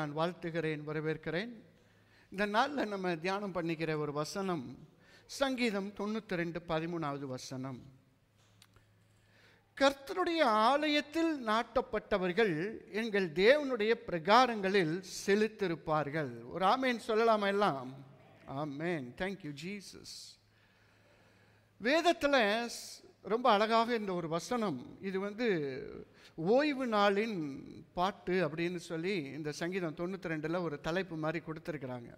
நான் வாழ்த்துகிறேன் வரவேற்கிறேன் இந்த நாளில் நம்ம தியானம் பண்ணிக்கிற ஒரு வசனம் சங்கீதம் தொண்ணூற்றி ரெண்டு பதிமூணாவது வசனம் கர்த்தனுடைய ஆலயத்தில் நாட்டப்பட்டவர்கள் எங்கள் தேவனுடைய பிரகாரங்களில் செலுத்திருப்பார்கள் ஒரு ஆமேன் சொல்லலாமா எல்லாம் ஆமேன் தேங்க்யூ ஜீசஸ் வேதத்தில் ரொம்ப அழகாக இந்த ஒரு வசனம் இது வந்து ஓய்வு நாளின் பாட்டு அப்படின்னு சொல்லி இந்த சங்கீதம் தொண்ணூற்றி ரெண்டில் ஒரு தலைப்பு மாதிரி கொடுத்துருக்குறாங்க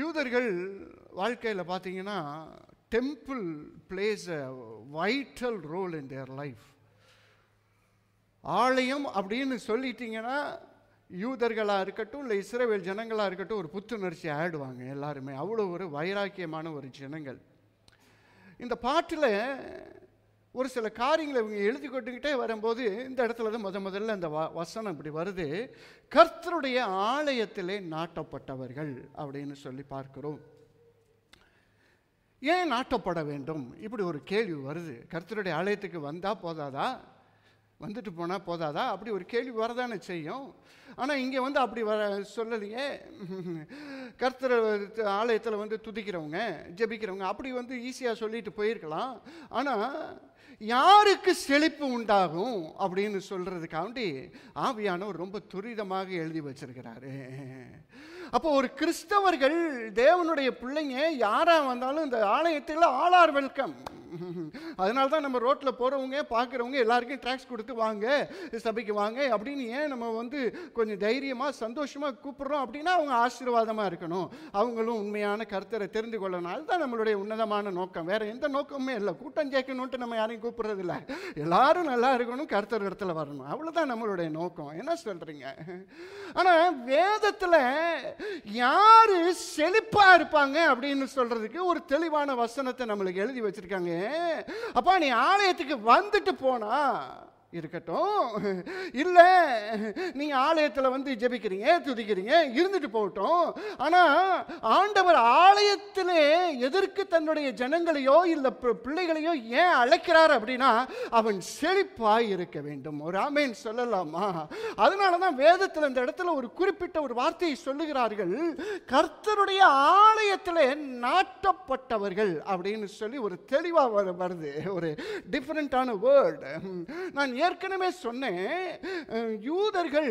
யூதர்கள் வாழ்க்கையில் பார்த்தீங்கன்னா temple place a vital role in their life ஆலயம் அப்படின்னு சொல்லிட்டிங்கன்னா யூதர்களாக இருக்கட்டும் இல்லை இஸ்ரேவேல் ஜனங்களாக இருக்கட்டும் ஒரு புத்துணர்ச்சி ஆடுவாங்க எல்லாருமே அவ்வளோ ஒரு வைராக்கியமான ஒரு ஜனங்கள் இந்த பாட்டில் ஒரு சில காரியங்களை இவங்க எழுதி கொண்டுக்கிட்டே வரும்போது இந்த இடத்துல தான் முத முதல்ல அந்த வ வசனம் இப்படி வருது கர்த்தருடைய ஆலயத்திலே நாட்டப்பட்டவர்கள் அப்படின்னு சொல்லி பார்க்குறோம் ஏன் நாட்டப்பட வேண்டும் இப்படி ஒரு கேள்வி வருது கர்த்தருடைய ஆலயத்துக்கு வந்தால் போதாதா வந்துட்டு போனால் போதாதா அப்படி ஒரு கேள்வி வரதானே செய்யும் ஆனால் இங்கே வந்து அப்படி வர சொல்லலையே கர்த்தர் ஆலயத்தில் வந்து துதிக்கிறவங்க ஜபிக்கிறவங்க அப்படி வந்து ஈஸியாக சொல்லிட்டு போயிருக்கலாம் ஆனால் யாருக்கு செழிப்பு உண்டாகும் அப்படின்னு சொல்கிறதுக்காண்டி ஆவியானவர் ரொம்ப துரிதமாக எழுதி வச்சிருக்கிறாரு அப்போ ஒரு கிறிஸ்தவர்கள் தேவனுடைய பிள்ளைங்க யாரா வந்தாலும் இந்த ஆலயத்தில் ஆல் ஆர் வெல்கம் அதனால தான் நம்ம ரோட்டில் போகிறவங்க பார்க்குறவங்க எல்லாருக்கும் ட்ராக்ஸ் கொடுத்து வாங்க சபைக்கு வாங்க அப்படின்னு ஏன் நம்ம வந்து கொஞ்சம் தைரியமாக சந்தோஷமாக கூப்பிட்றோம் அப்படின்னா அவங்க ஆசீர்வாதமாக இருக்கணும் அவங்களும் உண்மையான கருத்தரை தெரிந்து கொள்ளனால் தான் நம்மளுடைய உன்னதமான நோக்கம் வேறு எந்த நோக்கமுமே இல்லை கூட்டம் சேர்க்கணுன்ட்டு நம்ம யாரையும் கூப்பிட்றதில்ல எல்லாரும் நல்லா இருக்கணும் கருத்தர் இடத்துல வரணும் அவ்வளோதான் நம்மளுடைய நோக்கம் என்ன சொல்கிறீங்க ஆனால் வேதத்தில் யார் செழிப்பாக இருப்பாங்க அப்படின்னு சொல்கிறதுக்கு ஒரு தெளிவான வசனத்தை நம்மளுக்கு எழுதி வச்சுருக்காங்க அப்பா நீ ஆலயத்துக்கு வந்துட்டு போனா இருக்கட்டும் இல்லை நீங்கள் ஆலயத்தில் வந்து ஜெபிக்கிறீங்க துதிக்கிறீங்க இருந்துட்டு போகட்டும் ஆனால் ஆண்டவர் ஆலயத்திலே எதற்கு தன்னுடைய ஜனங்களையோ இல்லை பிள்ளைகளையோ ஏன் அழைக்கிறார் அப்படின்னா அவன் செழிப்பாக இருக்க வேண்டும் ஒரு ஆமேன் சொல்லலாமா அதனால தான் வேதத்தில் இந்த இடத்துல ஒரு குறிப்பிட்ட ஒரு வார்த்தையை சொல்லுகிறார்கள் கர்த்தருடைய ஆலயத்தில் நாட்டப்பட்டவர்கள் அப்படின்னு சொல்லி ஒரு தெளிவாக வருது ஒரு டிஃப்ரெண்ட்டான வேர்டு நான் ஏற்கனவே சொன்னேன் யூதர்கள்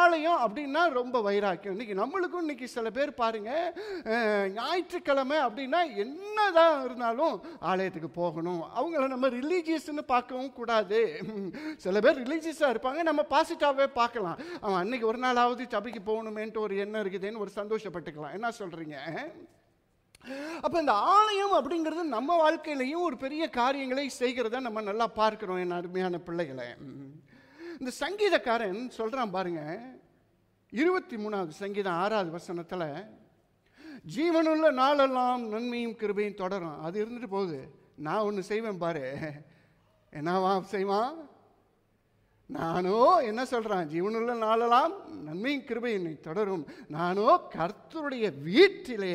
ஆலயம் அப்படின்னா ரொம்ப வைராக்கியம் இன்னைக்கு நம்மளுக்கும் இன்னைக்கு சில பேர் பாருங்கள் ஞாயிற்றுக்கிழமை அப்படின்னா என்னதான் இருந்தாலும் ஆலயத்துக்கு போகணும் அவங்கள நம்ம ரிலீஜியஸ்ன்னு பார்க்கவும் கூடாது சில பேர் ரிலீஜியஸாக இருப்பாங்க நம்ம பாசிட்டிவாகவே பார்க்கலாம் அவன் அன்றைக்கி ஒரு நாளாவது சபைக்கு போகணுமேன்ட்டு ஒரு எண்ணம் இருக்குதுன்னு ஒரு சந்தோஷப்பட்டுக்கலாம் என்ன சொல்கிறீங்க அப்போ இந்த ஆலயம் அப்படிங்கிறது நம்ம வாழ்க்கையிலையும் ஒரு பெரிய காரியங்களை செய்கிறத நம்ம நல்லா பார்க்குறோம் என் அருமையான பிள்ளைகளை இந்த சங்கீதக்காரன் சொல்கிறான் பாருங்க இருபத்தி மூணாவது சங்கீதம் ஆறாவது வசனத்தில் ஜீவனுள்ள நாளெல்லாம் நன்மையும் கிருபையும் தொடரும் அது இருந்துட்டு போகுது நான் ஒன்று செய்வேன் பாரு என்னவா செய்வான் நானோ என்ன சொல்கிறான் ஜீவனுள்ள நாளெல்லாம் நன்மையும் கிருபை என்னை தொடரும் நானோ கர்த்தருடைய வீட்டிலே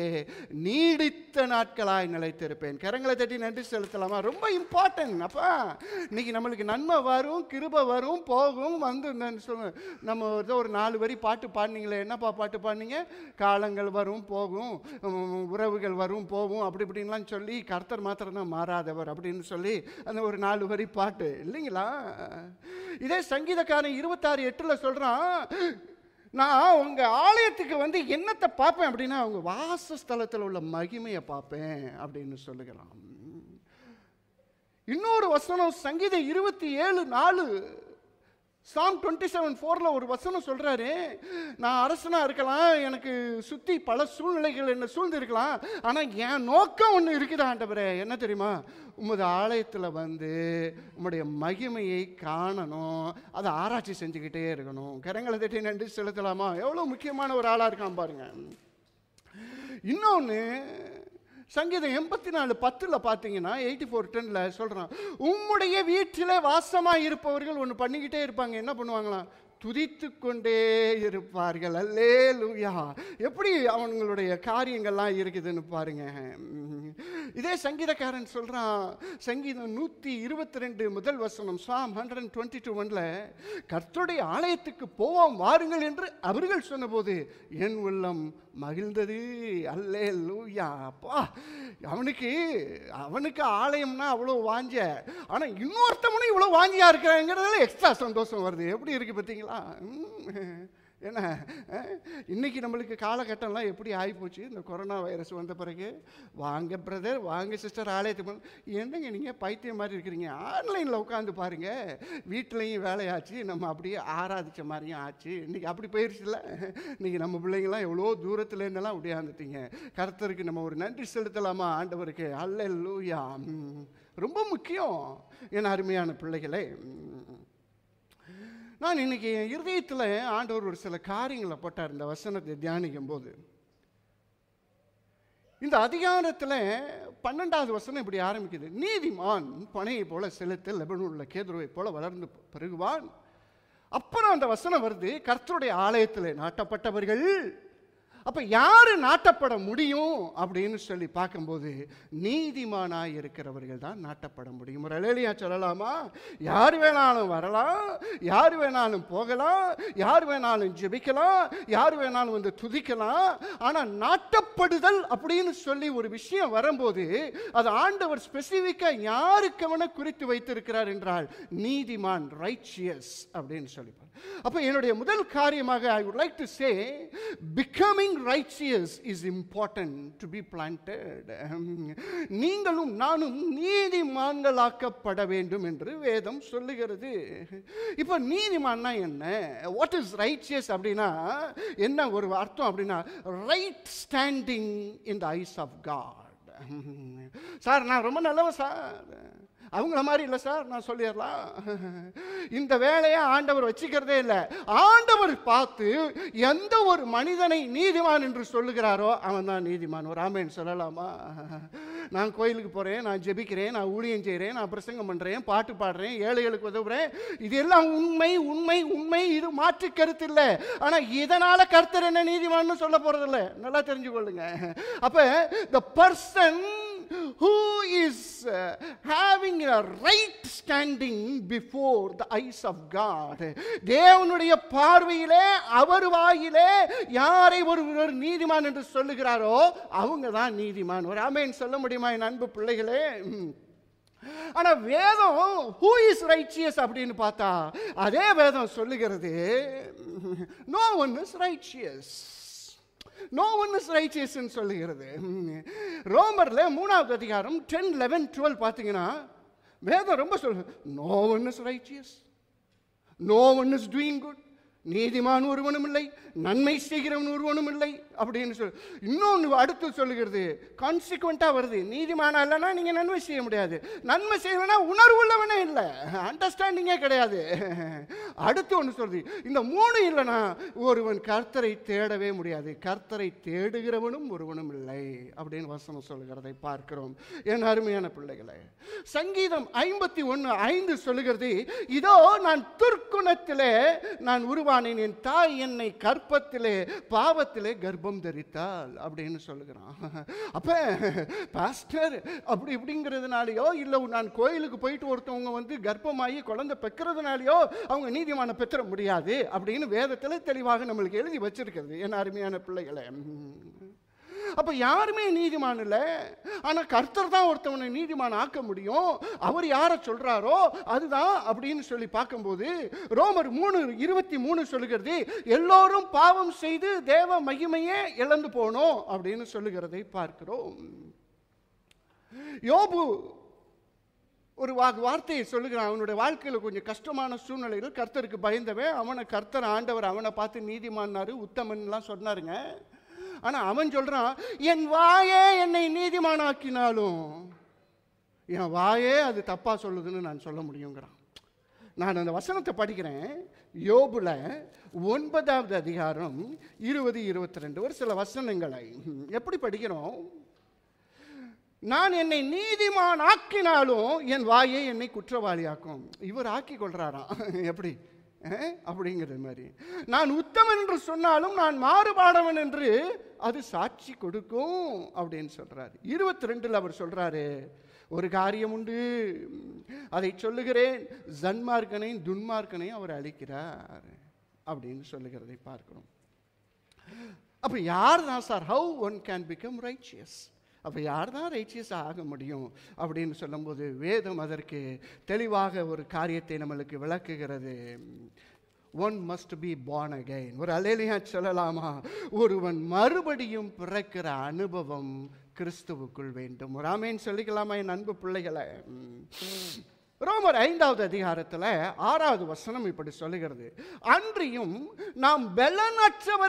நீடித்த நாட்களாய் நிலைத்திருப்பேன் கரங்களை தட்டி நன்றி செலுத்தலாமா ரொம்ப இம்பார்ட்டன்ட் அப்பா இன்னைக்கு நம்மளுக்கு நன்மை வரும் கிருபை வரும் போகும் வந்து சொல்லுங்கள் நம்ம ஒரு நாலு வரி பாட்டு பாடினீங்களே என்னப்பா பாட்டு பாடினீங்க காலங்கள் வரும் போகும் உறவுகள் வரும் போகும் அப்படி இப்படின்லாம் சொல்லி கர்த்தர் மாத்திரம் தான் மாறாதவர் அப்படின்னு சொல்லி அந்த ஒரு நாலு வரி பாட்டு இல்லைங்களா இதே சங்கீதக்காரன் இருபத்தாறு எட்டில் சொல்கிறான் நான் உங்கள் ஆலயத்துக்கு வந்து என்னத்தை பார்ப்பேன் அப்படின்னா அவங்க வாசஸ்தலத்தில் உள்ள மகிமையை பார்ப்பேன் அப்படின்னு சொல்லுகிறான் இன்னொரு வசனம் சங்கீதம் இருபத்தி ஏழு நாலு சாம் டுவெண்ட்டி செவன் ஃபோரில் ஒரு வசனம் சொல்கிறாரு நான் அரசனாக இருக்கலாம் எனக்கு சுற்றி பல சூழ்நிலைகள் என்ன சூழ்ந்து இருக்கலாம் ஆனால் என் நோக்கம் ஒன்று இருக்குது ஆண்டவரே என்ன தெரியுமா உமது ஆலயத்தில் வந்து உம்முடைய மகிமையை காணணும் அதை ஆராய்ச்சி செஞ்சுக்கிட்டே இருக்கணும் கரங்களை தட்டி நன்றி செலுத்தலாமா எவ்வளோ முக்கியமான ஒரு ஆளாக இருக்கான் பாருங்கள் இன்னொன்று சங்கீதம் எண்பத்தி நாலு பத்தில் பார்த்தீங்கன்னா எயிட்டி ஃபோர் டென்ல சொல்கிறான் உம்முடைய வீட்டிலே வாசமாக இருப்பவர்கள் ஒன்று பண்ணிக்கிட்டே இருப்பாங்க என்ன பண்ணுவாங்களாம் துதித்து கொண்டே இருப்பார்கள் அல்லே லூயா எப்படி அவங்களுடைய காரியங்கள்லாம் இருக்குதுன்னு பாருங்க இதே சங்கீதக்காரன் சொல்கிறான் சங்கீதம் நூற்றி இருபத்தி ரெண்டு முதல் வசனம் psalm hundred and twenty two ஒன்ல கர்த்தருடைய ஆலயத்துக்கு போவோம் வாருங்கள் என்று அவர்கள் சொன்னபோது என் உள்ளம் மகிழ்ந்தது அல்லே லூயா அப்பா அவனுக்கு அவனுக்கு ஆலயம்னா அவ்வளோ வாஞ்ச ஆனால் இன்னொருத்தவனும் இவ்வளோ வாங்கியா இருக்கிறாங்கிறதுல எக்ஸ்ட்ரா சந்தோஷம் வருது எப்படி இருக்கு பார்த்தீங்களா பார்க்கலாம் ஏன்னா இன்றைக்கி நம்மளுக்கு காலகட்டம்லாம் எப்படி ஆகிப்போச்சு இந்த கொரோனா வைரஸ் வந்த பிறகு வாங்க பிரதர் வாங்க சிஸ்டர் ஆலயத்துக்கு என்னங்க நீங்கள் பைத்தியம் மாதிரி இருக்கிறீங்க ஆன்லைனில் உட்காந்து பாருங்கள் வீட்லேயும் வேலையாச்சு நம்ம அப்படியே ஆராதித்த மாதிரியும் ஆச்சு இன்றைக்கி அப்படி இல்லை இன்றைக்கி நம்ம பிள்ளைங்களாம் எவ்வளோ தூரத்தில் இருந்தெல்லாம் உடையாந்துட்டீங்க கருத்தருக்கு நம்ம ஒரு நன்றி செலுத்தலாமா ஆண்டவருக்கு அல்ல லூயா ரொம்ப முக்கியம் என் அருமையான பிள்ளைகளே நான் இன்றைக்கி என் இருதயத்தில் ஆண்டவர் ஒரு சில காரியங்களை போட்டார் இந்த வசனத்தை தியானிக்கும் போது இந்த அதிகாரத்தில் பன்னெண்டாவது வசனம் இப்படி ஆரம்பிக்குது நீதிமான் பனையை போல செலுத்த லெபனூரில் கேதுருவை போல வளர்ந்து பெருகுவான் அப்புறம் அந்த வசனம் வருது கர்த்தருடைய ஆலயத்தில் நாட்டப்பட்டவர்கள் அப்போ யார் நாட்டப்பட முடியும் அப்படின்னு சொல்லி பார்க்கும்போது நீதிமானாக இருக்கிறவர்கள் தான் நாட்டப்பட முடியும் ரலேலியா சொல்லலாமா யார் வேணாலும் வரலாம் யார் வேணாலும் போகலாம் யார் வேணாலும் ஜெபிக்கலாம் யார் வேணாலும் வந்து துதிக்கலாம் ஆனால் நாட்டப்படுதல் அப்படின்னு சொல்லி ஒரு விஷயம் வரும்போது அது ஆண்டவர் ஸ்பெசிஃபிக்காக யாருக்கு அவனை குறித்து வைத்திருக்கிறார் என்றால் நீதிமான் ரைச்சியஸ் அப்படின்னு சொல்லி அப்போ என்னுடைய முதல் காரியமாக I would like to say becoming righteous is important to be plant நீங்களும் நானும் நீதிமான்களாக்கப்பட வேண்டும் என்று வேதம் சொல்லுகிறது இப்போ நீதிமான்னா என்ன வாட் இஸ் ரைச்சியஸ் அப்படின்னா என்ன ஒரு அர்த்தம் அப்படின்னா right standing in the eyes of God sir நான் ரொம்ப நல்லவன் சார் அவங்கள மாதிரி இல்லை சார் நான் சொல்லிடலாம் இந்த வேலையை ஆண்டவர் வச்சுக்கிறதே இல்லை ஆண்டவர் பார்த்து எந்த ஒரு மனிதனை நீதிமான் என்று சொல்லுகிறாரோ அவன் தான் நீதிமான் ஒரு ஆமேன் சொல்லலாமா நான் கோயிலுக்கு போகிறேன் நான் ஜெபிக்கிறேன் நான் ஊழியம் செய்கிறேன் நான் பிரசங்கம் பண்ணுறேன் பாட்டு பாடுறேன் ஏழைகளுக்கு உதவுறேன் இது எல்லாம் உண்மை உண்மை உண்மை இது மாற்று கருத்து இல்லை ஆனால் இதனால் கருத்தர் என்ன நீதிமான்னு சொல்ல போகிறதில்ல நல்லா தெரிஞ்சு கொள்ளுங்க அப்போ the person who is uh, having a right standing before the eyes of God. தேவனுடைய பார்வையிலே அவர் வாயிலே யாரை ஒருவர் நீதிமான் என்று சொல்லுகிறாரோ அவங்க தான் நீதிமான் ஒரு ஆமேன் சொல்ல முடியுமா என் அன்பு பிள்ளைகளே ஆனா வேதம் ஹூ இஸ் ரைச்சியஸ் அப்படின்னு பார்த்தா அதே வேதம் சொல்லுகிறது no one is righteous no one is ரைச்சியஸ்ன்னு சொல்லுகிறது ரோமரில் மூணாவது அதிகாரம் டென் லெவன் டுவெல் பார்த்தீங்கன்னா வேதம் ரொம்ப சொல்லு no one is righteous no one is doing good நீதிமான் ஒருவனும் இல்லை நன்மை செய்கிறவன் ஒருவனும் இல்லை அப்படின்னு சொல்லி இன்னொன்று அடுத்து சொல்லுகிறது கான்சிக்வெண்ட்டாக வருது நீதிமானா இல்லைனா நீங்கள் நன்மை செய்ய முடியாது நன்மை செய்வனா உணர்வு உள்ளவனே இல்லை அண்டர்ஸ்டாண்டிங்கே கிடையாது அடுத்து ஒன்று சொல்றது இந்த மூணு இல்லைனா ஒருவன் கர்த்தரை தேடவே முடியாது கர்த்தரை தேடுகிறவனும் ஒருவனும் இல்லை அப்படின்னு வசனம் சொல்லுகிறதை பார்க்கிறோம் என் அருமையான பிள்ளைகளை சங்கீதம் ஐம்பத்தி ஒன்று ஐந்து சொல்லுகிறது இதோ நான் துர்க்குணத்திலே நான் உருவா என் தாய் என்னை கற்பத்திலே பாவத்திலே கர்ப்பம் தரித்தாள் அப்படின்னு சொல்லுகிறான் அப்போ பாஸ்டர் அப்படி இப்படிங்கிறதுனாலயோ இல்லை நான் கோயிலுக்கு போயிட்டு ஒருத்தவங்க வந்து கர்ப்பமாகி குழந்தை பெக்கிறதுனாலயோ அவங்க நீதிமான பெற்ற முடியாது அப்படின்னு வேதத்தில் தெளிவாக நம்மளுக்கு எழுதி வச்சிருக்கிறது என் அருமையான பிள்ளைகளை அப்போ யாருமே நீதிமான் இல்லை ஆனால் கர்த்தர் தான் ஒருத்தவனை நீதிமான் ஆக்க முடியும் அவர் யாரை சொல்கிறாரோ அதுதான் அப்படின்னு சொல்லி பார்க்கும்போது ரோமர் மூணு இருபத்தி மூணு சொல்லுகிறது எல்லோரும் பாவம் செய்து தேவ மகிமையே இழந்து போனோம் அப்படின்னு சொல்லுகிறதை பார்க்கிறோம் யோபு ஒரு வா வார்த்தையை சொல்லுகிறான் அவனுடைய வாழ்க்கையில் கொஞ்சம் கஷ்டமான சூழ்நிலையில் கர்த்தருக்கு பயந்தவன் அவனை கர்த்தர் ஆண்டவர் அவனை பார்த்து நீதிமான்னாரு உத்தமன்லாம் சொன்னாருங்க ஆனால் அவன் சொல்கிறான் என் வாயே என்னை நீதிமானாக்கினாலும் என் வாயே அது தப்பாக சொல்லுதுன்னு நான் சொல்ல முடியுங்கிறான் நான் அந்த வசனத்தை படிக்கிறேன் யோபுல ஒன்பதாவது அதிகாரம் இருபது இருபத்தி ரெண்டு ஒரு சில வசனங்களை எப்படி படிக்கிறோம் நான் என்னை நீதிமான் ஆக்கினாலும் என் வாயை என்னை குற்றவாளியாக்கும் இவர் ஆக்கி கொள்றாராம் எப்படி அப்படிங்கிறது மாதிரி நான் உத்தமன் என்று சொன்னாலும் நான் மாறுபாடவன் என்று அது சாட்சி கொடுக்கும் அப்படின்னு சொல்கிறாரு இருபத்தி ரெண்டில் அவர் சொல்கிறாரு ஒரு காரியம் உண்டு அதை சொல்லுகிறேன் ஜன்மார்க்கனையும் துன்மார்க்கனையும் அவர் அழிக்கிறார் அப்படின்னு சொல்லுகிறதை பார்க்கணும் அப்போ யார் தான் sir how one can become righteous அப்போ யார் தான் ரைச்சியஸ் ஆக முடியும் அப்படின்னு சொல்லும்போது வேதம் அதற்கு தெளிவாக ஒரு காரியத்தை நம்மளுக்கு விளக்குகிறது one must be born again ஒரு அலையிலையா சொல்லலாமா ஒருவன் மறுபடியும் பிறக்கிற அனுபவம் கிறிஸ்துவுக்குள் வேண்டும் ஒரு ஆமேன்னு சொல்லிக்கலாமா என் அன்பு பிள்ளைகளை ரோமர் ஐந்தாவது அதிகாரத்தில் ஆறாவது வசனம் இப்படி சொல்லுகிறது அன்றியும் நாம் இருக்கும்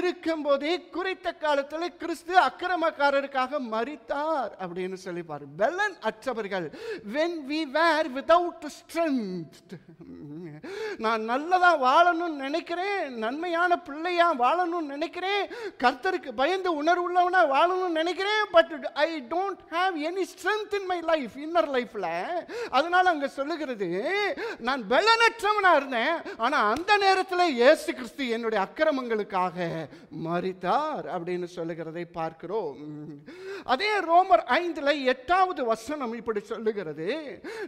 இருக்கும்போதே குறித்த காலத்தில் கிறிஸ்து அக்கிரமக்காரருக்காக மறித்தார் அப்படின்னு சொல்லிப்பார் பலன் அற்றவர்கள் when we were without strength நான் நல்லதாக வாழணும்னு நினைக்கிறேன் நன்மையான பிள்ளையாக வாழணும்னு நினைக்கிறேன் கர்த்தருக்கு பயந்து உணர்வுள்ளவனாக வாழணும்னு நினைக்கிறேன் but I don't have any strength in my life inner லைஃப்பில் அதனால் அதனால் அங்கே சொல்லுகிறது நான் பலனற்றவனாக இருந்தேன் ஆனால் அந்த நேரத்தில் இயேசு கிறிஸ்து என்னுடைய அக்கிரமங்களுக்காக மறித்தார் அப்படின்னு சொல்லுகிறதை பார்க்கிறோம் அதே ரோமர் ஐந்தில் எட்டாவது வசனம் இப்படி சொல்லுகிறது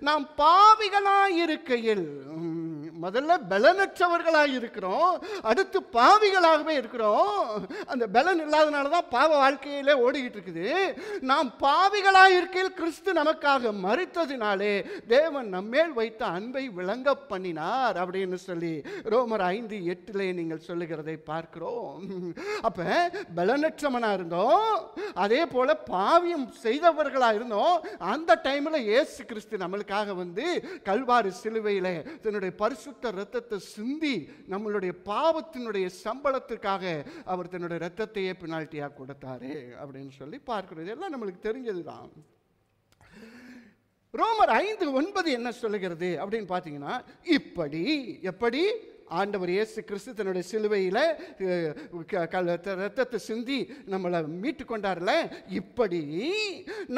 நாம் பாவிகளாக இருக்கையில் முதல்ல பலனற்றவர்களாக இருக்கிறோம் அடுத்து பாவிகளாகவே இருக்கிறோம் அந்த பலன் இல்லாதனால தான் பாவ வாழ்க்கையிலே ஓடிக்கிட்டு இருக்குது நாம் பாவிகளாக இருக்கையில் கிறிஸ்து நமக்காக மறித்ததினாலே தே தேவன் நம்மேல் வைத்த அன்பை விளங்க பண்ணினார் அப்படின்னு சொல்லி ரோமர் ஐந்து எட்டுல நீங்கள் சொல்லுகிறதை பார்க்கிறோம் அப்ப பலனற்றமனா இருந்தோம் அதே போல பாவியம் செய்தவர்களா இருந்தோம் அந்த டைம்ல ஏசு கிறிஸ்து நம்மளுக்காக வந்து கல்வாறு சிலுவையில தன்னுடைய பரிசுத்த ரத்தத்தை சிந்தி நம்மளுடைய பாவத்தினுடைய சம்பளத்துக்காக அவர் தன்னுடைய ரத்தத்தையே பினால்ட்டியா கொடுத்தாரு அப்படின்னு சொல்லி பார்க்கிறோம் இதெல்லாம் நம்மளுக்கு தெரிஞ்சதுதான் ரோமர் ஐந்து ஒன்பது என்ன சொல்லுகிறது அப்படின்னு பார்த்தீங்கன்னா இப்படி எப்படி ஆண்டவர் இயேசு கிறிஸ்து தன்னுடைய சிலுவையில் ரத்தத்தை சிந்தி நம்மளை மீட்டு கொண்டார்ல இப்படி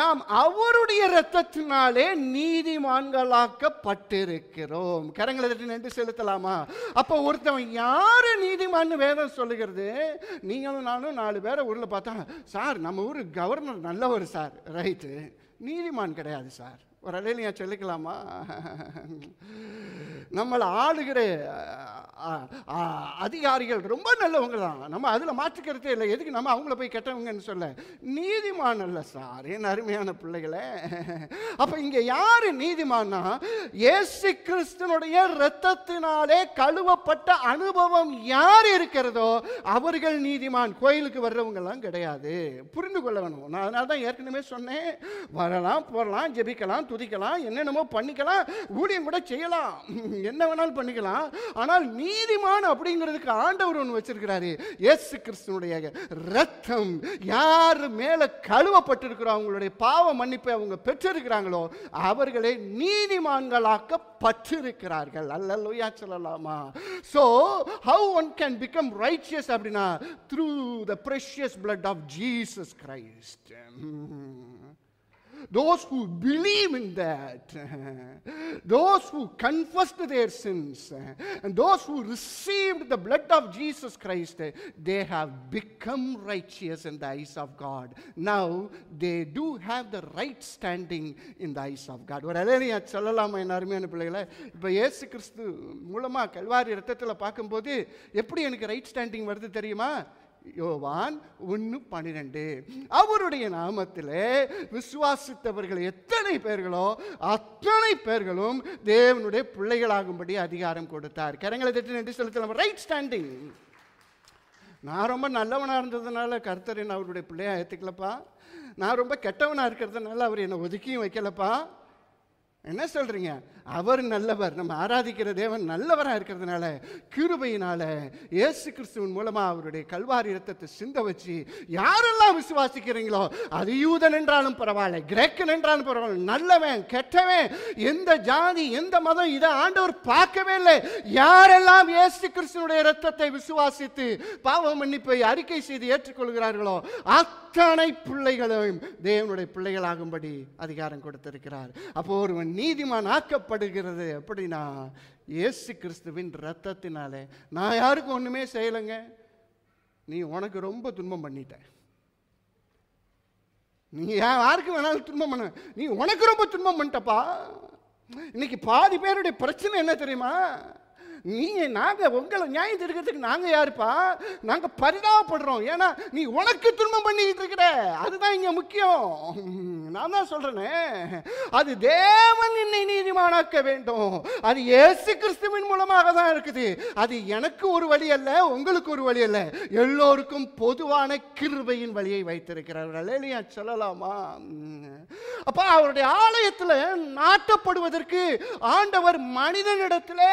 நாம் அவருடைய ரத்தத்தினாலே நீதிமான்களாக்கப்பட்டிருக்கிறோம் கரங்களை தட்டி நின்று செலுத்தலாமா அப்போ ஒருத்தவன் யார் நீதிமான்னு வேதம் சொல்லுகிறது நீங்களும் நானும் நாலு பேரை ஊரில் பார்த்தா சார் நம்ம ஊர் கவர்னர் நல்லவர் சார் ரைட்டு நீதிமான் கிடையாது சார் ஒரு அலையிலையா சொல்லிக்கலாமா நம்மளை ஆளுகிற அதிகாரிகள் ரொம்ப நல்லவங்க தான் நம்ம அதில் மாற்றுக்கிறதே இல்லை எதுக்கு நம்ம அவங்கள போய் கெட்டவங்கன்னு சொல்ல நீதிமான் அல்ல சார் என் அருமையான பிள்ளைகளே அப்போ இங்கே யார் நீதிமான்னா ஏசு கிறிஸ்தனுடைய இரத்தத்தினாலே கழுவப்பட்ட அனுபவம் யார் இருக்கிறதோ அவர்கள் நீதிமான் கோயிலுக்கு வர்றவங்கெல்லாம் கிடையாது புரிந்து கொள்ள வேணும் நான் அதனால தான் ஏற்கனவே சொன்னேன் வரலாம் போகலாம் ஜெபிக்கலாம் குதிக்கலாம் என்னென்னமோ பண்ணிக்கலாம் ஊழியம் கூட செய்யலாம் என்ன வேணாலும் பண்ணிக்கலாம் ஆனால் நீதிமான் அப்படிங்கிறதுக்கு ஆண்டவர் ஒன்று வச்சிருக்கிறாரு இயேசு கிறிஸ்தனுடைய ரத்தம் யார் மேலே கழுவப்பட்டிருக்கிறோம் அவங்களுடைய பாவ மன்னிப்பை அவங்க பெற்றிருக்கிறாங்களோ அவர்களே பற்றிருக்கிறார்கள் அல்ல லொய்யா சொல்லலாமா so how one can become righteous அப்படின்னா through the precious blood of Jesus Christ Those who believe in that, those who confessed their sins, and those who received the blood of Jesus Christ, they have become righteous in the eyes of God. Now they do have the right standing in the eyes of God. ஒரு அலையா சொல்லலாமா என் அருமையான பிள்ளைகளை இப்போ ஏசு கிறிஸ்து மூலமாக கல்வாரி ரத்தத்தில் பார்க்கும்போது எப்படி எனக்கு ரைட் ஸ்டாண்டிங் வருது தெரியுமா யோவான் ஒன்று பன்னிரெண்டு அவருடைய நாமத்தில் விசுவாசித்தவர்கள் எத்தனை பேர்களோ அத்தனை பேர்களும் தேவனுடைய பிள்ளைகளாகும்படி அதிகாரம் கொடுத்தார் கரங்களை தட்டி நன்றி செலுத்தலாம் ரைட் ஸ்டாண்டிங் நான் ரொம்ப நல்லவனாக இருந்ததுனால கருத்தர் என்ன அவருடைய பிள்ளையாக ஏற்றுக்கலப்பா நான் ரொம்ப கெட்டவனாக இருக்கிறதுனால அவர் என்னை ஒதுக்கியும் வைக்கலப்பா என்ன சொல்கிறீங்க அவர் நல்லவர் நம்ம ஆராதிக்கிற தேவன் நல்லவராக இருக்கிறதுனால கிருபையினால் இயேசு கிறிஸ்துவின் மூலமாக அவருடைய கல்வாரி ரத்தத்தை சிந்த வச்சு யாரெல்லாம் விசுவாசிக்கிறீங்களோ அது யூதன் என்றாலும் பரவாயில்ல கிரேக்கன் என்றாலும் பரவாயில்ல நல்லவன் கெட்டவன் எந்த ஜாதி எந்த மதம் இதை ஆண்டவர் பார்க்கவே இல்லை யாரெல்லாம் இயேசு கிறிஸ்துவனுடைய ரத்தத்தை விசுவாசித்து பாவ மன்னிப்பை அறிக்கை செய்து ஏற்றுக்கொள்கிறார்களோ அத்தனை பிள்ளைகளையும் தேவனுடைய பிள்ளைகளாகும்படி அதிகாரம் கொடுத்திருக்கிறார் அப்போ ஒருவன் நீதிமான் ஆக்கப்படுகிறது அப்படின்னா இயேசு கிறிஸ்துவின் ரத்தத்தினாலே நான் யாருக்கும் ஒன்றுமே செய்யலைங்க நீ உனக்கு ரொம்ப துன்பம் பண்ணிட்ட நீ யாருக்கு வேணாலும் துன்பம் பண்ண நீ உனக்கு ரொம்ப துன்பம் பண்ணிட்டப்பா இன்னைக்கு பாதி பேருடைய பிரச்சனை என்ன தெரியுமா நீங்கள் நாங்கள் உங்களை நியாயம் தெரிவிக்கிறதுக்கு நாங்கள் யாருப்பா நாங்கள் பரிதாபப்படுறோம் ஏன்னா நீ உனக்கு துன்பம் பண்ணிக்கிட்டு இருக்கிற அதுதான் இங்கே முக்கியம் நான் தான் சொல்கிறேனே அது தேவன் என்னை நீதிமானாக்க வேண்டும் அது இயேசு கிறிஸ்துவின் மூலமாக தான் இருக்குது அது எனக்கு ஒரு வழி அல்ல உங்களுக்கு ஒரு வழி அல்ல எல்லோருக்கும் பொதுவான கிருபையின் வழியை வைத்திருக்கிறார்கள் இல்லையா சொல்லலாமா அப்போ அவருடைய ஆலயத்தில் நாட்டப்படுவதற்கு ஆண்டவர் மனிதனிடத்தில்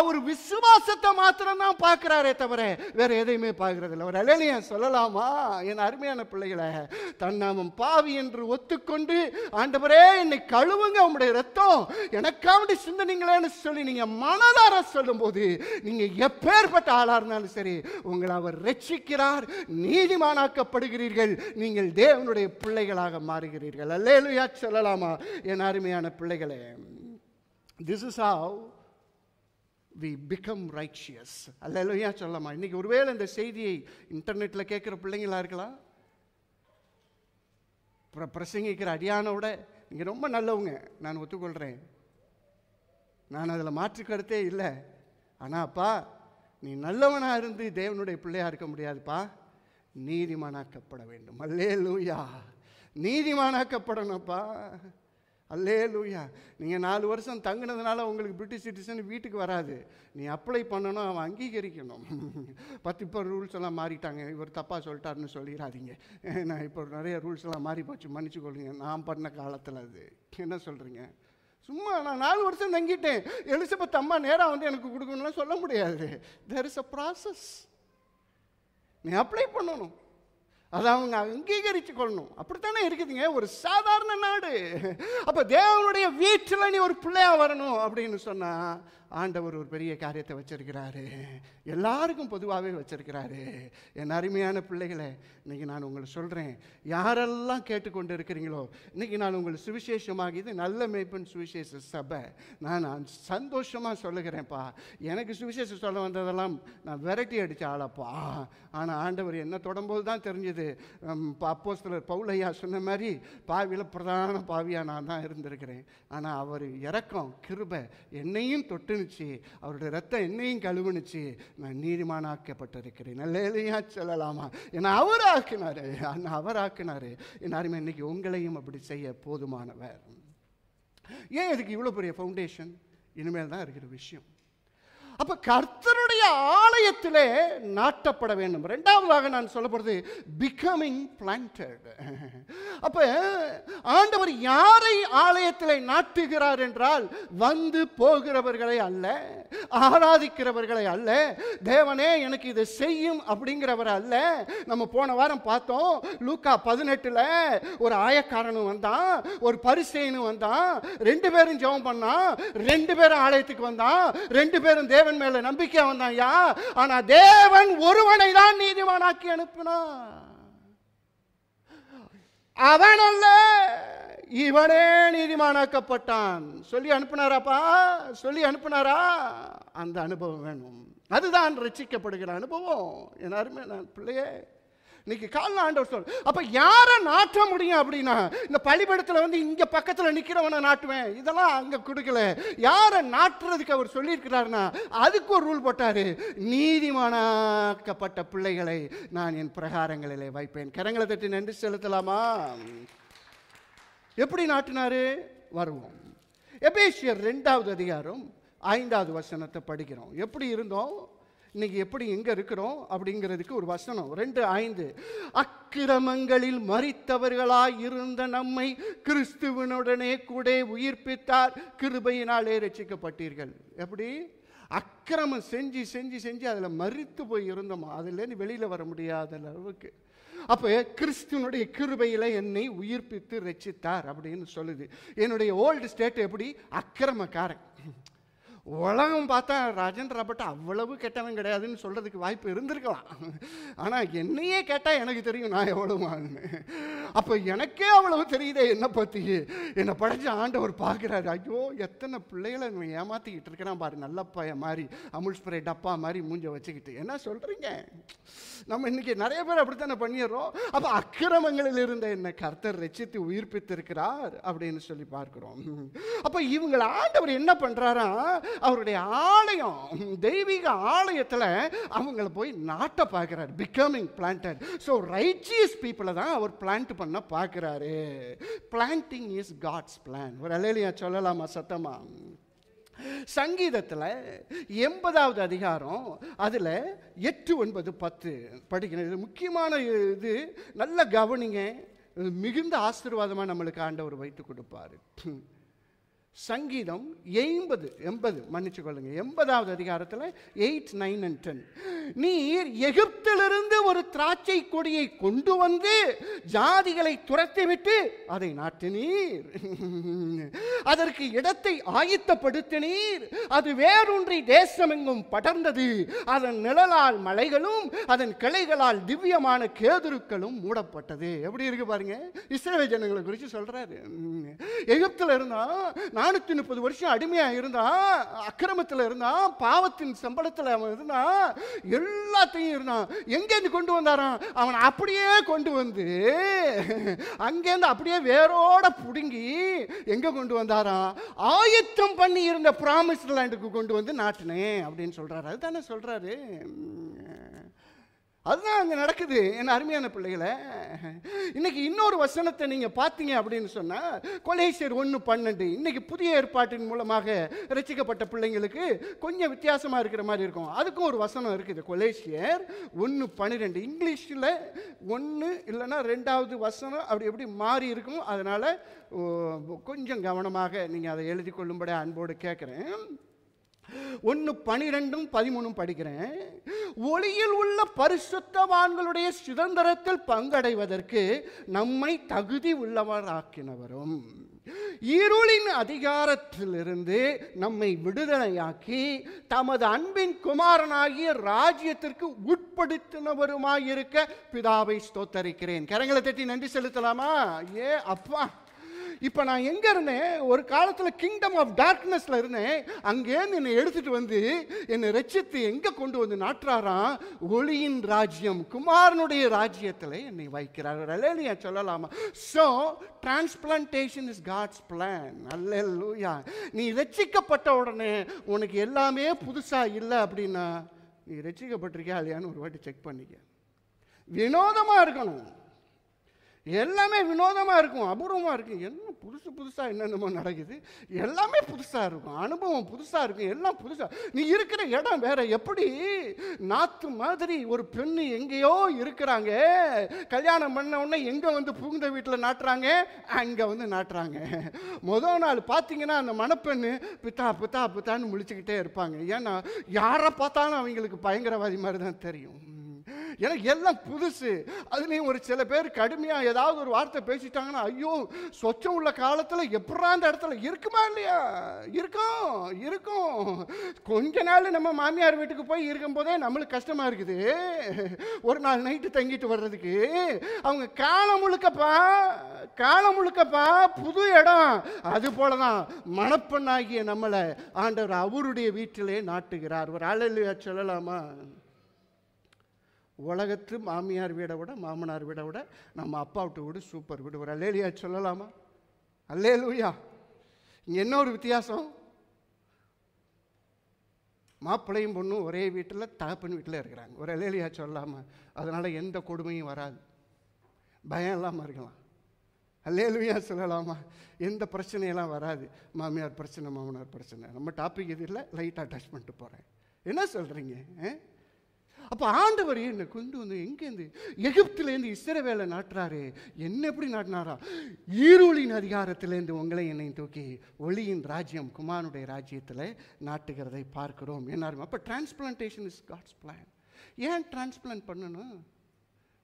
அவர் விசுவாசத்தை மாத்திரம் தான் பார்க்குறாரே தவிர வேற எதையுமே பார்க்கறது இல்லை ஒரு சொல்லலாமா என் அருமையான பிள்ளைகளை தன்னாமம் பாவி என்று ஒத்துக்கொண்டு ஆண்டவரே என்னை கழுவுங்க உங்களுடைய ரத்தம் எனக்காவடி சிந்தனைங்களேன்னு சொல்லி நீங்கள் மனதார சொல்லும்போது நீங்கள் எப்பேற்பட்ட ஆளாக இருந்தாலும் சரி உங்களை அவர் ரட்சிக்கிறார் நீதிமானாக்கப்படுகிறீர்கள் நீங்கள் தேவனுடைய பிள்ளைகளாக மாறுகிறீர்கள் அல்லேலுயா சொல்லலாமா என் அருமையான பிள்ளைகளே this is how we become righteous அல்லையா சொல்லலாமா இன்றைக்கி ஒருவேளை இந்த செய்தியை இன்டர்நெட்டில் கேட்குற பிள்ளைங்களா இருக்கலாம் அப்புறம் பிரசங்கிக்கிற அடியானோட நீங்கள் ரொம்ப நல்லவங்க நான் ஒத்துக்கொள்கிறேன் நான் அதில் மாற்று கருத்தே இல்லை ஆனால் நீ நல்லவனாக இருந்து தேவனுடைய பிள்ளையாக இருக்க முடியாதுப்பா நீதிமானாக்கப்பட வேண்டும் அல்லே லூயா நீதிமானாக்கப்படணும்ப்பா அல்லே லூயா நீங்கள் நாலு வருஷம் தங்கினதுனால உங்களுக்கு பிரிட்டிஷ் சிட்டிசன் வீட்டுக்கு வராது நீ அப்ளை பண்ணணும் அவன் அங்கீகரிக்கணும் பத்து இப்போ ரூல்ஸ் எல்லாம் மாறிட்டாங்க இவர் தப்பாக சொல்லிட்டாருன்னு சொல்லிடாதீங்க நான் இப்போ நிறைய ரூல்ஸ் எல்லாம் மாறி போச்சு மன்னிச்சுக்கொள்ளுங்க நான் பண்ண காலத்தில் அது என்ன சொல்கிறீங்க சும்மா நான் நாலு வருஷம் தங்கிட்டேன் எலிசபெத் அம்மா நேராக வந்து எனக்கு கொடுக்கணும்னா சொல்ல முடியாது தெர் இஸ் அ ப்ராசஸ் நீ அப்ளை பண்ணணும் அதை அவங்க அங்கீகரித்து கொள்ளணும் அப்படித்தானே இருக்குதுங்க ஒரு சாதாரண நாடு அப்போ தேவனுடைய வீட்டில் நீ ஒரு பிள்ளையாக வரணும் அப்படின்னு சொன்னால் ஆண்டவர் ஒரு பெரிய காரியத்தை வச்சுருக்கிறாரு எல்லாருக்கும் பொதுவாகவே வச்சுருக்கிறாரு என் அருமையான பிள்ளைகளை இன்றைக்கி நான் உங்களை சொல்கிறேன் யாரெல்லாம் கேட்டுக்கொண்டு இருக்கிறீங்களோ இன்றைக்கி நான் உங்களுக்கு சுவிசேஷமாக இது நல்ல மேய்ப்பன் சுவிசேஷ சபை நான் நான் சந்தோஷமாக சொல்லுகிறேன்ப்பா எனக்கு சுவிசேஷம் சொல்ல வந்ததெல்லாம் நான் விரட்டி அடித்த ஆளப்பா ஆனால் ஆண்டவர் என்ன தொடம்போது தான் தெரிஞ்சது சிலர் பவுலையா சொன்ன மாதிரி பாவியில் பிரதான பாவியாக நான் தான் இருந்திருக்கிறேன் ஆனால் அவர் இறக்கம் கிருபை என்னையும் தொட்டு கழுவுனுச்சு அவருடைய ரத்தம் என்னையும் கழுவுனுச்சு நான் நீதிமானாக்கப்பட்டிருக்கிறேன் நல்லையா சொல்லலாமா என்னை அவர் ஆக்கினாரு அண்ணா அவர் ஆக்கினாரு எல்லாருமே இன்னைக்கு உங்களையும் அப்படி செய்ய போதுமானவர் ஏன் இதுக்கு இவ்வளோ பெரிய ஃபவுண்டேஷன் இனிமேல் தான் இருக்கிற விஷயம் அப்ப கர்த்தருடைய ஆலயத்திலே நாட்டப்பட வேண்டும் ரெண்டாவதாக நான் சொல்லப்படுறது பிகமிங் பிளான்ட் அப்ப ஆண்டவர் யாரை ஆலயத்தில் நாட்டுகிறார் என்றால் வந்து போகிறவர்களை அல்ல ஆராதிக்கிறவர்களை அல்ல தேவனே எனக்கு இதை செய்யும் அப்படிங்கிறவர் அல்ல நம்ம போன வாரம் பார்த்தோம் லூக்கா பதினெட்டுல ஒரு ஆயக்காரனும் வந்தான் ஒரு பரிசேனும் வந்தான் ரெண்டு பேரும் ஜெபம் பண்ணான் ரெண்டு பேரும் ஆலயத்துக்கு வந்தான் ரெண்டு பேரும் தேவன் தேவன் மேல நம்பிக்கை வந்தாயா ஆனால் தேவன் ஒருவனை தான் நீதிமானாக்கி அனுப்பினான் அவன் அல்ல இவனே நீதிமானாக்கப்பட்டான் சொல்லி அனுப்பினாராப்பா சொல்லி அனுப்பினாரா அந்த அனுபவம் வேணும் அதுதான் ரசிக்கப்படுகிற அனுபவம் எல்லாருமே நான் பிள்ளையே இன்னைக்கு காலில் ஆண்டவர் சொல் அப்போ யாரை நாட்ட முடியும் அப்படின்னா இந்த பழிபடத்தில் வந்து இங்கே பக்கத்தில் நிற்கிறவனை நாட்டுவேன் இதெல்லாம் அங்கே கொடுக்கல யாரை நாட்டுறதுக்கு அவர் சொல்லியிருக்கிறாருன்னா அதுக்கு ஒரு ரூல் போட்டார் நீதிமானாக்கப்பட்ட பிள்ளைகளை நான் என் பிரகாரங்களிலே வைப்பேன் கரங்களை தட்டி நன்றி செலுத்தலாமா எப்படி நாட்டினாரு வருவோம் எபேசியர் ரெண்டாவது அதிகாரம் ஐந்தாவது வசனத்தை படிக்கிறோம் எப்படி இருந்தோம் இன்னைக்கு எப்படி எங்கே இருக்கிறோம் அப்படிங்கிறதுக்கு ஒரு வசனம் ரெண்டு ஐந்து அக்கிரமங்களில் மறித்தவர்களாய் இருந்த நம்மை கிறிஸ்துவனுடனே கூட உயிர்ப்பித்தார் கிருபையினாலே ரசிக்கப்பட்டீர்கள் எப்படி அக்கிரமம் செஞ்சு செஞ்சு செஞ்சு அதில் மறித்து போய் இருந்தோமா அதுலேருந்து வெளியில் வர முடியாத அளவுக்கு அப்போ கிறிஸ்துவனுடைய கிருபையில் என்னை உயிர்ப்பித்து ரச்சித்தார் அப்படின்னு சொல்லுது என்னுடைய ஓல்டு ஸ்டேட் எப்படி அக்கிரமக்காரன் உலகம் பார்த்தா ராஜேந்திர பட்டு அவ்வளவு கெட்டவன் கிடையாதுன்னு சொல்கிறதுக்கு வாய்ப்பு இருந்திருக்கலாம் ஆனால் என்னையே கேட்டால் எனக்கு தெரியும் நான் எவ்வளவு ஆகுன்னு அப்போ எனக்கே அவ்வளவு தெரியுதே என்னை பற்றி என்னை படைச்ச ஆண்டவர் பார்க்குறாரு ஐயோ எத்தனை பிள்ளைகளை நான் ஏமாற்றிக்கிட்டு இருக்கிறான் பாரு நல்ல பைய மாதிரி அமுல் ஸ்ப்ரே டப்பா மாதிரி மூஞ்ச வச்சுக்கிட்டு என்ன சொல்கிறீங்க நம்ம இன்றைக்கி நிறைய பேர் அப்படித்தானே பண்ணிடுறோம் அப்போ அக்கிரமங்களில் இருந்த என்னை கர்த்தர் ரச்சித்து உயிர்ப்பித்திருக்கிறார் அப்படின்னு சொல்லி பார்க்குறோம் அப்போ இவங்களை ஆண்டவர் என்ன பண்ணுறாரா அவருடைய ஆலயம் தெய்வீக ஆலயத்தில் அவங்கள போய் நாட்டை பார்க்குறாரு பிகமிங் பிளான்டட் ஸோ ரைச்சியஸ் பீப்புளை தான் அவர் பிளான்ட் பண்ண பார்க்குறாரு பிளான்டிங் இஸ் காட்ஸ் பிளான் ஒரு அலையிலையா சொல்லலாமா சத்தமா சங்கீதத்தில் எண்பதாவது அதிகாரம் அதில் எட்டு ஒன்பது பத்து படிக்கணும் இது முக்கியமான இது நல்ல கவனிங்க மிகுந்த ஆசீர்வாதமாக நம்மளுக்கு ஆண்டவர் வைத்து கொடுப்பாரு சங்கீதம் எண்பது எண்பது மன்னிச்சு கொள்ளுங்க எண்பதாவது அதிகாரத்தில் எயிட் நைன் அண்ட் டென் நீர் எகிப்திலிருந்து ஒரு திராட்சை கொடியை கொண்டு வந்து ஜாதிகளை துரத்திவிட்டு அதை நாட்டினீர் அதற்கு இடத்தை ஆயத்தப்படுத்தினீர் அது வேறொன்றி தேசமெங்கும் படர்ந்தது அதன் நிழலால் மலைகளும் அதன் கிளைகளால் திவ்யமான கேதுருக்களும் மூடப்பட்டது எப்படி இருக்கு பாருங்க இஸ்ரேல் ஜனங்களை குறித்து சொல்றாரு எகிப்தில் இருந்தால் நானூற்றி முப்பது வருஷம் அடிமையாக இருந்தான் அக்கிரமத்தில் இருந்தான் பாவத்தின் சம்பளத்தில் அவன் இருந்தான் எல்லாத்தையும் இருந்தான் எங்கேருந்து கொண்டு வந்தாரான் அவன் அப்படியே கொண்டு வந்து அங்கேருந்து அப்படியே வேரோட பிடுங்கி எங்கே கொண்டு வந்தாராம் ஆயத்தம் பண்ணி இருந்த ப்ராமிஸ் லேண்டுக்கு கொண்டு வந்து நாட்டினேன் அப்படின்னு சொல்கிறாரு அதுதானே சொல்கிறாரு அதுதான் அங்கே நடக்குது என் அருமையான பிள்ளைகளை இன்னைக்கு இன்னொரு வசனத்தை நீங்கள் பார்த்தீங்க அப்படின்னு சொன்னால் கொலேசியர் ஒன்று பன்னெண்டு இன்னைக்கு புதிய ஏற்பாட்டின் மூலமாக ரசிக்கப்பட்ட பிள்ளைங்களுக்கு கொஞ்சம் வித்தியாசமாக இருக்கிற மாதிரி இருக்கும் அதுக்கும் ஒரு வசனம் இருக்குது கொலேசியர் ஒன்று பன்னிரெண்டு இங்கிலீஷில் ஒன்று இல்லைன்னா ரெண்டாவது வசனம் அப்படி எப்படி மாறி இருக்கும் அதனால் கொஞ்சம் கவனமாக நீங்கள் அதை எழுதி கொள்ளும்படி அன்போடு கேட்குறேன் ஒன்று பனிரெண்டும் பதிமூணும் படிக்கிறேன் ஒளியில் உள்ள பரிசுத்தவான்களுடைய சுதந்திரத்தில் பங்கடைவதற்கு நம்மை தகுதி உள்ளவராக்கினவரும் இருளின் அதிகாரத்திலிருந்து நம்மை விடுதலையாக்கி தமது அன்பின் குமாரனாகிய ராஜ்யத்திற்கு உட்படுத்தினவருமாயிருக்க பிதாவை ஸ்தோத்தரிக்கிறேன் கரங்களை தட்டி நன்றி செலுத்தலாமா ஏ அப்பா இப்போ நான் எங்கே இருந்தேன் ஒரு காலத்தில் கிங்டம் ஆஃப் டார்க்னஸில் இருந்தேன் அங்கேருந்து என்னை எடுத்துகிட்டு வந்து என்னை ரச்சித்து எங்கே கொண்டு வந்து நாட்டுறாராம் ஒளியின் ராஜ்யம் குமாரனுடைய ராஜ்யத்தில் என்னை வைக்கிறார் அலேலியா சொல்லலாமா so transplantation is God's plan அல்லூயா நீ ரச்சிக்கப்பட்ட உடனே உனக்கு எல்லாமே புதுசாக இல்லை அப்படின்னா நீ ரச்சிக்கப்பட்டிருக்கியா இல்லையான்னு ஒரு வாட்டி செக் பண்ணிக்க வினோதமாக இருக்கணும் எல்லாமே வினோதமாக இருக்கும் அபூர்வமாக இருக்கும் என்ன புதுசு புதுசாக என்னென்னமோ நடக்குது எல்லாமே புதுசாக இருக்கும் அனுபவம் புதுசாக இருக்கும் எல்லாம் புதுசாக நீ இருக்கிற இடம் வேற எப்படி நாற்று மாதிரி ஒரு பெண்ணு எங்கேயோ இருக்கிறாங்க கல்யாணம் பண்ண உடனே எங்கே வந்து புகுந்த வீட்டில் நாட்டுறாங்க அங்கே வந்து நாட்டுறாங்க மொதல் நாள் பார்த்தீங்கன்னா அந்த மணப்பெண்ணு பித்தா பித்தா பித்தான்னு முழிச்சுக்கிட்டே இருப்பாங்க ஏன்னா யாரை பார்த்தாலும் அவங்களுக்கு பயங்கரவாதி மாதிரி தான் தெரியும் எனக்கு எல்லாம் புதுசு அதுலேயும் ஒரு சில பேர் கடுமையாக ஏதாவது ஒரு வார்த்தை பேசிட்டாங்கன்னா ஐயோ சொச்சம் உள்ள காலத்தில் எப்படா அந்த இடத்துல இருக்குமா இல்லையா இருக்கும் இருக்கும் கொஞ்ச நாள் நம்ம மாமியார் வீட்டுக்கு போய் இருக்கும்போதே நம்மளுக்கு கஷ்டமாக இருக்குது ஒரு நாள் நைட்டு தங்கிட்டு வர்றதுக்கு அவங்க காலம் முழுக்கப்பா காலம் முழுக்கப்பா புது இடம் அது போல தான் மணப்பெண்ணாகிய நம்மளை ஆண்டவர் அவருடைய வீட்டிலே நாட்டுகிறார் ஒரு அழலியா சொல்லலாமா உலகத்து மாமியார் வீடை விட மாமனார் வீடை விட நம்ம அப்பாவிட்ட வீடு சூப்பர் வீடு ஒரு அல்லேலியா சொல்லலாமா லூயா இங்கே என்ன ஒரு வித்தியாசம் மாப்பிள்ளையும் பொண்ணும் ஒரே வீட்டில் தகப்பன் வீட்டில் இருக்கிறாங்க ஒரு அலேலியா சொல்லலாமா அதனால் எந்த கொடுமையும் வராது பயம் இல்லாமல் இருக்கலாம் அல்லேலுவையா சொல்லலாமா எந்த பிரச்சனையெல்லாம் வராது மாமியார் பிரச்சனை மாமனார் பிரச்சனை நம்ம டாபிக் இது இல்லை லைட்டாக டச் பண்ணிட்டு போகிறேன் என்ன சொல்கிறீங்க அப்போ ஆண்டவர் என்னை கொண்டு வந்து எங்கேருந்து எகிப்திலேருந்து வேலை நாட்டுறாரு என்ன எப்படி நாட்டினாரா ஈரோளின் அதிகாரத்திலேருந்து உங்களை என்னை தூக்கி ஒளியின் ராஜ்யம் குமாரனுடைய ராஜ்யத்தில் நாட்டுகிறதை பார்க்கிறோம் என்ன அப்போ டிரான்ஸ்பிளான்டேஷன் இஸ் காட்ஸ் பிளான் ஏன் டிரான்ஸ்பிளான்ட் பண்ணணும்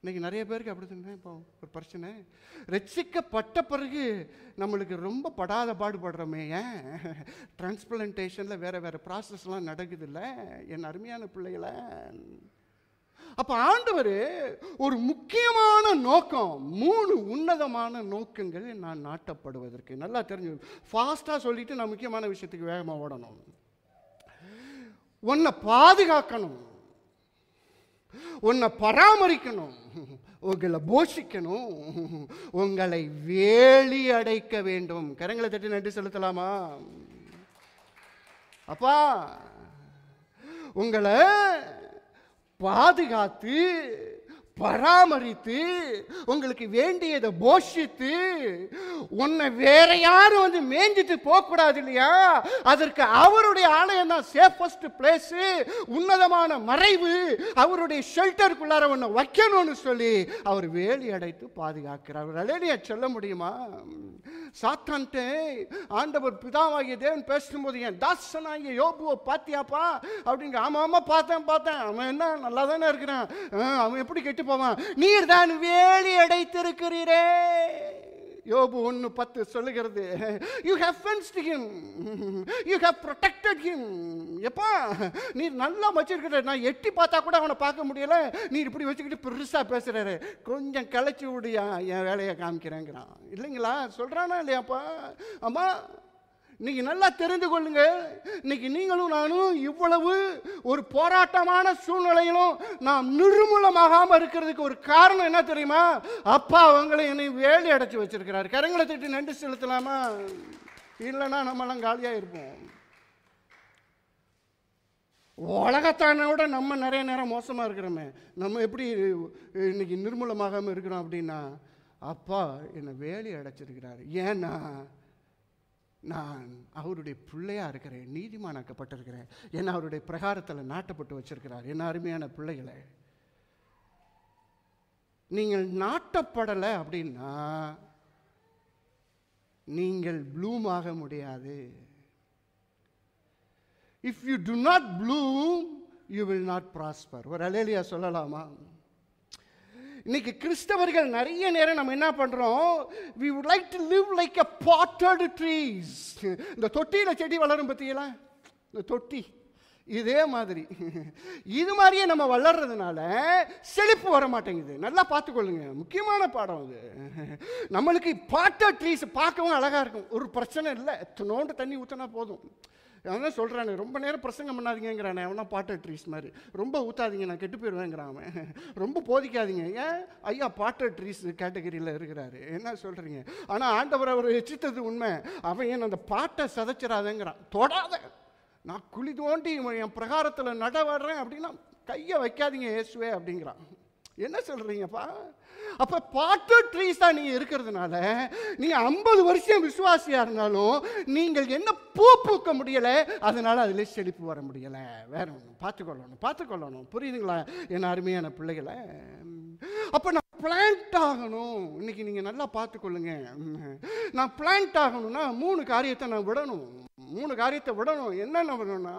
இன்றைக்கி நிறைய பேருக்கு அப்படி தான் இப்போ ஒரு பிரச்சனை ரட்சிக்கப்பட்ட பிறகு நம்மளுக்கு ரொம்ப படாத பாடுபடுறோமே ஏன் டிரான்ஸ்பிளன்டேஷனில் வேறு வேறு ப்ராசஸ்லாம் நடக்குது இல்லை என் அருமையான பிள்ளைகளை அப்போ ஆண்டவர் ஒரு முக்கியமான நோக்கம் மூணு உன்னதமான நோக்கங்கள் நான் நாட்டப்படுவதற்கு நல்லா தெரிஞ்சு ஃபாஸ்ட்டாக சொல்லிவிட்டு நான் முக்கியமான விஷயத்துக்கு வேகமாக ஓடணும் ஒன்றை பாதுகாக்கணும் உன்னை பராமரிக்கணும் உங்களை போஷிக்கணும் உங்களை வேலி அடைக்க வேண்டும் கரங்களை தட்டி நன்றி செலுத்தலாமா அப்பா உங்களை பாதுகாத்து பராமரித்து உங்களுக்கு வேண்டியதை போஷித்து உன்னை வேற யாரும் வந்து மேய்ஞ்சிட்டு போகக்கூடாது இல்லையா அதற்கு அவருடைய ஆலயம் தான் சேஃபஸ்ட் பிளேஸு உன்னதமான மறைவு அவருடைய ஷெல்டருக்குள்ளார உன்னை வைக்கணும்னு சொல்லி அவர் வேலி அடைத்து பாதுகாக்கிறார் அலேனியா சொல்ல முடியுமா சாத்தான்ட்டு ஆண்டவர் பிதாவாகிய தேவன் பேசும்போது என் தாசனாகிய யோபுவை பார்த்தியாப்பா அப்படிங்க ஆமாம் ஆமாம் பார்த்தேன் பார்த்தேன் அவன் என்ன நல்லா தானே இருக்கிறான் அவன் எப்படி கெட்டு போவான் நீர் தான் வேலி அடைத்திருக்கிறீரே யோபு ஒன்று பத்து சொல்லுகிறது you have fenced him you have protected him எப்பா நீர் நல்லா வச்சிருக்கிற நான் எட்டி பார்த்தா கூட அவனை பார்க்க முடியல நீர் இப்படி வச்சுக்கிட்டு பெருசாக பேசுகிறாரு கொஞ்சம் கலைச்சி விடியா என் வேலையை காமிக்கிறேங்கிறான் இல்லைங்களா சொல்கிறானா இல்லையாப்பா அம்மா நீங்கள் நல்லா தெரிந்து கொள்ளுங்க இன்னைக்கு நீங்களும் நானும் இவ்வளவு ஒரு போராட்டமான சூழ்நிலையிலும் நாம் நிர்மூலமாகாமல் இருக்கிறதுக்கு ஒரு காரணம் என்ன தெரியுமா அப்பா அவங்களை என்னை வேலை அடைச்சி வச்சிருக்கிறார் கரங்களை திட்டி நன்றி செலுத்தலாமா இல்லைன்னா நம்மளாம் காலியாக இருப்போம் உலகத்தானோட நம்ம நிறைய நேரம் மோசமாக இருக்கிறோமே நம்ம எப்படி இன்னைக்கு நிர்மூலமாகாமல் இருக்கிறோம் அப்படின்னா அப்பா என்னை வேலை அடைச்சிருக்கிறார் ஏன்னா நான் அவருடைய பிள்ளையாக இருக்கிறேன் நீதிமானாக்கப்பட்டிருக்கிறேன் என்னை அவருடைய பிரகாரத்தில் நாட்டப்பட்டு வச்சிருக்கிறார் என்ன அருமையான பிள்ளைகளை நீங்கள் நாட்டப்படலை அப்படின்னா நீங்கள் ப்ளூம் ஆக முடியாது if you do not bloom you will not prosper ஒரு அலேலியா சொல்லலாமா இன்னைக்கு கிறிஸ்தவர்கள் நிறைய நேரம் நம்ம என்ன பண்ணுறோம் we would like to live like a potted trees இந்த தொட்டியில் செடி வளரும் பார்த்தீங்களா இந்த தொட்டி இதே மாதிரி இது மாதிரியே நம்ம வளர்றதுனால செழிப்பு வர மாட்டேங்குது நல்லா பார்த்துக்கொள்ளுங்க முக்கியமான பாடம் அது நம்மளுக்கு பாட்டர் ட்ரீஸ் பார்க்கவும் அழகாக இருக்கும் ஒரு பிரச்சனை இல்லை நோண்டு தண்ணி ஊற்றினா போதும் அதான் சொல்கிறானே ரொம்ப நேரம் பிரசங்கம் பண்ணாதீங்கிறானே அவனா பாட்டு ட்ரீஸ் மாதிரி ரொம்ப ஊற்றாதீங்க நான் கெட்டு போயிடுவேங்கிறான் அவன் ரொம்ப போதிக்காதீங்க ஏன் ஐயா பாட்டு ட்ரீஸ் கேட்டகரியில் இருக்கிறாரு என்ன சொல்கிறீங்க ஆனால் ஆண்டவர் அவர் எச்சித்தது உண்மை அவன் ஏன் அந்த பாட்டை சதைச்சிடாதேங்கிறான் தொடாத நான் குழி தோண்டி என் பிரகாரத்தில் நடவாடுறேன் வர்றேன் அப்படின்னா கையை வைக்காதீங்க இயேசுவே அப்படிங்கிறான் என்ன சொல்கிறீங்கப்பா அப்போ பாட்டு தான் நீங்கள் இருக்கிறதுனால நீங்கள் ஐம்பது வருஷம் விசுவாசியாக இருந்தாலும் நீங்கள் என்ன பூ பூக்க முடியலை அதனால் அதில் செழிப்பு வர முடியலை வேற ஒன்று பார்த்துக்கொள்ளணும் பார்த்துக்கொள்ளணும் புரியுதுங்களா என் அருமையான பிள்ளைகளை அப்போ நான் பிளான்ட் ஆகணும் இன்னைக்கு நீங்கள் நல்லா பார்த்துக்கொள்ளுங்க நான் பிளான்ட் ஆகணும்னா மூணு காரியத்தை நான் விடணும் மூணு காரியத்தை விடணும் என்னென்ன விடணும்னா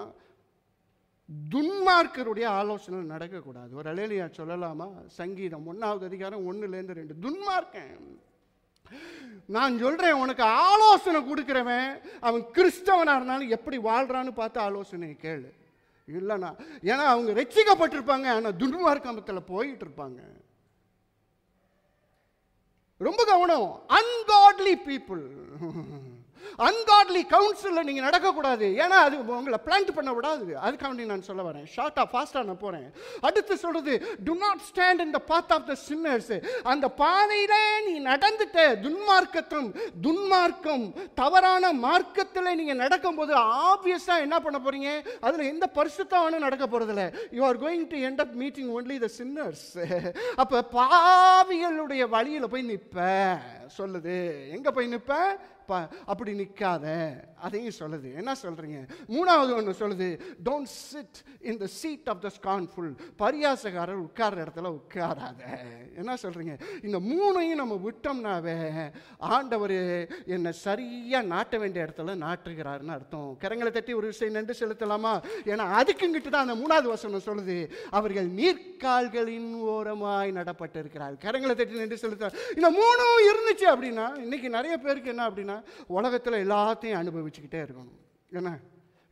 துன்மார்க்கருடைய ஆலோசனை நடக்கக்கூடாது ஒரு அலேலியா சொல்லலாமா சங்கீதம் ஒன்றாவது அதிகாரம் ஒன்றுலேருந்து ரெண்டு துன்மார்க்கன் நான் சொல்கிறேன் உனக்கு ஆலோசனை கொடுக்குறவன் அவன் கிறிஸ்தவனாக இருந்தாலும் எப்படி வாழ்கிறான்னு பார்த்து ஆலோசனையை கேளு இல்லைண்ணா ஏன்னா அவங்க ரட்சிக்கப்பட்டிருப்பாங்க ஆனால் துன்மார்க்கமத்தில் போயிட்டு இருப்பாங்க ரொம்ப கவனம் அன்காட்லி பீப்புள் அன்காட்லி கவுன்சிலில் நீங்கள் நடக்கக்கூடாது ஏன்னா அது உங்களை பிளான்ட் பண்ண விடாது அதுக்காண்டி நான் சொல்ல வரேன் ஷார்ட்டாக ஃபாஸ்ட்டாக நான் போகிறேன் அடுத்து சொல்கிறது do not stand in the path of the sinners அந்த பாதையில் நீ நடந்துட்ட துன்மார்க்கத்தும் துன்மார்க்கம் தவறான மார்க்கத்தில் நீங்கள் நடக்கும்போது ஆப்வியஸாக என்ன பண்ண போகிறீங்க அதில் எந்த பரிசுத்தானும் நடக்க போகிறதில்ல you are going to end up meeting only the sinners அப்போ பாவிகளுடைய வழியில் போய் நிற்பேன் சொல்லுது எங்கே போய் நிற்பேன் அப்படி நிற்காத அதையும் சொல்லுது என்ன சொல்கிறீங்க மூணாவது ஒன்று சொல்லுது don't sit in the seat of the scornful பரியாசக்காரர் உட்கார இடத்துல உட்காராத என்ன சொல்கிறீங்க இந்த மூணையும் நம்ம விட்டோம்னாவே ஆண்டவர் என்னை சரியாக நாட்ட வேண்டிய இடத்துல நாட்டுகிறாருன்னு அர்த்தம் கரங்களை தட்டி ஒரு விஷயம் நின்று செலுத்தலாமா ஏன்னா அதுக்குங்கிட்டு தான் அந்த மூணாவது வசனம் சொல்லுது அவர்கள் நீர்க்கால்களின் ஓரமாய் நடப்பட்டிருக்கிறார் கரங்களை தட்டி நின்று செலுத்த இந்த மூணும் இருந்துச்சு அப்படின்னா இன்னைக்கு நிறைய பேருக்கு என்ன அப்படின்னா உலகத்தில் எல்லாத்தையும் அனுபவி அனுபவிச்சுக்கிட்டே இருக்கணும் என்ன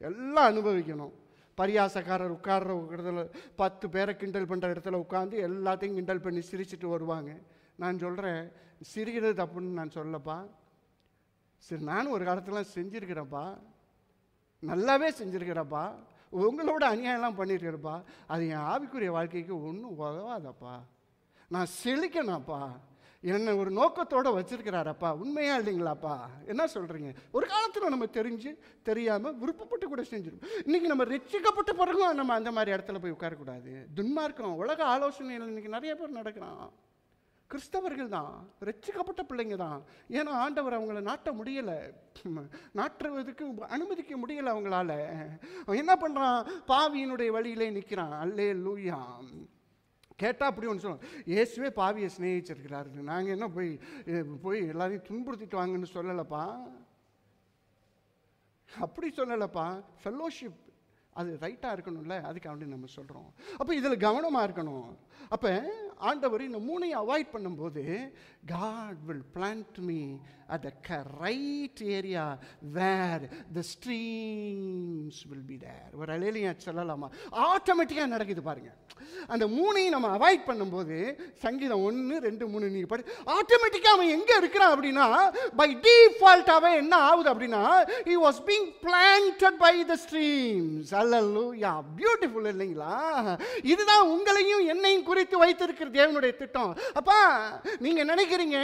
எல்லாம் அனுபவிக்கணும் பரியாசக்காரர் உட்கார்ற இடத்துல பத்து பேரை கிண்டல் பண்ணுற இடத்துல உட்காந்து எல்லாத்தையும் கிண்டல் பண்ணி சிரிச்சுட்டு வருவாங்க நான் சொல்கிறேன் சிரிக்கிறது தப்புன்னு நான் சொல்லப்பா சரி நானும் ஒரு காலத்தில் செஞ்சுருக்கிறப்பா நல்லாவே செஞ்சுருக்கிறப்பா உங்களோட அநியாயம்லாம் பண்ணியிருக்கிறப்பா அது என் ஆவிக்குரிய வாழ்க்கைக்கு ஒன்றும் உதவாதப்பா நான் செழிக்கணாப்பா என்னை ஒரு நோக்கத்தோடு அப்பா உண்மையாக இல்லைங்களாப்பா என்ன சொல்கிறீங்க ஒரு காலத்தில் நம்ம தெரிஞ்சு தெரியாமல் விருப்பப்பட்டு கூட செஞ்சிடும் இன்றைக்கி நம்ம ரட்சிக்கப்பட்டு பிறகும் நம்ம அந்த மாதிரி இடத்துல போய் உட்காரக்கூடாது துன்மார்க்கம் உலக ஆலோசனையில் இன்றைக்கி நிறைய பேர் நடக்கிறான் கிறிஸ்தவர்கள் தான் ரச்சிக்கப்பட்ட பிள்ளைங்க தான் ஏன்னா ஆண்டவர் அவங்கள நாட்ட முடியலை நாட்டுவதுக்கு அனுமதிக்க முடியலை அவங்களால என்ன பண்ணுறான் பாவியினுடைய வழியிலே நிற்கிறான் அல்லே லூயா கேட்டால் அப்படி ஒன்று சொல்லுவோம் இயேசுவே பாவியை சிநேகிச்சிருக்கிறாரு நாங்கள் என்ன போய் போய் எல்லாரையும் துன்புறுத்திட்டு வாங்கன்னு சொல்லலைப்பா அப்படி சொல்லலைப்பா ஃபெல்லோஷிப் அது ரைட்டாக இருக்கணும்ல அதுக்கு அப்படி நம்ம சொல்கிறோம் அப்போ இதில் கவனமாக இருக்கணும் அப்போ ஆண்டவர் இந்த மூணையும் அவாய்ட் பண்ணும்போது God will plant me at the correct area where the streams will be there ஒரு அலையிலையும் சொல்லலாமா ஆட்டோமேட்டிக்காக நடக்குது பாருங்க அந்த மூணையும் நம்ம அவாய்ட் பண்ணும்போது சங்கீதம் ஒன்று ரெண்டு மூணு நீங்கள் படி ஆட்டோமேட்டிக்காக அவன் எங்கே இருக்கிறான் அப்படின்னா பை டீஃபால்ட் என்ன ஆகுது அப்படின்னா he was being planted by the streams அல்லல்லு யா பியூட்டிஃபுல் இல்லைங்களா இதுதான் உங்களையும் என்னையும் குறித்து வைத்திருக்கிற தேவனுடைய திட்டம் அப்பா நீங்கள் நினைக்கிறீங்க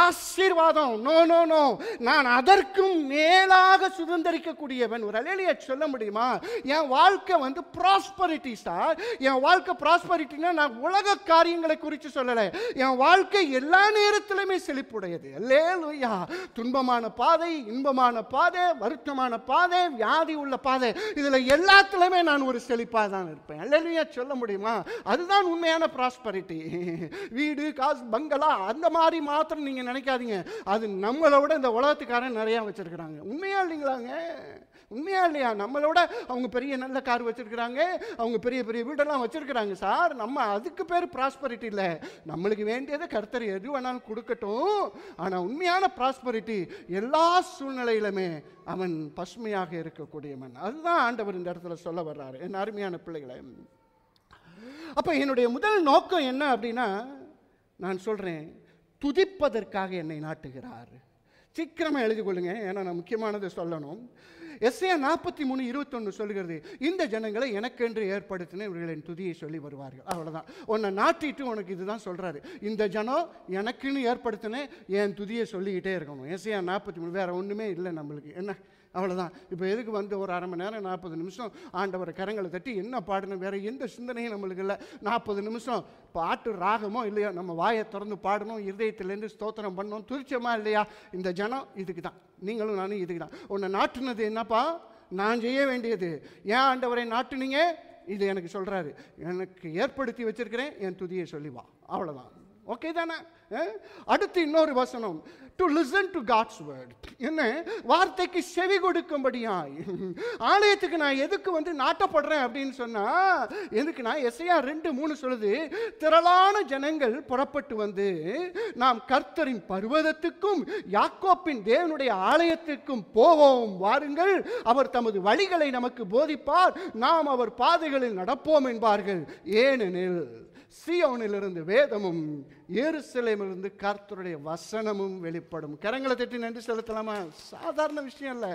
ஆசீர்வாதம் நோ நோ நோ நான் அதற்கும் மேலாக சுதந்திரிக்கக்கூடியவன் ஒரு அலையிலேயே சொல்ல முடியுமா என் வாழ்க்கை வந்து ப்ராஸ்பரிட்டி சார் என் வாழ்க்கை ப்ராஸ்பரிட்டினா நான் உலக காரியங்களை குறித்து சொல்லலை என் வாழ்க்கை எல்லா நேரத்திலுமே செழிப்புடையது அல்லேலுயா துன்பமான பாதை இன்பமான பாதை வருத்தமான பாதை வியாதி உள்ள பாதை இதில் எல்லாத்துலேயுமே நான் ஒரு செழிப்பாக தான் இருப்பேன் அல்லையா சொல்ல முடியுமா அதுதான் உண்மையான ப்ராஸ்பரிட்டி வீடு காசு பங்களா அந்த மாதிரி மாத்திரம் நீங்கள் நினைக்காதீங்க அது நம்மளை விட இந்த உலகத்துக்காரன் நிறையா வச்சுருக்குறாங்க உண்மையாக இல்லைங்களாங்க உண்மையா இல்லையா நம்மளோட அவங்க பெரிய நல்ல கார் வச்சுருக்குறாங்க அவங்க பெரிய பெரிய வீடெல்லாம் வச்சுருக்குறாங்க சார் நம்ம அதுக்கு பேர் ப்ராஸ்பரிட்டி இல்லை நம்மளுக்கு வேண்டியதை கருத்தர் எது வேணாலும் கொடுக்கட்டும் ஆனால் உண்மையான ப்ராஸ்பரிட்டி எல்லா சூழ்நிலையிலுமே அவன் பசுமையாக இருக்கக்கூடியவன் அதுதான் ஆண்டவர் இந்த இடத்துல சொல்ல வர்றாரு என் அருமையான பிள்ளைகளை அப்போ என்னுடைய முதல் நோக்கம் என்ன அப்படின்னா நான் சொல்கிறேன் துதிப்பதற்காக என்னை நாட்டுகிறார் சீக்கிரமாக எழுதி கொள்ளுங்க ஏன்னா நான் முக்கியமானதை சொல்லணும் எஸ்ஏ நாற்பத்தி மூணு இருபத்தொன்று சொல்கிறது இந்த ஜனங்களை எனக்கென்று ஏற்படுத்தின இவர்களின் துதியை சொல்லி வருவார்கள் அவ்வளோதான் உன்னை நாட்டிட்டு உனக்கு இதுதான் சொல்கிறாரு இந்த ஜனம் எனக்குன்னு ஏற்படுத்தின என் துதியை சொல்லிக்கிட்டே இருக்கணும் எஸ்ஏ நாற்பத்தி மூணு வேறு ஒன்றுமே இல்லை நம்மளுக்கு என்ன அவ்வளோதான் இப்போ எதுக்கு வந்து ஒரு அரை மணி நேரம் நாற்பது நிமிஷம் ஆண்டவர் கரங்களை தட்டி என்ன பாடணும் வேறு எந்த சிந்தனையும் நம்மளுக்கு இல்லை நாற்பது நிமிஷம் பாட்டு ராகமோ இல்லையோ நம்ம வாயை திறந்து பாடணும் இருதயத்திலேருந்து ஸ்தோத்திரம் பண்ணணும் துரிச்சமாக இல்லையா இந்த ஜனம் இதுக்கு தான் நீங்களும் நானும் இதுக்கு தான் உன்னை நாட்டுனது என்னப்பா நான் செய்ய வேண்டியது ஏன் ஆண்டவரை நாட்டுனீங்க இது எனக்கு சொல்கிறாரு எனக்கு ஏற்படுத்தி வச்சுருக்கிறேன் என் துதியை சொல்லி வா அவ்வளோதான் ஓகே தானே Eh? அடுத்து இன்னொரு வசனம் to listen to God's word என்ன வார்த்தைக்கு செவி கொடுக்கும்படியாய் ஆலயத்துக்கு நான் எதுக்கு வந்து நாட்டப்படுறேன் அப்படின்னு சொன்னா எதுக்கு நான் எஸ்ஐயா ரெண்டு மூணு சொல்லுது திரளான ஜனங்கள் புறப்பட்டு வந்து நாம் கர்த்தரின் பர்வதத்துக்கும் யாக்கோப்பின் தேவனுடைய ஆலயத்துக்கும் போவோம் வாருங்கள் அவர் தமது வழிகளை நமக்கு போதிப்பார் நாம் அவர் பாதைகளில் நடப்போம் என்பார்கள் ஏனெனில் சியோனிலிருந்து வேதமும் ஏருசலேமிலிருந்து கர்த்தருடைய வசனமும் வெளிப்படும் கரங்களை தட்டி நன்றி செலுத்தலாமா சாதாரண விஷயம் இல்லை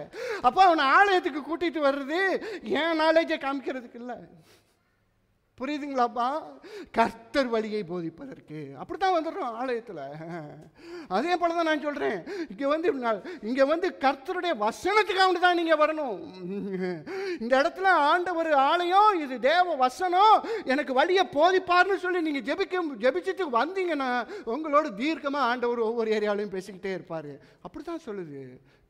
அப்போ அவனை ஆலயத்துக்கு கூட்டிகிட்டு வர்றது ஏன் நாலேஜை காமிக்கிறதுக்கு இல்லை புரியுதுங்களாப்பா கர்த்தர் வழியை போதிப்பதற்கு அப்படி தான் வந்துடுறோம் ஆலயத்தில் அதே போல தான் நான் சொல்கிறேன் இங்கே வந்து இங்கே வந்து கர்த்தருடைய வசனத்துக்காக தான் நீங்கள் வரணும் இந்த இடத்துல ஆண்டவர் ஆலயம் இது தேவ வசனம் எனக்கு வழியை போதிப்பார்னு சொல்லி நீங்கள் ஜெபிக்க ஜெபிச்சுட்டு வந்தீங்கன்னா உங்களோட தீர்க்கமாக ஆண்டவர் ஒவ்வொரு ஏரியாலையும் பேசிக்கிட்டே இருப்பார் அப்படி தான் சொல்லுது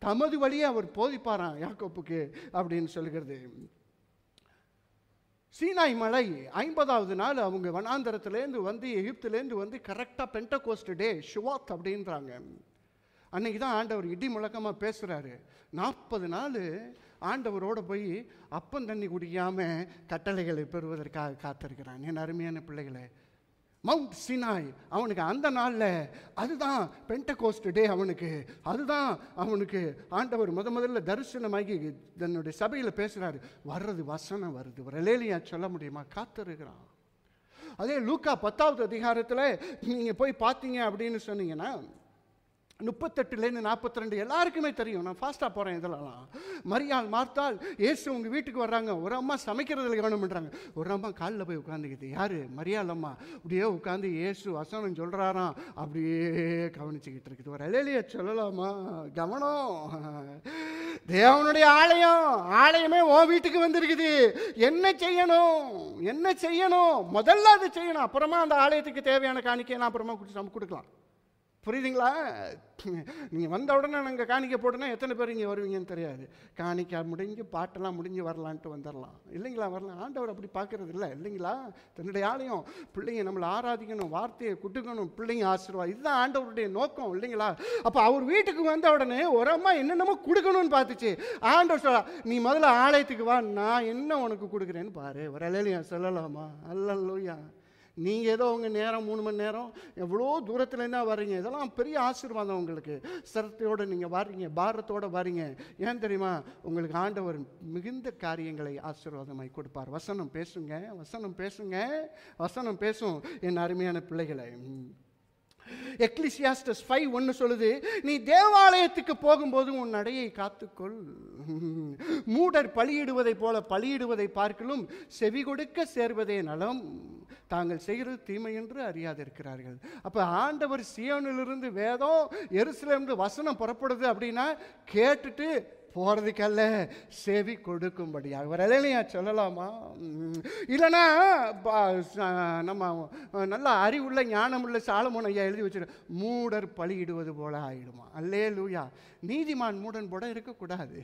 தமது வழியை அவர் போதிப்பாரான் யாக்கோப்புக்கு அப்படின்னு சொல்கிறது சீனாய் மலை ஐம்பதாவது நாள் அவங்க வனாந்தரத்துலேருந்து வந்து எகிப்துலேருந்து வந்து கரெக்டாக பென்டகோஸ்ட் டே ஷுவாத் அப்படின்றாங்க அன்னைக்கு தான் ஆண்டவர் இடி முழக்கமாக பேசுகிறாரு நாற்பது நாள் ஆண்டவரோடு போய் அப்பம் தண்ணி குடிக்காமல் கட்டளைகளை பெறுவதற்காக காத்திருக்கிறான் என் அருமையான பிள்ளைகளை மவுண்ட் சினாய் அவனுக்கு அந்த நாளில் அதுதான் பென்டகோஸ்ட் டே அவனுக்கு அதுதான் அவனுக்கு ஆண்டவர் முத முதல்ல தரிசனமாகி தன்னுடைய சபையில் பேசுகிறாரு வர்றது வசனம் வருது வரலேலியா சொல்ல முடியுமா காத்திருக்கிறான் அதே லூக்கா பத்தாவது அதிகாரத்தில் நீங்கள் போய் பார்த்தீங்க அப்படின்னு சொன்னீங்கன்னா முப்பத்தெட்டுலேருந்து நாற்பத்தி ரெண்டு எல்லாருக்குமே தெரியும் நான் ஃபாஸ்ட்டாக போகிறேன் இதெல்லாம் மரியாள் மார்த்தால் ஏசு உங்கள் வீட்டுக்கு வர்றாங்க ஒரு அம்மா சமைக்கிறதுல கவனம் பண்ணுறாங்க ஒரு அம்மா காலில் போய் உட்காந்துக்கிது யார் மரியாள் அம்மா அப்படியே உட்காந்து ஏசு வசனம் சொல்கிறாராம் அப்படியே கவனிச்சுக்கிட்டு இருக்குது ஒரு அலையிலேயே சொல்லலாமா கவனம் தேவனுடைய ஆலயம் ஆலயமே ஓ வீட்டுக்கு வந்திருக்குது என்ன செய்யணும் என்ன செய்யணும் முதல்ல அது செய்யணும் அப்புறமா அந்த ஆலயத்துக்கு தேவையான காணிக்கையை நான் அப்புறமா நம்ம கொடுக்கலாம் புரியுதுங்களா நீங்கள் வந்த உடனே நாங்கள் காணிக்க போட்டோன்னா எத்தனை பேர் இங்கே வருவீங்கன்னு தெரியாது காணிக்கா முடிஞ்சு பாட்டெல்லாம் முடிஞ்சு வரலான்ட்டு வந்துடலாம் இல்லைங்களா வரலாம் ஆண்டவர் அப்படி பார்க்கறது இல்லை இல்லைங்களா தன்னுடைய ஆலயம் பிள்ளைங்க நம்மளை ஆராதிக்கணும் வார்த்தையை குட்டுக்கணும் பிள்ளைங்க ஆசீர்வா இதுதான் ஆண்டவருடைய நோக்கம் இல்லைங்களா அப்போ அவர் வீட்டுக்கு வந்த உடனே ஒரு அம்மா என்னென்னமோ கொடுக்கணும்னு பார்த்துச்சு ஆண்டவர் சொல்ல நீ முதல்ல ஆலயத்துக்கு வா நான் என்ன உனக்கு கொடுக்குறேன்னு பாரு ஒரு அலையிலையா சொல்லலாமா அல்லல்லையா நீங்கள் ஏதோ உங்கள் நேரம் மூணு மணி நேரம் எவ்வளோ என்ன வரீங்க இதெல்லாம் பெரிய ஆசீர்வாதம் உங்களுக்கு சிரத்தையோடு நீங்கள் வரீங்க பாரத்தோடு வரீங்க ஏன் தெரியுமா உங்களுக்கு ஆண்டவர் மிகுந்த காரியங்களை ஆசீர்வாதமாய் கொடுப்பார் வசனம் பேசுங்க வசனம் பேசுங்க வசனம் பேசும் என் அருமையான பிள்ளைகளை எக்லிசியாஸ்டஸ் ஃபைவ் ஒன்று சொல்லுது நீ தேவாலயத்துக்கு போகும்போது உன் நடையை காத்துக்கொள் மூடர் பழியிடுவதைப் போல பழியிடுவதை பார்க்கலும் செவி கொடுக்க சேர்வதே நலம் தாங்கள் செய்கிறது தீமை என்று அறியாதிருக்கிறார்கள் அப்போ ஆண்டவர் சியோனிலிருந்து வேதம் எருசலேமிலிருந்து வசனம் புறப்படுது அப்படின்னா கேட்டுட்டு போகிறதுக்கல்ல செவி கொடுக்கும்படியாக ஒரு இலையிலையா சொல்லலாமா இல்லைன்னா நம்ம நல்ல அறிவுள்ள ஞானமுள்ள சாலமோன் ஐயா எழுதி வச்சுரு மூடர் பழியிடுவது போல ஆயிடுமா அல்லே லூயா நீதிமான் மூடன் போல இருக்கக்கூடாது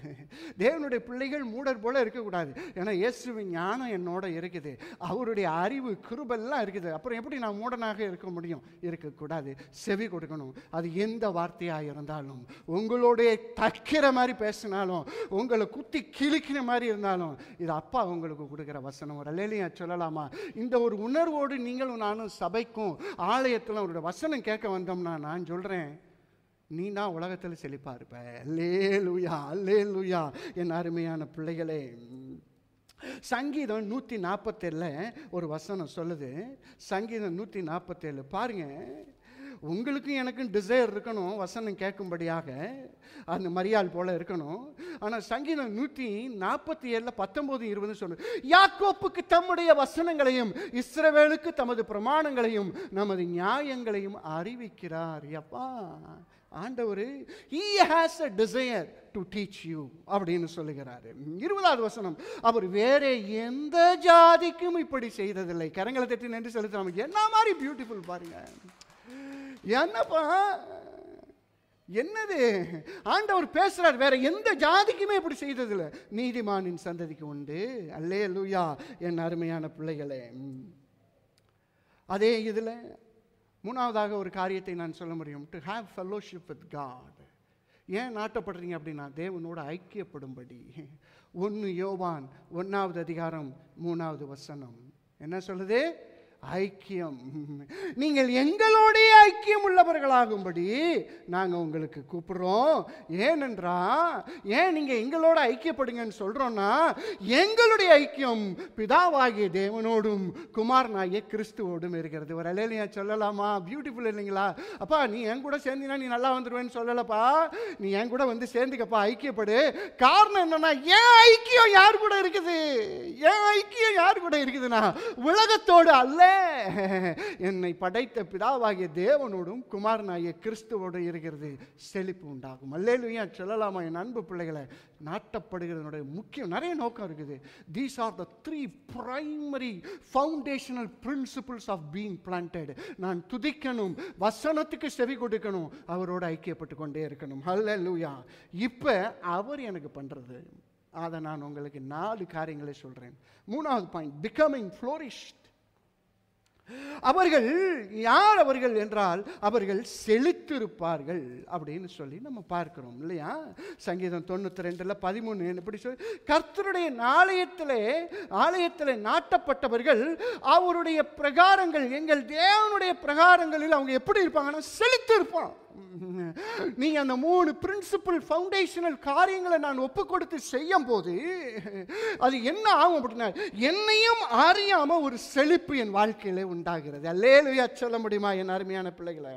தேவனுடைய பிள்ளைகள் மூடர் போல இருக்கக்கூடாது ஏன்னா இயேசுவின் ஞானம் என்னோட இருக்குது அவருடைய அறிவு கிருபெல்லாம் இருக்குது அப்புறம் எப்படி நான் மூடனாக இருக்க முடியும் இருக்கக்கூடாது செவி கொடுக்கணும் அது எந்த வார்த்தையாக இருந்தாலும் உங்களுடைய தக்கிற மாதிரி பேசினா இருந்தாலும் உங்களை குத்தி கிழிக்கிற மாதிரி இருந்தாலும் இது அப்பா உங்களுக்கு கொடுக்குற வசனம் ஒரு அல்லையா சொல்லலாமா இந்த ஒரு உணர்வோடு நீங்களும் நானும் சபைக்கும் ஆலயத்தில் அவருடைய வசனம் கேட்க வந்தோம்னா நான் சொல்கிறேன் நீ நான் உலகத்தில் செழிப்பாக இருப்ப அல்லே லூயா அல்லே லூயா என் அருமையான பிள்ளைகளே சங்கீதம் நூற்றி நாற்பத்தேழில் ஒரு வசனம் சொல்லுது சங்கீதம் நூற்றி நாற்பத்தேழு பாருங்கள் உங்களுக்கும் எனக்கும் டிசைர் இருக்கணும் வசனம் கேட்கும்படியாக அந்த மரியாள் போல இருக்கணும் ஆனால் சங்கீதம் நூற்றி நாற்பத்தி ஏழில் பத்தொம்போது இருபது சொல்லு யாக்கோப்புக்கு தம்முடைய வசனங்களையும் இஸ்ரவேலுக்கு தமது பிரமாணங்களையும் நமது நியாயங்களையும் அறிவிக்கிறார் எப்பா ஆண்டவர் he has a desire to teach you அப்படின்னு சொல்லுகிறாரு இருபதாவது வசனம் அவர் வேற எந்த ஜாதிக்கும் இப்படி செய்ததில்லை கரங்களை தட்டி நன்றி செலுத்த நமக்கு என்ன மாதிரி பியூட்டிஃபுல் பாருங்கள் என்னப்பா என்னது ஆண்டவர் பேசுறார் வேற எந்த ஜாதிக்குமே இப்படி செய்ததில்ல நீதிமானின் சந்ததிக்கு உண்டு அல்லே லூயா என் அருமையான பிள்ளைகளே அதே இதில் மூணாவதாக ஒரு காரியத்தை நான் சொல்ல முடியும் to have fellowship with God ஏன் நாட்டப்படுறீங்க அப்படின்னா தேவனோட ஐக்கியப்படும்படி ஒன்று யோவான் ஒன்றாவது அதிகாரம் மூணாவது வசனம் என்ன சொல்லுது ஐக்கியம் நீங்கள் எங்களோடைய ஐக்கியம் உள்ளவர்களாகும்படி நாங்கள் உங்களுக்கு கூப்பிடுறோம் ஏனென்றா ஏன் நீங்கள் எங்களோட ஐக்கியப்படுங்கன்னு சொல்கிறோன்னா எங்களுடைய ஐக்கியம் பிதாவாகிய தேவனோடும் குமார் நாய கிறிஸ்துவோடும் இருக்கிறது ஒரு அலையிலையா சொல்லலாமா பியூட்டிஃபுல் இல்லைங்களா அப்பா நீ என் கூட சேர்ந்தினா நீ நல்லா வந்துடுவேன்னு சொல்லலப்பா நீ என் கூட வந்து சேர்ந்துக்கப்பா ஐக்கியப்படு காரணம் என்னன்னா ஏன் ஐக்கியம் யார் கூட இருக்குது ஏன் ஐக்கியம் யார் கூட இருக்குதுன்னா உலகத்தோடு அல்ல என்னை படைத்த பிதாவாகிய தேவனோடும் குமாரனாகிய கிறிஸ்துவோடும் இருக்கிறது செழிப்பு உண்டாகும் அல்லேலுயா சொல்லலாமா என் அன்பு பிள்ளைகளை நாட்டப்படுகிறதனுடைய முக்கியம் நிறைய நோக்கம் இருக்குது these are the three primary foundational principles of being planted நான் துதிக்கணும் வசனத்துக்கு செவி கொடுக்கணும் அவரோடு ஐக்கியப்பட்டு கொண்டே இருக்கணும் அல்லேலுயா இப்போ அவர் எனக்கு பண்ணுறது அதை நான் உங்களுக்கு நாலு காரியங்களை சொல்கிறேன் மூணாவது பாயிண்ட் பிகமிங் ஃப்ளோரிஷ்ட் அவர்கள் யார் அவர்கள் என்றால் அவர்கள் செழித்திருப்பார்கள் அப்படின்னு சொல்லி நம்ம பார்க்கிறோம் இல்லையா சங்கீதம் தொண்ணூற்றி ரெண்டில் பதிமூணு எப்படி சொல்லி கர்த்தருடைய ஆலயத்தில் ஆலயத்தில் நாட்டப்பட்டவர்கள் அவருடைய பிரகாரங்கள் எங்கள் தேவனுடைய பிரகாரங்களில் அவங்க எப்படி இருப்பாங்கன்னா செழித்து இருப்பான் நீ அந்த மூணு பிரின்சிபல் ஃபவுண்டேஷனல் காரியங்களை நான் ஒப்பு கொடுத்து செய்யும் போது அது என்ன ஆகும் அப்படின்னா என்னையும் அறியாமல் ஒரு செழிப்பு என் வாழ்க்கையிலே உண்டாகிறது அல்லேலுயா சொல்ல முடியுமா என் அருமையான பிள்ளைகளை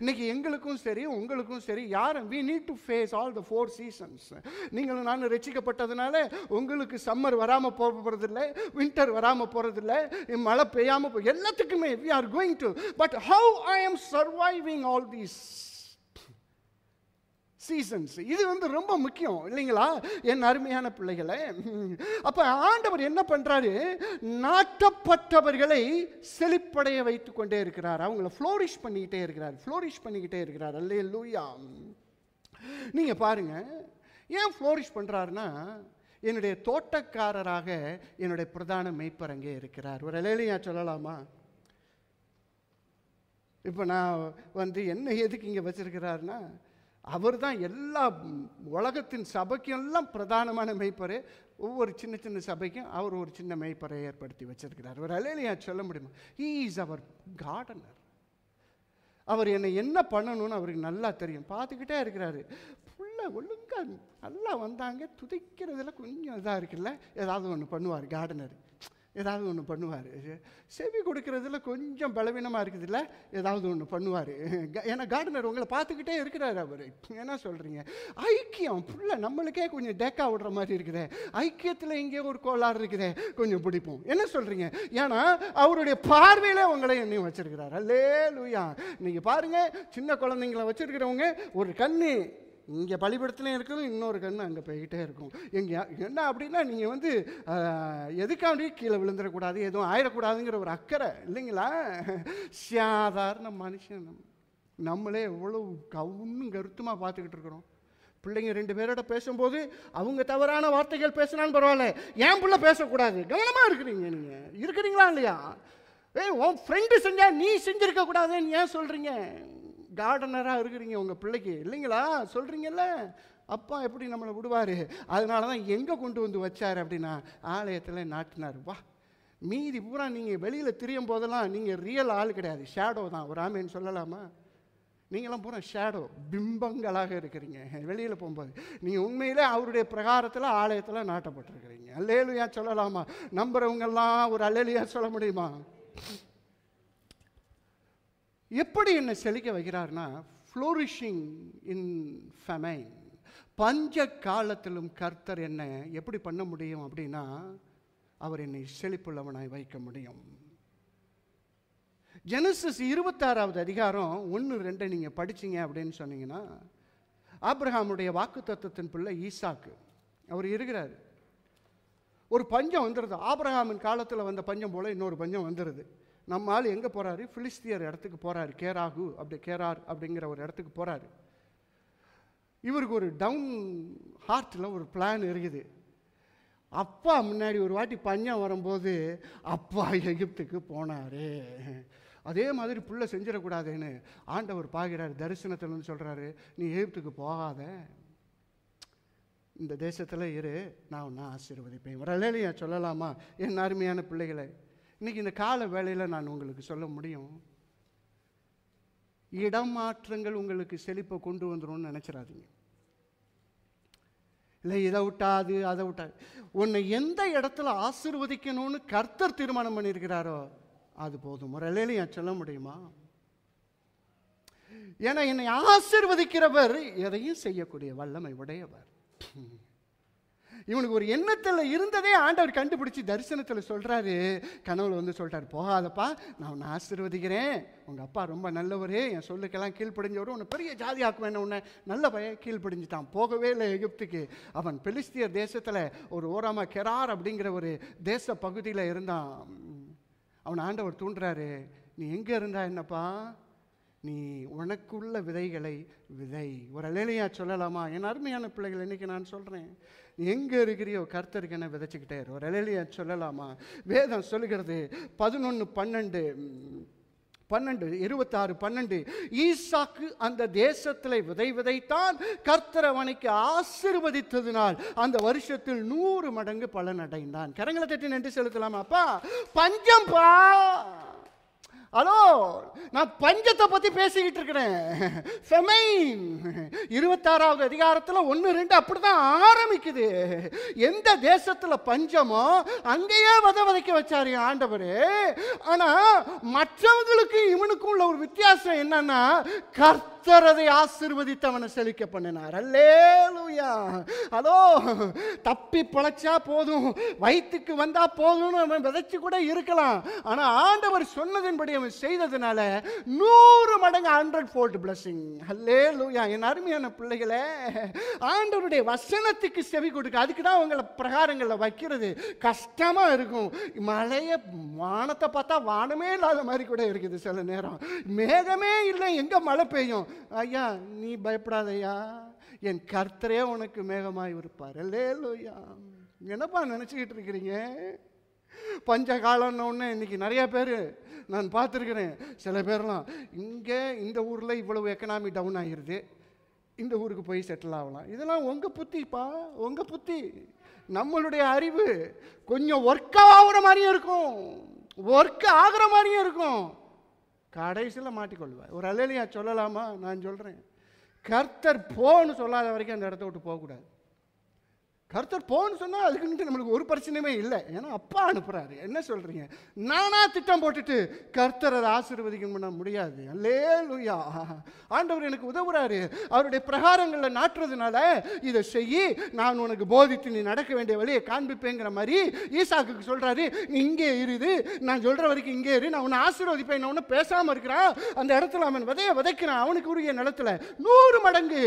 இன்னைக்கு எங்களுக்கும் சரி உங்களுக்கும் சரி யாரும் we need to face all the four seasons நீங்களும் நான் ரசிக்கப்பட்டதுனால உங்களுக்கு சம்மர் வராமல் போகிறதில்லை வின்டர் வராமல் போகிறதில்லை மழை பெய்யாமல் எல்லாத்துக்குமே we are going to but how I am surviving all these seasons இது வந்து ரொம்ப முக்கியம் இல்லைங்களா என் அருமையான பிள்ளைகளை அப்போ ஆண்டவர் என்ன பண்ணுறாரு நாட்டப்பட்டவர்களை செழிப்படைய வைத்து கொண்டே இருக்கிறார் அவங்கள ஃப்ளோரிஷ் பண்ணிக்கிட்டே இருக்கிறார் ஃப்ளோரிஷ் பண்ணிக்கிட்டே இருக்கிறார் அல்லே லூயா நீங்கள் பாருங்கள் ஏன் ஃப்ளோரிஷ் பண்ணுறாருன்னா என்னுடைய தோட்டக்காரராக என்னுடைய பிரதான மெய்ப்பர் அங்கே இருக்கிறார் ஒரு இலையிலையா சொல்லலாமா இப்போ நான் வந்து என்ன எதுக்கு இங்கே வச்சுருக்கிறாருன்னா அவர் தான் எல்லா உலகத்தின் சபைக்கும் எல்லாம் பிரதானமான மெய்ப்பரே ஒவ்வொரு சின்ன சின்ன சபைக்கும் அவர் ஒரு சின்ன மெய்ப்பரை ஏற்படுத்தி வச்சிருக்கிறார் அவர் அலையிலையா சொல்ல முடியுமா ஹீ இஸ் அவர் கார்டனர் அவர் என்னை என்ன பண்ணணும்னு அவருக்கு நல்லா தெரியும் பார்த்துக்கிட்டே இருக்கிறாரு ஃபுல்லாக ஒழுங்காக நல்லா வந்தாங்க துதிக்கிறதுல கொஞ்சம் இதாக இருக்குல்ல ஏதாவது ஒன்று பண்ணுவார் கார்டனர் ஏதாவது ஒன்று பண்ணுவார் செவி கொடுக்கறதுல கொஞ்சம் பலவீனமாக இருக்குதுல்ல ஏதாவது ஒன்று பண்ணுவார் ஏன்னா கார்டனர் உங்களை பார்த்துக்கிட்டே இருக்கிறார் அவர் என்ன சொல்கிறீங்க ஐக்கியம் ஃபுல்லாக நம்மளுக்கே கொஞ்சம் டேக்கா விடுற மாதிரி இருக்குது ஐக்கியத்தில் இங்கே ஒரு கோளாறு இருக்குது கொஞ்சம் பிடிப்போம் என்ன சொல்கிறீங்க ஏன்னா அவருடைய பார்வையில் உங்களை என்னையும் வச்சுருக்கிறார் அல்லே லூயா நீங்கள் பாருங்கள் சின்ன குழந்தைங்கள வச்சுருக்கிறவங்க ஒரு கண்ணு இங்கே பள்ளிப்படத்துலையும் இருக்கணும் இன்னொரு கண் அங்கே போய்கிட்டே இருக்கும் எங்கே என்ன அப்படின்னா நீங்கள் வந்து எதுக்காண்டி கீழே விழுந்துடக்கூடாது எதுவும் ஆயிடக்கூடாதுங்கிற ஒரு அக்கறை இல்லைங்களா சாதாரண மனுஷன் நம்மளே எவ்வளோ கவுன்னு கருத்துமாக பார்த்துக்கிட்டு இருக்கிறோம் பிள்ளைங்க ரெண்டு பேரோட பேசும்போது அவங்க தவறான வார்த்தைகள் பேசினாலும் பரவாயில்ல ஏன் பிள்ளை பேசக்கூடாது கவனமாக இருக்கிறீங்க நீங்கள் இருக்கிறீங்களா இல்லையா ஏய் உன் ஃப்ரெண்டு செஞ்சால் நீ செஞ்சுருக்க கூடாதுன்னு ஏன் சொல்கிறீங்க கார்டனராக இருக்கிறீங்க உங்கள் பிள்ளைக்கு இல்லைங்களா சொல்கிறீங்கல்ல அப்பா எப்படி நம்மளை விடுவார் அதனால தான் எங்கே கொண்டு வந்து வச்சார் அப்படின்னா ஆலயத்தில் நாட்டினார் வா மீதி பூரா நீங்கள் வெளியில் திரியும் போதெல்லாம் நீங்கள் ரியல் ஆள் கிடையாது ஷேடோ தான் ஒரு ஆமேன்னு சொல்லலாமா நீங்களாம் பூரா ஷேடோ பிம்பங்களாக இருக்கிறீங்க வெளியில் போகும்போது நீங்கள் உண்மையிலே அவருடைய பிரகாரத்தில் ஆலயத்தில் நாட்டப்பட்டிருக்கிறீங்க அல்லேலுயா சொல்லலாமா நம்புகிறவங்கெல்லாம் ஒரு அல்லேலியா சொல்ல முடியுமா எப்படி என்னை செழிக்க வைக்கிறார்னா ஃப்ளோரிஷிங் இன் ஃபெமைன் பஞ்ச காலத்திலும் கர்த்தர் என்னை எப்படி பண்ண முடியும் அப்படின்னா அவர் என்னை செழிப்புள்ளவனாய் வைக்க முடியும் ஜெனசிஸ் இருபத்தாறாவது அதிகாரம் ஒன்று ரெண்டு நீங்கள் படிச்சிங்க அப்படின்னு சொன்னீங்கன்னா ஆப்ரஹாமுடைய வாக்கு தத்துவத்தின் பிள்ளை ஈசாக்கு அவர் இருக்கிறார் ஒரு பஞ்சம் வந்துடுது ஆப்ரஹாமின் காலத்தில் வந்த பஞ்சம் போல் இன்னொரு பஞ்சம் வந்துடுது நம்ம ஆள் எங்கே போகிறாரு ஃபிலிஸ்தியர் இடத்துக்கு போகிறாரு கேராகு அப்படி கேரார் அப்படிங்கிற ஒரு இடத்துக்கு போகிறாரு இவருக்கு ஒரு டவுன் ஹார்ட்டில் ஒரு பிளான் இருக்குது அப்பா முன்னாடி ஒரு வாட்டி பஞ்சம் வரும்போது அப்பா எகிப்துக்கு போனாரு அதே மாதிரி புள்ள செஞ்சிடக்கூடாதுன்னு ஆண்டவர் தரிசனத்தில் தரிசனத்தில்னு சொல்கிறாரு நீ எகிப்துக்கு போகாத இந்த தேசத்தில் இரு நான் ஒன்றா ஆசீர்வதிப்பேன் வரலையா சொல்லலாமா என் அருமையான பிள்ளைகளை இன்றைக்கி இந்த கால வேளையில் நான் உங்களுக்கு சொல்ல முடியும் இடமாற்றங்கள் உங்களுக்கு செழிப்பை கொண்டு வந்துடும் நினச்சிடாதீங்க இல்லை இதை விட்டாது அதை விட்டாது உன்னை எந்த இடத்துல ஆசிர்வதிக்கணும்னு கர்த்தர் தீர்மானம் பண்ணியிருக்கிறாரோ அது போதும் முறையிலையும் என் சொல்ல முடியுமா ஏன்னா என்னை ஆசிர்வதிக்கிறவர் எதையும் செய்யக்கூடிய வல்லமை உடையவர் இவனுக்கு ஒரு எண்ணத்தில் இருந்ததே ஆண்டவர் கண்டுபிடிச்சி தரிசனத்தில் சொல்கிறாரு கனவுல வந்து சொல்கிறார் போகாதப்பா நான் உன்னை ஆசிர்வதிக்கிறேன் உங்கள் அப்பா ரொம்ப நல்லவர் என் சொல்லுக்கெல்லாம் கீழ்ப்படிஞ்சவரும் உன்னை பெரிய ஜாதி ஆக்குவேன் உன்னை நல்ல பய கீழ்ப்படிஞ்சிட்டான் போகவே இல்லை எகிப்துக்கு அவன் பெலிஸ்தியர் தேசத்தில் ஒரு ஓரமா கெரார் அப்படிங்கிற ஒரு தேச பகுதியில் இருந்தான் அவன் ஆண்டவர் தூண்டுறாரு நீ எங்கே இருந்தா என்னப்பா நீ உனக்குள்ள விதைகளை விதை ஒரு அலையிலையா சொல்லலாமா என் அருமையான பிள்ளைகள் இன்றைக்கி நான் சொல்கிறேன் நீ எங்கே இருக்கிறியோ கர்த்தருக்கு என்ன விதைச்சிக்கிட்டே ஒரு ரெலையிலேயே சொல்லலாமா வேதம் சொல்லுகிறது பதினொன்று பன்னெண்டு பன்னெண்டு இருபத்தாறு பன்னெண்டு ஈசாக்கு அந்த தேசத்தில் விதை விதைத்தான் கர்த்தரவனைக்கு ஆசிர்வதித்ததினால் அந்த வருஷத்தில் நூறு மடங்கு பலன் அடைந்தான் கரங்களை தட்டி நன்றி செலுத்தலாமா அப்பா பஞ்சம்பா ஹலோ நான் பஞ்சத்தை பற்றி பேசிக்கிட்டு இருக்கிறேன் ஃபெமைன் இருபத்தாறாவது அதிகாரத்தில் ஒன்று ரெண்டு அப்படி தான் ஆரம்பிக்குது எந்த தேசத்தில் பஞ்சமோ அங்கேயே வத வதைக்க வச்சாரு ஆண்டவர் ஆனால் மற்றவங்களுக்கு இவனுக்கும் உள்ள ஒரு வித்தியாசம் என்னன்னா கர்த்த கர்த்தர் அதை ஆசிர்வதித்து அவனை செழிக்க பண்ணினார் லூயா அதோ தப்பி பிழைச்சா போதும் வயிற்றுக்கு வந்தா போதும்னு அவன் விதைச்சு கூட இருக்கலாம் ஆனால் ஆண்டவர் சொன்னதின்படி அவன் செய்ததுனால நூறு மடங்கு ஹண்ட்ரட் ஃபோல்ட் பிளஸிங் லூயா என் அருமையான பிள்ளைகளே ஆண்டவருடைய வசனத்துக்கு செவி கொடுக்க அதுக்கு தான் அவங்கள பிரகாரங்களில் வைக்கிறது கஷ்டமாக இருக்கும் மழையை வானத்தை பார்த்தா வானமே இல்லாத மாதிரி கூட இருக்குது சில நேரம் மேகமே இல்லை எங்கே மழை பெய்யும் ஐயா நீ பயப்படாதையா என் கர்த்தரே உனக்கு மேகமாய் இருப்பார் லேலுயா என்னப்பா நினச்சிக்கிட்டு இருக்கிறீங்க பஞ்ச காலம்னு ஒன்று இன்றைக்கி நிறைய பேர் நான் பார்த்துருக்குறேன் சில பேர்லாம் இங்கே இந்த ஊரில் இவ்வளவு எக்கனாமி டவுன் ஆகிடுது இந்த ஊருக்கு போய் செட்டில் ஆகலாம் இதெல்லாம் உங்கள் புத்திப்பா உங்கள் புத்தி நம்மளுடைய அறிவு கொஞ்சம் ஒர்க்காக ஆகிற மாதிரியும் இருக்கும் ஒர்க் ஆகிற மாதிரியும் இருக்கும் கடைசியில் மாட்டிக்கொள்வார் ஒரு அலையிலையா சொல்லலாமா நான் சொல்கிறேன் கர்த்தர் போன்னு சொல்லாத வரைக்கும் அந்த இடத்த விட்டு போகக்கூடாது கருத்தர் போன்னு சொன்னால் அதுக்குன்ட்டு நம்மளுக்கு ஒரு பிரச்சனையுமே இல்லை ஏன்னா அப்பா அனுப்புகிறாரு என்ன சொல்கிறீங்க நானாக திட்டம் போட்டுட்டு கர்த்தர் அதை ஆசீர்வதிக்கும் பண்ண முடியாது அல்லே லூயா ஆண்டவர் எனக்கு உதவுறாரு அவருடைய பிரகாரங்களில் நாட்டுறதுனால இதை செய் நான் உனக்கு போதித்து நீ நடக்க வேண்டிய வழியை காண்பிப்பேங்கிற மாதிரி ஈசாக்கு சொல்கிறாரு நீ இங்கே இருது நான் சொல்கிற வரைக்கும் இங்கே இரு நான் உன்னை ஆசீர்வதிப்பேன் நான் ஒன்றும் பேசாமல் இருக்கிறான் அந்த இடத்துல அவன் விதைய விதைக்கிறான் அவனுக்கு உரிய நிலத்தில் நூறு மடங்கு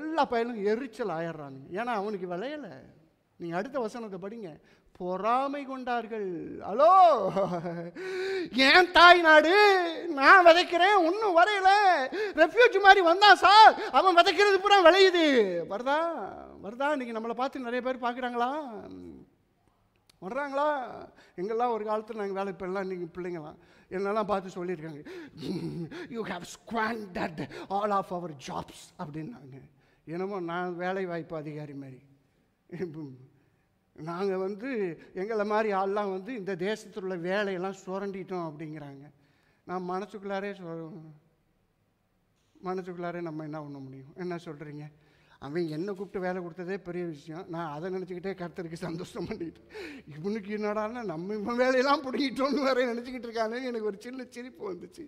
எல்லா பயலும் எரிச்சல் ஆயிடுறானுங்க ஏன்னா அவனுக்கு விளையலை நீங்கள் அடுத்த வசனத்தை படிங்க பொறாமை கொண்டார்கள் ஹலோ ஏன் தாய் நாடு நான் விதைக்கிறேன் ஒன்றும் வரையில ரெஃப்யூஜ் மாதிரி வந்தான் சார் அவன் விதைக்கிறது பூரா விளையுது வருதா வருதா இன்றைக்கி நம்மளை பார்த்து நிறைய பேர் பார்க்குறாங்களா வர்றாங்களா எங்கெல்லாம் ஒரு காலத்தில் நாங்கள் வேலை இப்போல்லாம் நீங்கள் பிள்ளைங்களாம் என்னெல்லாம் பார்த்து சொல்லியிருக்காங்க you have squandered all of our jobs அப்படின்னாங்க என்னமோ நான் வேலை வாய்ப்பு அதிகாரி மாதிரி நாங்கள் வந்து எங்களை மாதிரி ஆள்லாம் வந்து இந்த தேசத்தில் உள்ள வேலையெல்லாம் சுரண்டிட்டோம் அப்படிங்கிறாங்க நான் மனசுக்குள்ளாரே சொ மனசுக்குள்ளாரே நம்ம என்ன பண்ண முடியும் என்ன சொல்கிறீங்க அவன் என்னை கூப்பிட்டு வேலை கொடுத்ததே பெரிய விஷயம் நான் அதை நினச்சிக்கிட்டே கருத்தருக்கு சந்தோஷம் பண்ணிட்டு இவனுக்கு என்னடான்னா நம்ம இவன் வேலையெல்லாம் பிடிக்கிட்டோன்னு வேற நினச்சிக்கிட்டு இருக்கானேன்னு எனக்கு ஒரு சின்ன சிரிப்பு வந்துச்சு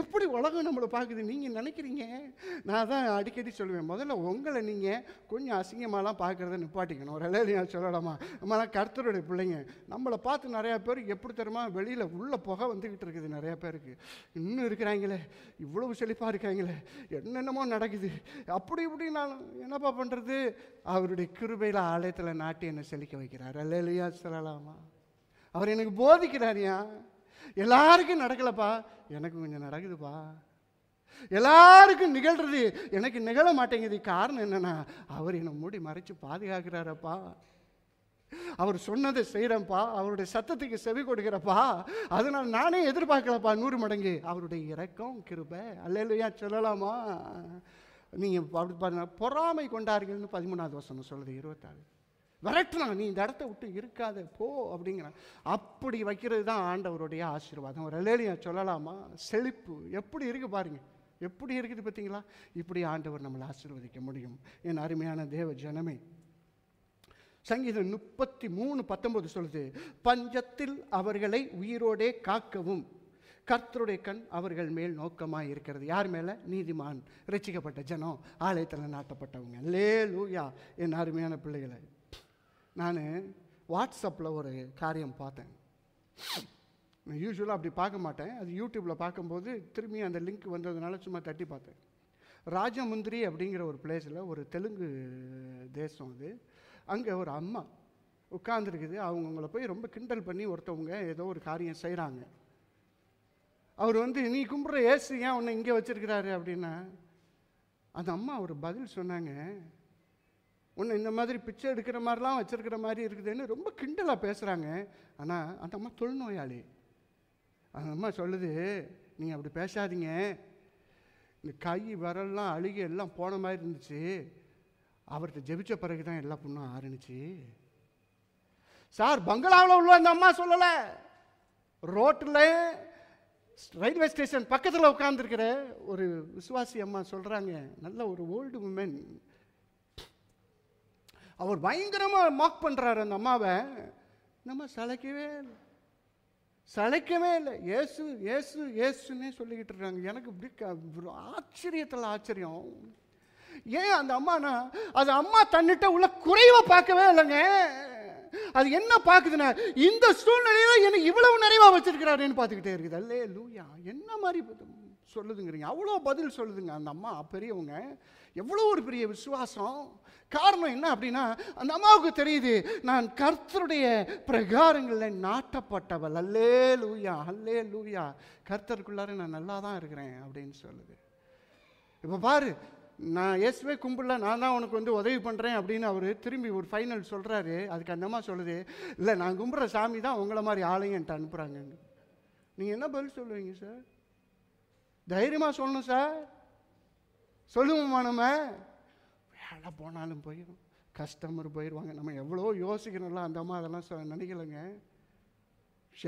எப்படி உலகம் நம்மளை பார்க்குது நீங்கள் நினைக்கிறீங்க நான் தான் அடிக்கடி சொல்லுவேன் முதல்ல உங்களை நீங்கள் கொஞ்சம் அசிங்கமாலாம் பார்க்குறத நிப்பாட்டிக்கணும் ஒரு இலையில சொல்லலாமா நம்மளால் கருத்தருடைய பிள்ளைங்க நம்மளை பார்த்து நிறையா பேர் எப்படி தருமா வெளியில் உள்ள புகை வந்துக்கிட்டு இருக்குது நிறையா பேருக்கு இன்னும் இருக்கிறாங்களே இவ்வளவு செழிப்பாக இருக்காங்களே என்னென்னமோ நடக்குது அப்படி இப்படின்னாலும் ஏன்னா என்னப்பா பண்ணுறது அவருடைய கிருபையில் ஆலயத்தில் நாட்டி என்னை செழிக்க வைக்கிறார் அல்ல இல்லையா சொல்லலாமா அவர் எனக்கு போதிக்கிறாரியா எல்லாருக்கும் நடக்கலப்பா எனக்கு கொஞ்சம் நடக்குதுப்பா எல்லாருக்கும் நிகழ்றது எனக்கு நிகழ மாட்டேங்குது காரணம் என்னன்னா அவர் என்னை மூடி மறைச்சு பாதுகாக்கிறாரப்பா அவர் சொன்னதை செய்கிறப்பா அவருடைய சத்தத்துக்கு செவி கொடுக்கிறப்பா அதனால் நானே எதிர்பார்க்கலப்பா நூறு மடங்கு அவருடைய இறக்கம் கிருப அல்லையா சொல்லலாமா நீங்கள் அப்படி பாருங்கள் பொறாமை கொண்டார்கள்னு பதிமூணாவது வசனம் சொல்லுது இருபத்தாறு விரட்டுனான் நீ இந்த இடத்த விட்டு இருக்காத போ அப்படிங்கிறான் அப்படி வைக்கிறது தான் ஆண்டவருடைய ஆசீர்வாதம் ஒரு லேலியா சொல்லலாமா செழிப்பு எப்படி இருக்குது பாருங்கள் எப்படி இருக்குது பார்த்தீங்களா இப்படி ஆண்டவர் நம்மளை ஆசீர்வதிக்க முடியும் என் அருமையான தேவ ஜனமே சங்கீதம் முப்பத்தி மூணு பத்தொன்பது சொல்லுது பஞ்சத்தில் அவர்களை உயிரோடே காக்கவும் கர்த்தருடைய கண் அவர்கள் மேல் நோக்கமாக இருக்கிறது யார் மேலே நீதிமான் ரசிக்கப்பட்ட ஜனம் ஆலயத்தில் நாட்டப்பட்டவங்க லே லூயா என் அருமையான பிள்ளைகளை நான் வாட்ஸ்அப்பில் ஒரு காரியம் பார்த்தேன் நான் யூஸ்வலாக அப்படி பார்க்க மாட்டேன் அது யூடியூப்பில் பார்க்கும்போது திரும்பி அந்த லிங்க் வந்ததுனால சும்மா தட்டி பார்த்தேன் ராஜமுந்திரி அப்படிங்கிற ஒரு பிளேஸில் ஒரு தெலுங்கு தேசம் அது அங்கே ஒரு அம்மா உட்காந்துருக்குது அவங்கவுங்கள போய் ரொம்ப கிண்டல் பண்ணி ஒருத்தவங்க ஏதோ ஒரு காரியம் செய்கிறாங்க அவர் வந்து நீ கும்பிட்ற ஏசு ஏன் உன்னை இங்கே வச்சுருக்கிறாரு அப்படின்னா அந்த அம்மா ஒரு பதில் சொன்னாங்க உன்னை இந்த மாதிரி பிச்சை எடுக்கிற மாதிரிலாம் வச்சுருக்கிற மாதிரி இருக்குதுன்னு ரொம்ப கிண்டலாக பேசுகிறாங்க ஆனால் அந்த அம்மா தொழுநோயாளி அந்த அம்மா சொல்லுது நீங்கள் அப்படி பேசாதீங்க இந்த கை வரலாம் அழுகி எல்லாம் போன மாதிரி இருந்துச்சு அவர்கிட்ட ஜெபிச்ச பிறகு தான் எல்லா பொண்ணும் ஆரணிச்சு சார் பங்களாவில் உள்ள அந்த அம்மா சொல்லலை ரோட்டில் ரயில்வே ஸ்டேஷன் பக்கத்தில் உட்காந்துருக்கிற ஒரு விசுவாசி அம்மா சொல்கிறாங்க நல்ல ஒரு ஓல்டு உமன் அவர் பயங்கரமாக மாக் பண்ணுறாரு அந்த அம்மாவை நம்ம சளைக்கவே இல்லை சளைக்கவே இல்லை ஏசு ஏசு ஏசுன்னே சொல்லிக்கிட்டு இருக்காங்க எனக்கு இப்படி ஆச்சரியத்தில் ஆச்சரியம் ஏன் அந்த அம்மானா அது அம்மா தன்னிட்ட உள்ள குறைவை பார்க்கவே இல்லைங்க அது என்ன பார்க்குதுன்னா இந்த சூழ்நிலையில் என்னை இவ்வளவு நிறைவாக வச்சிருக்கிறாருன்னு பார்த்துக்கிட்டே இருக்குது அல்லே லூயா என்ன மாதிரி சொல்லுதுங்கிறீங்க அவ்வளோ பதில் சொல்லுதுங்க அந்த அம்மா பெரியவங்க எவ்வளோ ஒரு பெரிய விசுவாசம் காரணம் என்ன அப்படின்னா அந்த அம்மாவுக்கு தெரியுது நான் கர்த்தருடைய பிரகாரங்களில் நாட்டப்பட்டவள் அல்லே லூயா அல்லே லூயா கர்த்தருக்குள்ளார நான் நல்லா தான் இருக்கிறேன் அப்படின்னு சொல்லுது இப்போ பாரு நான் இயேசுவே கும்பிடல நான் தான் உனக்கு வந்து உதவி பண்ணுறேன் அப்படின்னு அவர் திரும்பி ஒரு ஃபைனல் சொல்கிறாரு அதுக்கு அந்தம்மா சொல்லுது இல்லை நான் கும்பிட்ற சாமி தான் உங்களை மாதிரி ஆளுங்க என்கிட்ட அனுப்புகிறாங்க நீங்கள் என்ன பதில் சொல்லுவீங்க சார் தைரியமாக சொல்லணும் சார் சொல்லுவோமா நம்ம வேலை போனாலும் போயிடும் கஸ்டமர் போயிடுவாங்க நம்ம எவ்வளோ யோசிக்கணும்ல அந்த அம்மா அதெல்லாம் சொ நினைக்கலைங்க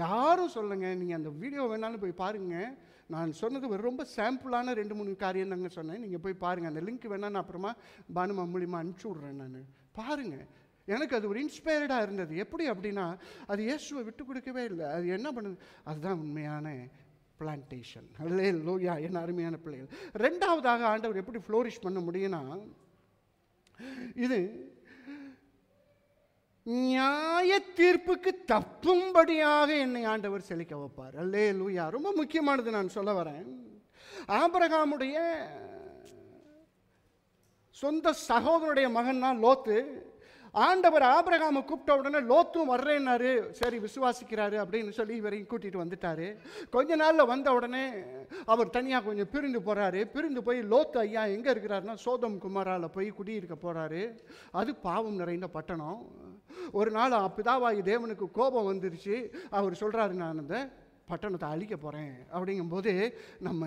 யாரும் சொல்லுங்கள் நீங்கள் அந்த வீடியோ வேணாலும் போய் பாருங்கள் நான் சொன்னது ஒரு ரொம்ப சாம்பிளான ரெண்டு மூணு காரியம் தாங்க சொன்னேன் நீங்கள் போய் பாருங்கள் அந்த லிங்க் வேணால் நான் அப்புறமா பானுமா மூலியமாக அனுப்பிச்சி விட்றேன் நான் பாருங்கள் எனக்கு அது ஒரு இன்ஸ்பயர்டாக இருந்தது எப்படி அப்படின்னா அது இயேசுவை விட்டு கொடுக்கவே இல்லை அது என்ன பண்ணுது அதுதான் உண்மையான பிளான்டேஷன் அல்லே லோயா என் அருமையான பிள்ளைகள் ரெண்டாவதாக ஆண்டவர் எப்படி ஃப்ளோரிஷ் பண்ண முடியும்னா இது நியாய தீர்ப்புக்கு தப்பும்படியாக என்னை ஆண்டவர் செழிக்க வைப்பார் அல்லே லூயா ரொம்ப முக்கியமானது நான் சொல்ல வரேன் ஆபரகாமுடைய சொந்த சகோதரனுடைய மகன் தான் லோத்து ஆண்டவர் ஆபரகாமை கூப்பிட்ட உடனே லோத்தும் வர்றேன்னாரு சரி விசுவாசிக்கிறாரு அப்படின்னு சொல்லி இவரையும் கூட்டிகிட்டு வந்துட்டாரு கொஞ்ச நாளில் வந்த உடனே அவர் தனியாக கொஞ்சம் பிரிந்து போகிறாரு பிரிந்து போய் லோத்து ஐயா எங்கே இருக்கிறாருன்னா சோதம் குமாரால் போய் குடியிருக்க போகிறாரு அது பாவம் நிறைந்த பட்டணம் ஒரு நாள் பிதாவாகி தேவனுக்கு கோபம் வந்துருச்சு அவர் சொல்கிறாரு நான் அந்த பட்டணத்தை அழிக்க போகிறேன் அப்படிங்கும்போது நம்ம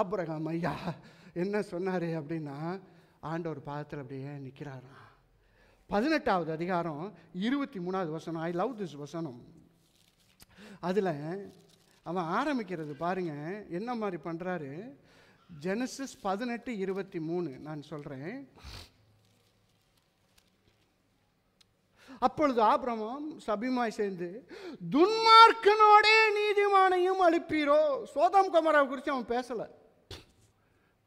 ஆபரகம் ஐயா என்ன சொன்னார் அப்படின்னா ஆண்டவர் பாதத்தில் அப்படியே நிற்கிறாராம் பதினெட்டாவது அதிகாரம் இருபத்தி மூணாவது வசனம் ஐ லவ் திஸ் வசனம் அதில் அவன் ஆரம்பிக்கிறது பாருங்கள் என்ன மாதிரி பண்ணுறாரு ஜெனசிஸ் பதினெட்டு இருபத்தி மூணு நான் சொல்கிறேன் அப்பொழுது ஆபிரமம் சபிமாய் சேர்ந்து துன்மார்க்கனோடே நீதிமானையும் அழுப்பீரோ சோதம் குமராவை குறித்து அவன் பேசலை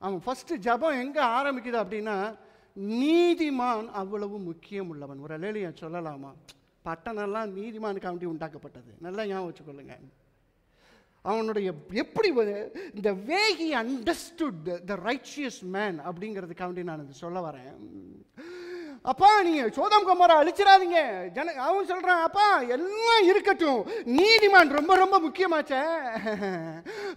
அவன் ஃபஸ்ட்டு ஜபம் எங்கே ஆரம்பிக்குது அப்படின்னா நீதிமான் அவ்வளவு முக்கியம் உள்ளவன் ஒரு அலேலியா சொல்லலாமா பட்டணம்லாம் நீதிமானுக்காண்டி உண்டாக்கப்பட்டது நல்லா ஞாபகம் வச்சுக்கொள்ளுங்க அவனுடைய எப்படி இந்த way he understood the righteous man அப்படிங்கிறதுக்காண்டி நான் இது சொல்ல வரேன் அப்பா நீங்கள் சோதம் குமாரை அழிச்சிடாதீங்க ஜன அவன் சொல்கிறான் அப்பா எல்லாம் இருக்கட்டும் நீதிமான் ரொம்ப ரொம்ப முக்கியமாச்சே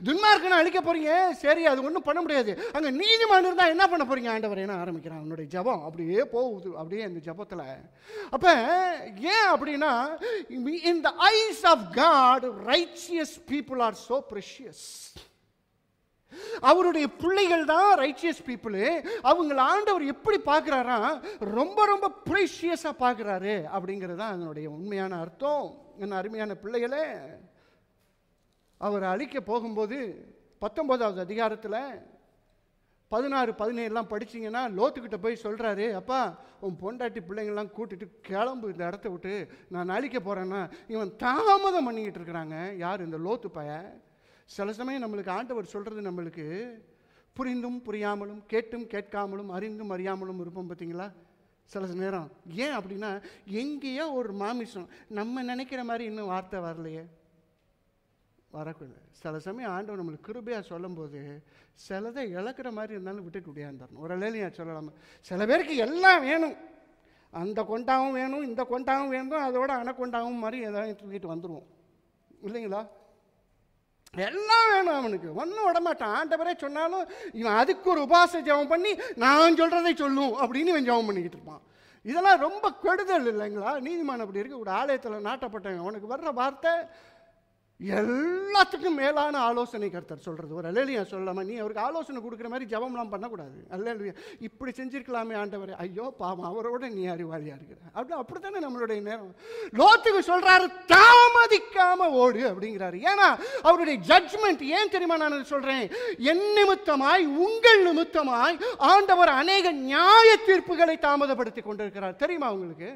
துன்மார்க்கனை அழிக்க போகிறீங்க சரி அது ஒன்றும் பண்ண முடியாது அங்கே நீதிமான் இருந்தால் என்ன பண்ண போகிறீங்க ஆண்டவர் என்ன ஆரம்பிக்கிறான் அவனுடைய ஜபம் அப்படியே போகுது அப்படியே அந்த ஜபத்தில் அப்போ ஏன் அப்படின்னா in the eyes of God righteous people are so precious அவருடைய பிள்ளைகள் தான் ரைச்சியஸ் பீப்புளு அவங்கள ஆண்டவர் எப்படி பார்க்குறாரா ரொம்ப ரொம்ப ப்ரீஷியஸாக பார்க்குறாரு அப்படிங்கிறது தான் அதனுடைய உண்மையான அர்த்தம் என் அருமையான பிள்ளைகளே அவர் அழிக்க போகும்போது பத்தொம்போதாவது அதிகாரத்தில் பதினாறு பதினேழுலாம் படிச்சிங்கன்னா லோத்துக்கிட்ட போய் சொல்கிறாரு அப்பா உன் பொண்டாட்டி பிள்ளைங்கள்லாம் கூட்டிட்டு கிளம்பு இந்த இடத்த விட்டு நான் அழிக்க போகிறேன்னா இவன் தாமதம் பண்ணிக்கிட்டு இருக்கிறாங்க யார் இந்த லோத்து பையன் சில சமயம் நம்மளுக்கு ஆண்டவர் சொல்கிறது நம்மளுக்கு புரிந்தும் புரியாமலும் கேட்டும் கேட்காமலும் அறிந்தும் அறியாமலும் இருப்போம் பார்த்தீங்களா சில நேரம் ஏன் அப்படின்னா எங்கேயோ ஒரு மாமிசம் நம்ம நினைக்கிற மாதிரி இன்னும் வார்த்தை வரலையே வரக்கூடாது சில சமயம் ஆண்டவர் நம்மளுக்கு கிருபையாக சொல்லும்போது சிலதை இழக்கிற மாதிரி இருந்தாலும் விட்டுட்டு முடியாந்துடணும் ஒரு இலையிலையா சொல்லலாம் சில பேருக்கு எல்லாம் வேணும் அந்த கொண்டாவும் வேணும் இந்த கொண்டாவும் வேணும் அதோட அணை கொண்டாவும் மாதிரி எதாவது தூக்கிட்டு வந்துடுவோம் இல்லைங்களா எல்லாம் வேணும் அவனுக்கு ஒன்றும் விடமாட்டான் ஆண்டவரே சொன்னாலும் இவன் அதுக்கு ஒரு உபாச ஜபம் பண்ணி நான் சொல்கிறதை சொல்லும் அப்படின்னு இவன் ஜபம் பண்ணிக்கிட்டு இருப்பான் இதெல்லாம் ரொம்ப கெடுதல் இல்லைங்களா நீதிமான் அப்படி ஒரு ஆலயத்தில் நாட்டப்பட்டவன் அவனுக்கு வர்ற வார்த்தை எல்லாத்துக்கும் மேலான ஆலோசனை கருத்தர் சொல்கிறது ஒரு அலேலியா சொல்லலாமா நீ அவருக்கு ஆலோசனை கொடுக்குற மாதிரி ஜபம்லாம் பண்ணக்கூடாது அல்லேலியா இப்படி செஞ்சுருக்கலாமே ஆண்டவர் ஐயோ பாவம் அவரோட நீ அறிவாளியாக இருக்கிற அப்படி அப்படி தானே நம்மளுடைய நேரம் லோத்துக்கு சொல்கிறாரு தாமதிக்காமல் ஓடு அப்படிங்கிறாரு ஏன்னா அவருடைய ஜட்ஜ்மெண்ட் ஏன் தெரியுமா நான் சொல்கிறேன் என் நிமித்தமாய் உங்கள் நிமித்தமாய் ஆண்டவர் அநேக நியாய தீர்ப்புகளை தாமதப்படுத்தி கொண்டிருக்கிறார் தெரியுமா உங்களுக்கு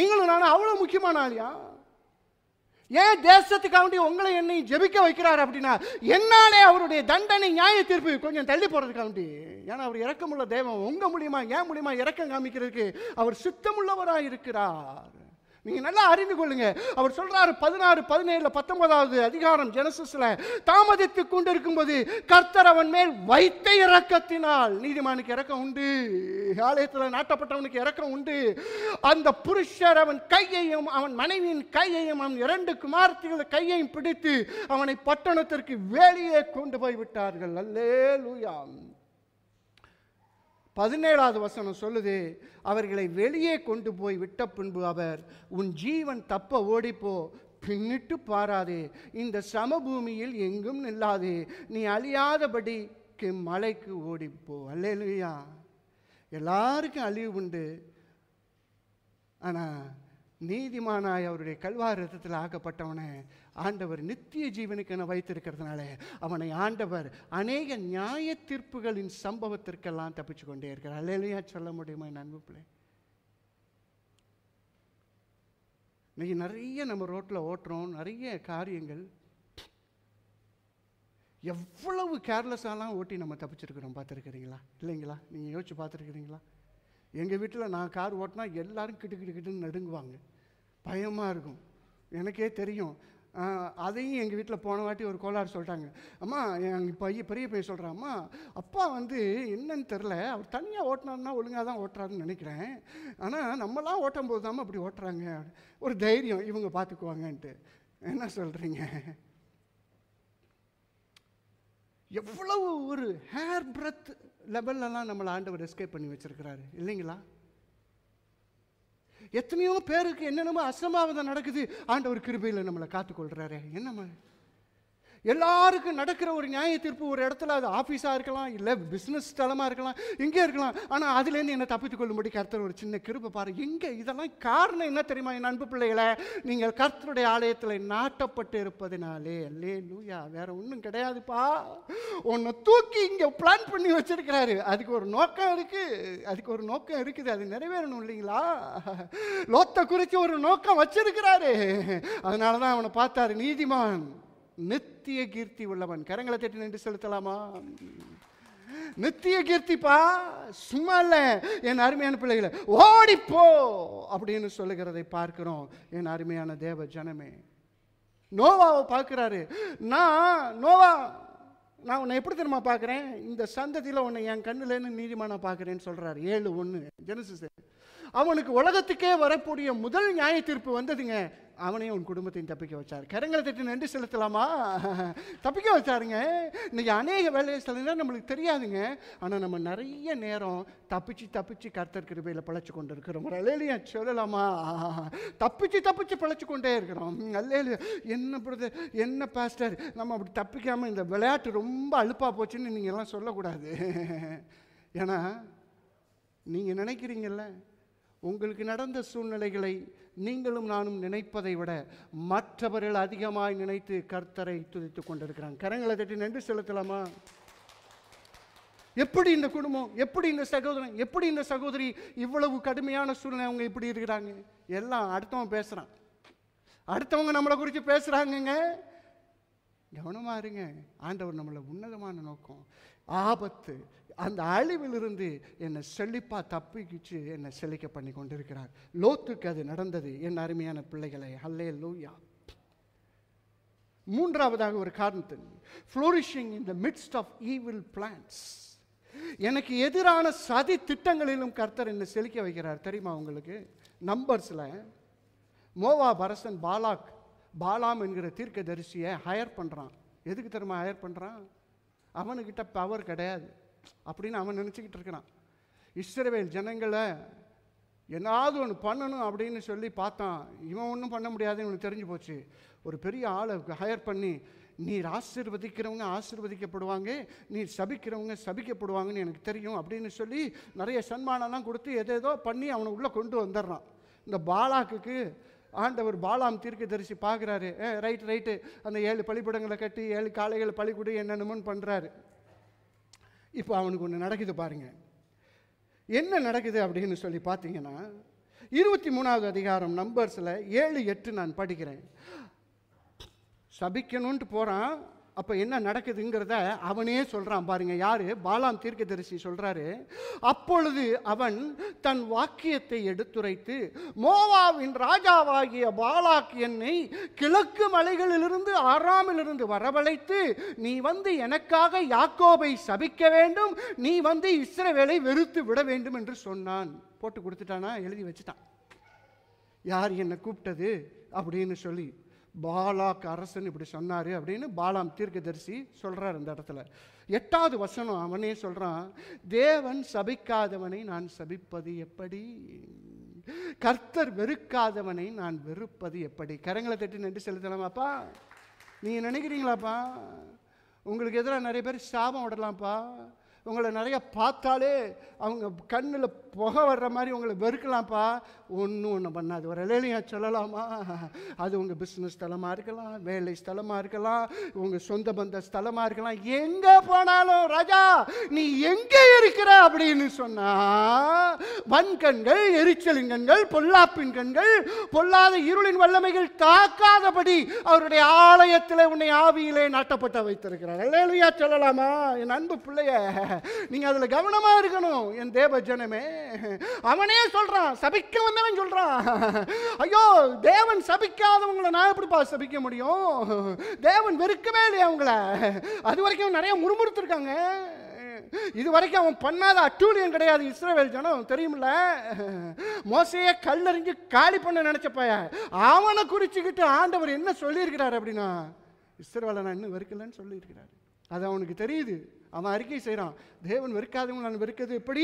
நீங்களும் நானும் அவ்வளோ முக்கியமான ஆளியா ஏன் தேசத்துக்காண்டி உங்களை என்னை ஜெபிக்க வைக்கிறார் அப்படின்னா என்னாலே அவருடைய தண்டனை நியாய தீர்ப்பு கொஞ்சம் தள்ளி போறதுக்காண்டி ஏன்னா அவர் இறக்கமுள்ள தெய்வம் உங்க மூலியமா ஏன் மூலியமா இறக்கம் காமிக்கிறதுக்கு அவர் சித்தமுள்ளவராக இருக்கிறார் நீங்கள் நல்லா அறிந்து கொள்ளுங்க அவர் சொல்கிறாரு பதினாறு பதினேழில் பத்தொன்பதாவது அதிகாரம் ஜெனசஸில் தாமதித்து போது கர்த்தர் அவன் மேல் வைத்த இறக்கத்தினால் நீதிமானுக்கு இறக்கம் உண்டு ஆலயத்தில் நாட்டப்பட்டவனுக்கு இறக்கம் உண்டு அந்த புருஷர் அவன் கையையும் அவன் மனைவியின் கையையும் அவன் இரண்டு குமார்த்திகள் கையையும் பிடித்து அவனை பட்டணத்திற்கு வேலையே கொண்டு போய்விட்டார்கள் அல்லே லூயாம் பதினேழாவது வசனம் சொல்லுது அவர்களை வெளியே கொண்டு போய் விட்ட பின்பு அவர் உன் ஜீவன் தப்ப ஓடிப்போ பின்னிட்டு பாராது இந்த சமபூமியில் எங்கும் நில்லாது நீ அழியாதபடிக்கு மலைக்கு ஓடிப்போ அல்லையா எல்லாருக்கும் அழிவு உண்டு ஆனால் நீதிமானாய் அவருடைய கல்வார் ரத்தத்தில் ஆக்கப்பட்டவனை ஆண்டவர் நித்திய ஜீவனுக்கு என வைத்திருக்கிறதுனால அவனை ஆண்டவர் அநேக நியாய தீர்ப்புகளின் சம்பவத்திற்கெல்லாம் தப்பிச்சு கொண்டே இருக்கிறார் அல்லையா சொல்ல முடியுமா என் அன்பு பிள்ளை இன்னைக்கு நிறைய நம்ம ரோட்டில் ஓட்டுறோம் நிறைய காரியங்கள் எவ்வளவு கேர்லெஸ்ஸாலாம் ஓட்டி நம்ம தப்பிச்சிருக்கிறோம் பார்த்துருக்குறீங்களா இல்லைங்களா நீங்கள் யோசிச்சு பார்த்துருக்குறீங்களா எங்கள் வீட்டில் நான் கார் ஓட்டினா எல்லோரும் கிட்டு கிட்டு கிட்டுன்னு நடுங்குவாங்க பயமாக இருக்கும் எனக்கே தெரியும் அதையும் எங்கள் வீட்டில் போன வாட்டி ஒரு கோளாறு சொல்லிட்டாங்க அம்மா என் பையன் பெரிய பையன் சொல்கிறான் அம்மா அப்பா வந்து என்னன்னு தெரில அவர் தனியாக ஓட்டினார்னா ஒழுங்காக தான் ஓட்டுறாருன்னு நினைக்கிறேன் ஆனால் நம்மளாம் ஓட்டும் போது தான் அப்படி ஓட்டுறாங்க ஒரு தைரியம் இவங்க பார்த்துக்குவாங்கன்ட்டு என்ன சொல்கிறீங்க எவ்வளவு ஒரு ஹேர் பிரெத் லெவல்லலாம் நம்மளை ஆண்டவர் எஸ்கேப் பண்ணி வச்சுருக்கிறாரு இல்லைங்களா எத்தனையோ பேருக்கு என்னென்னமோ அசம்பாவிதம் நடக்குது ஆண்டவர் கிருபையில் நம்மளை காத்துக்கொள்கிறாரு என்னம்மா எல்லாருக்கும் நடக்கிற ஒரு நியாய தீர்ப்பு ஒரு இடத்துல அது ஆஃபீஸாக இருக்கலாம் இல்லை பிஸ்னஸ் ஸ்தலமாக இருக்கலாம் இங்கே இருக்கலாம் ஆனால் அதுலேருந்து என்னை தப்பித்துக்கொள்ளும்படி கருத்தர் ஒரு சின்ன கிருப்பை பாரு இங்கே இதெல்லாம் காரணம் என்ன தெரியுமா என் அன்பு பிள்ளைகளை நீங்கள் கர்த்தருடைய ஆலயத்தில் நாட்டப்பட்டு இருப்பதினாலே அல்லே லூயா வேற ஒன்றும் கிடையாதுப்பா உன்னை தூக்கி இங்கே பிளான் பண்ணி வச்சிருக்கிறாரு அதுக்கு ஒரு நோக்கம் இருக்குது அதுக்கு ஒரு நோக்கம் இருக்குது அது நிறைவேறணும் இல்லைங்களா லோத்தை குறித்து ஒரு நோக்கம் வச்சிருக்கிறாரு அதனால தான் அவனை பார்த்தாரு நீதிமான் நித்திய கீர்த்தி உள்ளவன் கரங்களை தட்டி நின்று செலுத்தலாமா நித்திய கீர்த்திப்பா சும்மா இல்லை என் அருமையான பிள்ளைகளை ஓடிப்போ அப்படின்னு சொல்லுகிறதை பார்க்கிறோம் என் அருமையான தேவ ஜனமே நோவாவை பார்க்குறாரு நான் நோவா நான் உன்னை எப்படி தெரியுமா பார்க்குறேன் இந்த சந்ததியில் உன்னை என் கண்ணுலேன்னு நீதிமான பார்க்குறேன்னு சொல்கிறாரு ஏழு ஒன்று ஜெனசிஸ் அவனுக்கு உலகத்துக்கே வரக்கூடிய முதல் நியாய தீர்ப்பு வந்ததுங்க அவனையும் உன் குடும்பத்தையும் தப்பிக்க வச்சார் கரங்களை தட்டி நன்றி செலுத்தலாமா தப்பிக்க வச்சாருங்க இன்றைக்கி அநேக வேலையை செலுத்தினா நம்மளுக்கு தெரியாதுங்க ஆனால் நம்ம நிறைய நேரம் தப்பிச்சு தப்பிச்சு கர்த்தர் கிருபையில் பழைச்சு கொண்டு இருக்கிறோம் அலையிலையா சொல்லலாமா தப்பிச்சு தப்பிச்சு பழைச்சு கொண்டே இருக்கிறோம் அல்லையில என்ன பிரதர் என்ன பாஸ்டர் நம்ம அப்படி தப்பிக்காமல் இந்த விளையாட்டு ரொம்ப அழுப்பாக போச்சுன்னு நீங்கள் எல்லாம் சொல்லக்கூடாது ஏன்னா நீங்கள் நினைக்கிறீங்கல்ல உங்களுக்கு நடந்த சூழ்நிலைகளை நீங்களும் நானும் நினைப்பதை விட மற்றவர்கள் அதிகமாய் நினைத்து கர்த்தரை துதித்து கொண்டிருக்கிறாங்க கரங்களை தட்டி நன்றி செலுத்தலாமா எப்படி இந்த குடும்பம் எப்படி இந்த சகோதரன் எப்படி இந்த சகோதரி இவ்வளவு கடுமையான சூழ்நிலை அவங்க இப்படி இருக்கிறாங்க எல்லாம் அடுத்தவன் பேசுகிறான் அடுத்தவங்க நம்மளை குறித்து பேசுகிறாங்கங்க கவனமாக இருங்க ஆண்டவர் நம்மளை உன்னதமான நோக்கம் ஆபத்து அந்த அழிவிலிருந்து என்னை செழிப்பாக தப்பிச்சு என்னை செழிக்க பண்ணி கொண்டிருக்கிறார் லோத்துக்கு அது நடந்தது என் அருமையான பிள்ளைகளை ஹல்லே லூயா மூன்றாவதாக ஒரு காரணத்து flourishing in the midst of evil plans எனக்கு எதிரான சதி திட்டங்களிலும் கர்த்தர் என்னை செழிக்க வைக்கிறார் தெரியுமா உங்களுக்கு நம்பர்ஸில் மோவா பரசன் பாலாக் பாலாம் என்கிற தீர்க்க தரிசியை ஹயர் பண்ணுறான் எதுக்கு தெரியுமா ஹயர் பண்ணுறான் அவனுக்கிட்ட பவர் கிடையாது அப்படின்னு அவன் நினச்சிக்கிட்டு இருக்கிறான் இஸ்ரவேல் ஜனங்களை என்னாவது ஒன்று பண்ணணும் அப்படின்னு சொல்லி பார்த்தான் இவன் ஒன்றும் பண்ண முடியாதுன்னு தெரிஞ்சு போச்சு ஒரு பெரிய ஆளை ஹையர் பண்ணி நீர் ஆசிர்வதிக்கிறவங்க ஆசிர்வதிக்கப்படுவாங்க நீர் சபிக்கிறவங்க சபிக்கப்படுவாங்கன்னு எனக்கு தெரியும் அப்படின்னு சொல்லி நிறைய சன்மானம்லாம் கொடுத்து எதேதோ பண்ணி அவனை உள்ளே கொண்டு வந்துடுறான் இந்த பாலாக்குக்கு ஆண்டவர் பாலாம் தீர்க்க தரிசி பார்க்குறாரு ரைட் ரைட்டு அந்த ஏழு பழிப்படங்களை கட்டி ஏழு காளைகளை பழிகுடி என்னென்னமோன்னு பண்ணுறாரு இப்போ அவனுக்கு ஒன்று நடக்குது பாருங்கள் என்ன நடக்குது அப்படின்னு சொல்லி பார்த்தீங்கன்னா இருபத்தி மூணாவது அதிகாரம் நம்பர்ஸில் ஏழு எட்டு நான் படிக்கிறேன் சபிக்கணுன்ட்டு போகிறான் அப்போ என்ன நடக்குதுங்கிறத அவனே சொல்கிறான் பாருங்க யார் பாலாம் தீர்க்கதரிசி சொல்கிறாரு அப்பொழுது அவன் தன் வாக்கியத்தை எடுத்துரைத்து மோவாவின் ராஜாவாகிய பாலாக் என்னை கிழக்கு மலைகளிலிருந்து ஆறாமிலிருந்து வரவழைத்து நீ வந்து எனக்காக யாக்கோபை சபிக்க வேண்டும் நீ வந்து இஸ்ரவேலை வெறுத்து விட வேண்டும் என்று சொன்னான் போட்டு கொடுத்துட்டானா எழுதி வச்சுட்டான் யார் என்னை கூப்பிட்டது அப்படின்னு சொல்லி பாலாக் அரசன் இப்படி சொன்னார் அப்படின்னு பாலாம் தீர்க்கதரிசி சொல்கிறார் இந்த இடத்துல எட்டாவது வசனம் அவனே சொல்கிறான் தேவன் சபிக்காதவனை நான் சபிப்பது எப்படி கர்த்தர் வெறுக்காதவனை நான் வெறுப்பது எப்படி கரங்களை தட்டி நன்றி செலுத்தலாமாப்பா நீங்கள் நினைக்கிறீங்களாப்பா உங்களுக்கு எதிராக நிறைய பேர் சாபம் விடலாம்ப்பா உங்களை நிறைய பார்த்தாலே அவங்க கண்ணில் புகை வர்ற மாதிரி உங்களை வெறுக்கலாம்ப்பா ஒன்றும் ஒன்று பண்ணாது ஒரு இலையிலையா சொல்லலாமா அது உங்கள் பிஸ்னஸ் ஸ்தலமாக இருக்கலாம் வேலை ஸ்தலமாக இருக்கலாம் உங்கள் சொந்த பந்த ஸ்தலமாக இருக்கலாம் எங்கே போனாலும் ராஜா நீ எங்கே இருக்கிற அப்படின்னு சொன்னால் வன்கண்கள் எரிச்சலின் கண்கள் பொல்லாப்பின் கண்கள் பொல்லாத இருளின் வல்லமைகள் தாக்காதபடி அவருடைய ஆலயத்தில் உன்னை ஆவியிலே நாட்டப்பட்ட வைத்திருக்கிறார் இளையா சொல்லலாமா என் அன்பு பிள்ளைய நீங்க அதுல கவனமா இருக்கணும் என் தேவ ஜனமே அவனே சொல்றான் சபிக்க வந்தவன் சொல்றான் ஐயோ தேவன் சபிக்காதவங்கள நான் எப்படிப்பா சபிக்க முடியும் தேவன் வெறுக்கவே இல்லையா அவங்கள அது வரைக்கும் நிறைய முறுமுறுத்திருக்காங்க இது வரைக்கும் அவன் பண்ணாத அட்டூழியம் கிடையாது இஸ்ரேவேல் ஜனம் தெரியுமில்ல மோசைய கல்லறிஞ்சு காலி பண்ண நினச்சப்பைய அவனை குறிச்சுக்கிட்டு ஆண்டவர் என்ன சொல்லியிருக்கிறார் அப்படின்னா இஸ்ரேவேலை நான் இன்னும் வெறுக்கலன்னு சொல்லியிருக்கிறார் அது அவனுக்கு தெரியுது அவன் அறிக்கை செய்கிறான் தேவன் வெறுக்காதவங்க நான் வெறுக்கிறது எப்படி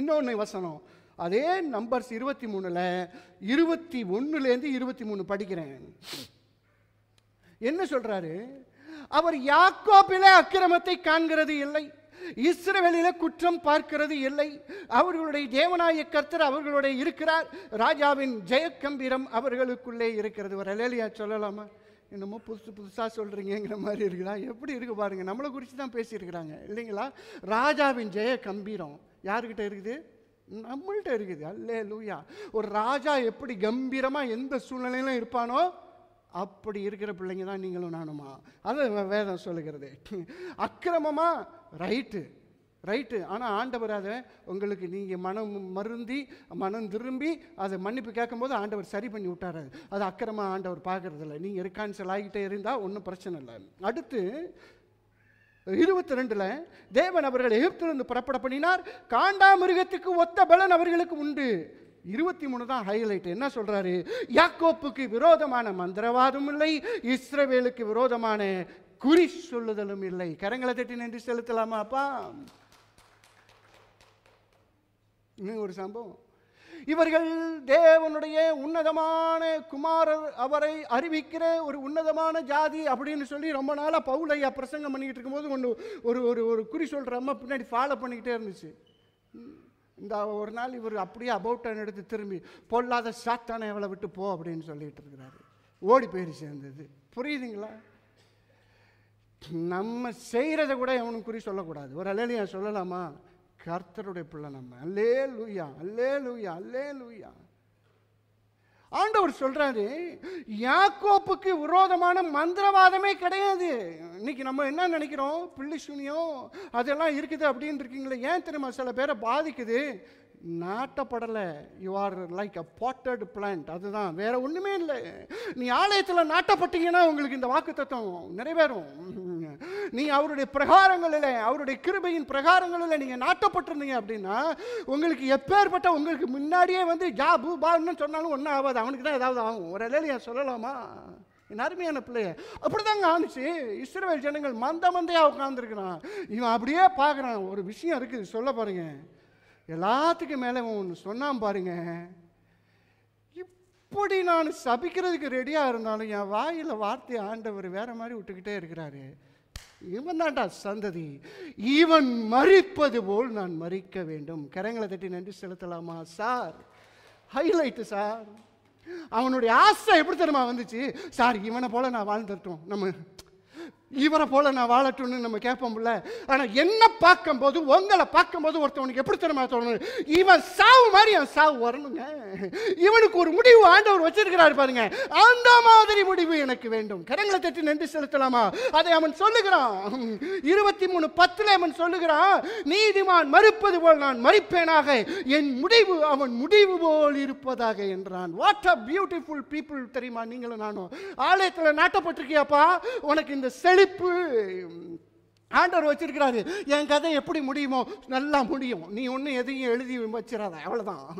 இன்னொன்று வசனம் அதே நம்பர்ஸ் இருபத்தி மூணில் இருபத்தி ஒன்றுலேருந்து இருபத்தி மூணு படிக்கிறேன் என்ன சொல்கிறாரு அவர் யாக்கோப்பில அக்கிரமத்தை காண்கிறது இல்லை இஸ்ரவேலில குற்றம் பார்க்கிறது இல்லை அவர்களுடைய தேவநாய கர்த்தர் அவர்களுடைய இருக்கிறார் ராஜாவின் ஜெயக்கம்பீரம் அவர்களுக்குள்ளே இருக்கிறது ஒரு அலேலியா சொல்லலாமா என்னமோ புதுசு புதுசாக சொல்கிறீங்கிற மாதிரி இருக்குதா எப்படி இருக்குது பாருங்கள் நம்மளை குறித்து தான் பேசியிருக்கிறாங்க இல்லைங்களா ராஜாவின் ஜெய கம்பீரம் யாருக்கிட்ட இருக்குது நம்மள்கிட்ட இருக்குது அல்லே லூயா ஒரு ராஜா எப்படி கம்பீரமாக எந்த சூழ்நிலையிலும் இருப்பானோ அப்படி இருக்கிற பிள்ளைங்க தான் நீங்களும் நானுமா அதை வேதம் சொல்லுகிறது அக்கிரமமாக ரைட்டு ரைட்டு ஆனால் ஆண்டவர் அதை உங்களுக்கு நீங்கள் மனம் மருந்தி மனம் திரும்பி அதை மன்னிப்பு கேட்கும்போது ஆண்டவர் சரி பண்ணி விட்டாரு அது அக்கிரமாக ஆண்டவர் பார்க்கறதில்ல நீங்கள் இருக்கான்னு ஆகிக்கிட்டே இருந்தால் ஒன்றும் பிரச்சனை இல்லை அடுத்து இருபத்தி ரெண்டில் தேவன் அவர்கள் எகிப்திலிருந்து புறப்பட பண்ணினார் காண்டா மிருகத்துக்கு ஒத்த பலன் அவர்களுக்கு உண்டு இருபத்தி மூணு தான் ஹைலைட் என்ன சொல்கிறாரு யாக்கோப்புக்கு விரோதமான மந்திரவாதம் இல்லை இஸ்ரவேலுக்கு விரோதமான குறி சொல்லுதலும் இல்லை கரங்களை தட்டி நன்றி செலுத்தலாமா அப்பா இன்னும் ஒரு சம்பவம் இவர்கள் தேவனுடைய உன்னதமான குமாரர் அவரை அறிவிக்கிற ஒரு உன்னதமான ஜாதி அப்படின்னு சொல்லி ரொம்ப நாளாக பவுலையா பிரசங்கம் பண்ணிக்கிட்டு இருக்கும்போது ஒன்று ஒரு ஒரு ஒரு குறி சொல்கிற அம்மா பின்னாடி ஃபாலோ பண்ணிக்கிட்டே இருந்துச்சு இந்த ஒரு நாள் இவர் அப்படியே அபவுட்டன் எடுத்து திரும்பி பொல்லாத சாத்தானை எவ்வளோ விட்டு போ அப்படின்னு சொல்லிட்டு இருக்கிறாரு ஓடி போயிடு சேர்ந்தது புரியுதுங்களா நம்ம செய்கிறத கூட எவனும் குறி சொல்லக்கூடாது ஒரு அலையிலையா சொல்லலாமா கர்த்தருடைய பிள்ளை நம்ம அல்லே லூயா அல்லே லூயா அல்லே லூயா ஆண்டவர் சொல்றாரு யாக்கோப்புக்கு விரோதமான மந்திரவாதமே கிடையாது இன்னைக்கு நம்ம என்ன நினைக்கிறோம் பிள்ளை சூனியம் அதெல்லாம் இருக்குது அப்படின்னு இருக்கீங்களே ஏன் தெரியுமா சில பேரை பாதிக்குது நாட்டப்படலை you are like a potted plant அதுதான் வேற ஒன்றுமே இல்லை நீ ஆலயத்தில் நாட்டப்பட்டீங்கன்னா உங்களுக்கு இந்த வாக்கு தத்துவம் நிறைவேறும் நீ அவருடைய பிரகாரங்களில் அவருடைய கிருபையின் பிரகாரங்களில் நீங்கள் நாட்டப்பட்டிருந்தீங்க அப்படின்னா உங்களுக்கு எப்பேற்பட்ட உங்களுக்கு முன்னாடியே வந்து ஜா பூ பான்னு சொன்னாலும் ஒன்றும் ஆகாது அவனுக்கு தான் ஏதாவது ஆகும் ஒரு இலையில சொல்லலாமா என் அருமையான பிள்ளைய அப்படி தாங்க ஆணுச்சு இஸ்ரேல் ஜனங்கள் மந்த மந்தையாக உட்காந்துருக்குறான் இவன் அப்படியே பார்க்குறான் ஒரு விஷயம் இருக்குது சொல்ல பாருங்கள் எல்லாத்துக்கும் மேலே ஒன்று சொன்னான் பாருங்க இப்படி நான் சபிக்கிறதுக்கு ரெடியாக இருந்தாலும் என் வாயில் வார்த்தை ஆண்டவர் வேறு மாதிரி விட்டுக்கிட்டே இருக்கிறாரு இவன் தான்டா சந்ததி இவன் மறிப்பது போல் நான் மறிக்க வேண்டும் கரங்களை தட்டி நன்றி செலுத்தலாமா சார் ஹைலைட்டு சார் அவனுடைய ஆசை எப்படி தெரியுமா வந்துச்சு சார் இவனை போல் நான் வாழ்ந்துட்டோம் நம்ம இவரை போல நான் வாழட்டும்னு நம்ம கேட்போம்ல ஆனா என்ன பார்க்கும் போது உங்களை பார்க்கும் போது ஒருத்தவனுக்கு எப்படி தெரியுமா தோணும் இவன் சாவு மாதிரி அவன் சாவு வரணுங்க இவனுக்கு ஒரு முடிவு ஆண்டவர் வச்சிருக்கிறாரு பாருங்க அந்த மாதிரி முடிவு எனக்கு வேண்டும் கரங்களை தட்டி நன்றி செலுத்தலாமா அதை அவன் சொல்லுகிறான் இருபத்தி மூணு பத்துல அவன் சொல்லுகிறான் நீதிமான் மறுப்பது போல் நான் மறிப்பேனாக என் முடிவு அவன் முடிவு போல் இருப்பதாக என்றான் வாட் அ பியூட்டிஃபுல் பீப்புள் தெரியுமா நீங்களும் நானும் ஆலயத்தில் நாட்டப்பட்டிருக்கியாப்பா உனக்கு இந்த செழி பிடிப்பு ஆண்டவர் வச்சிருக்கிறாரு என் கதை எப்படி முடியுமோ நல்லா முடியும் நீ ஒன்றும் எதையும் எழுதி வச்சிடாத அவ்வளோதான்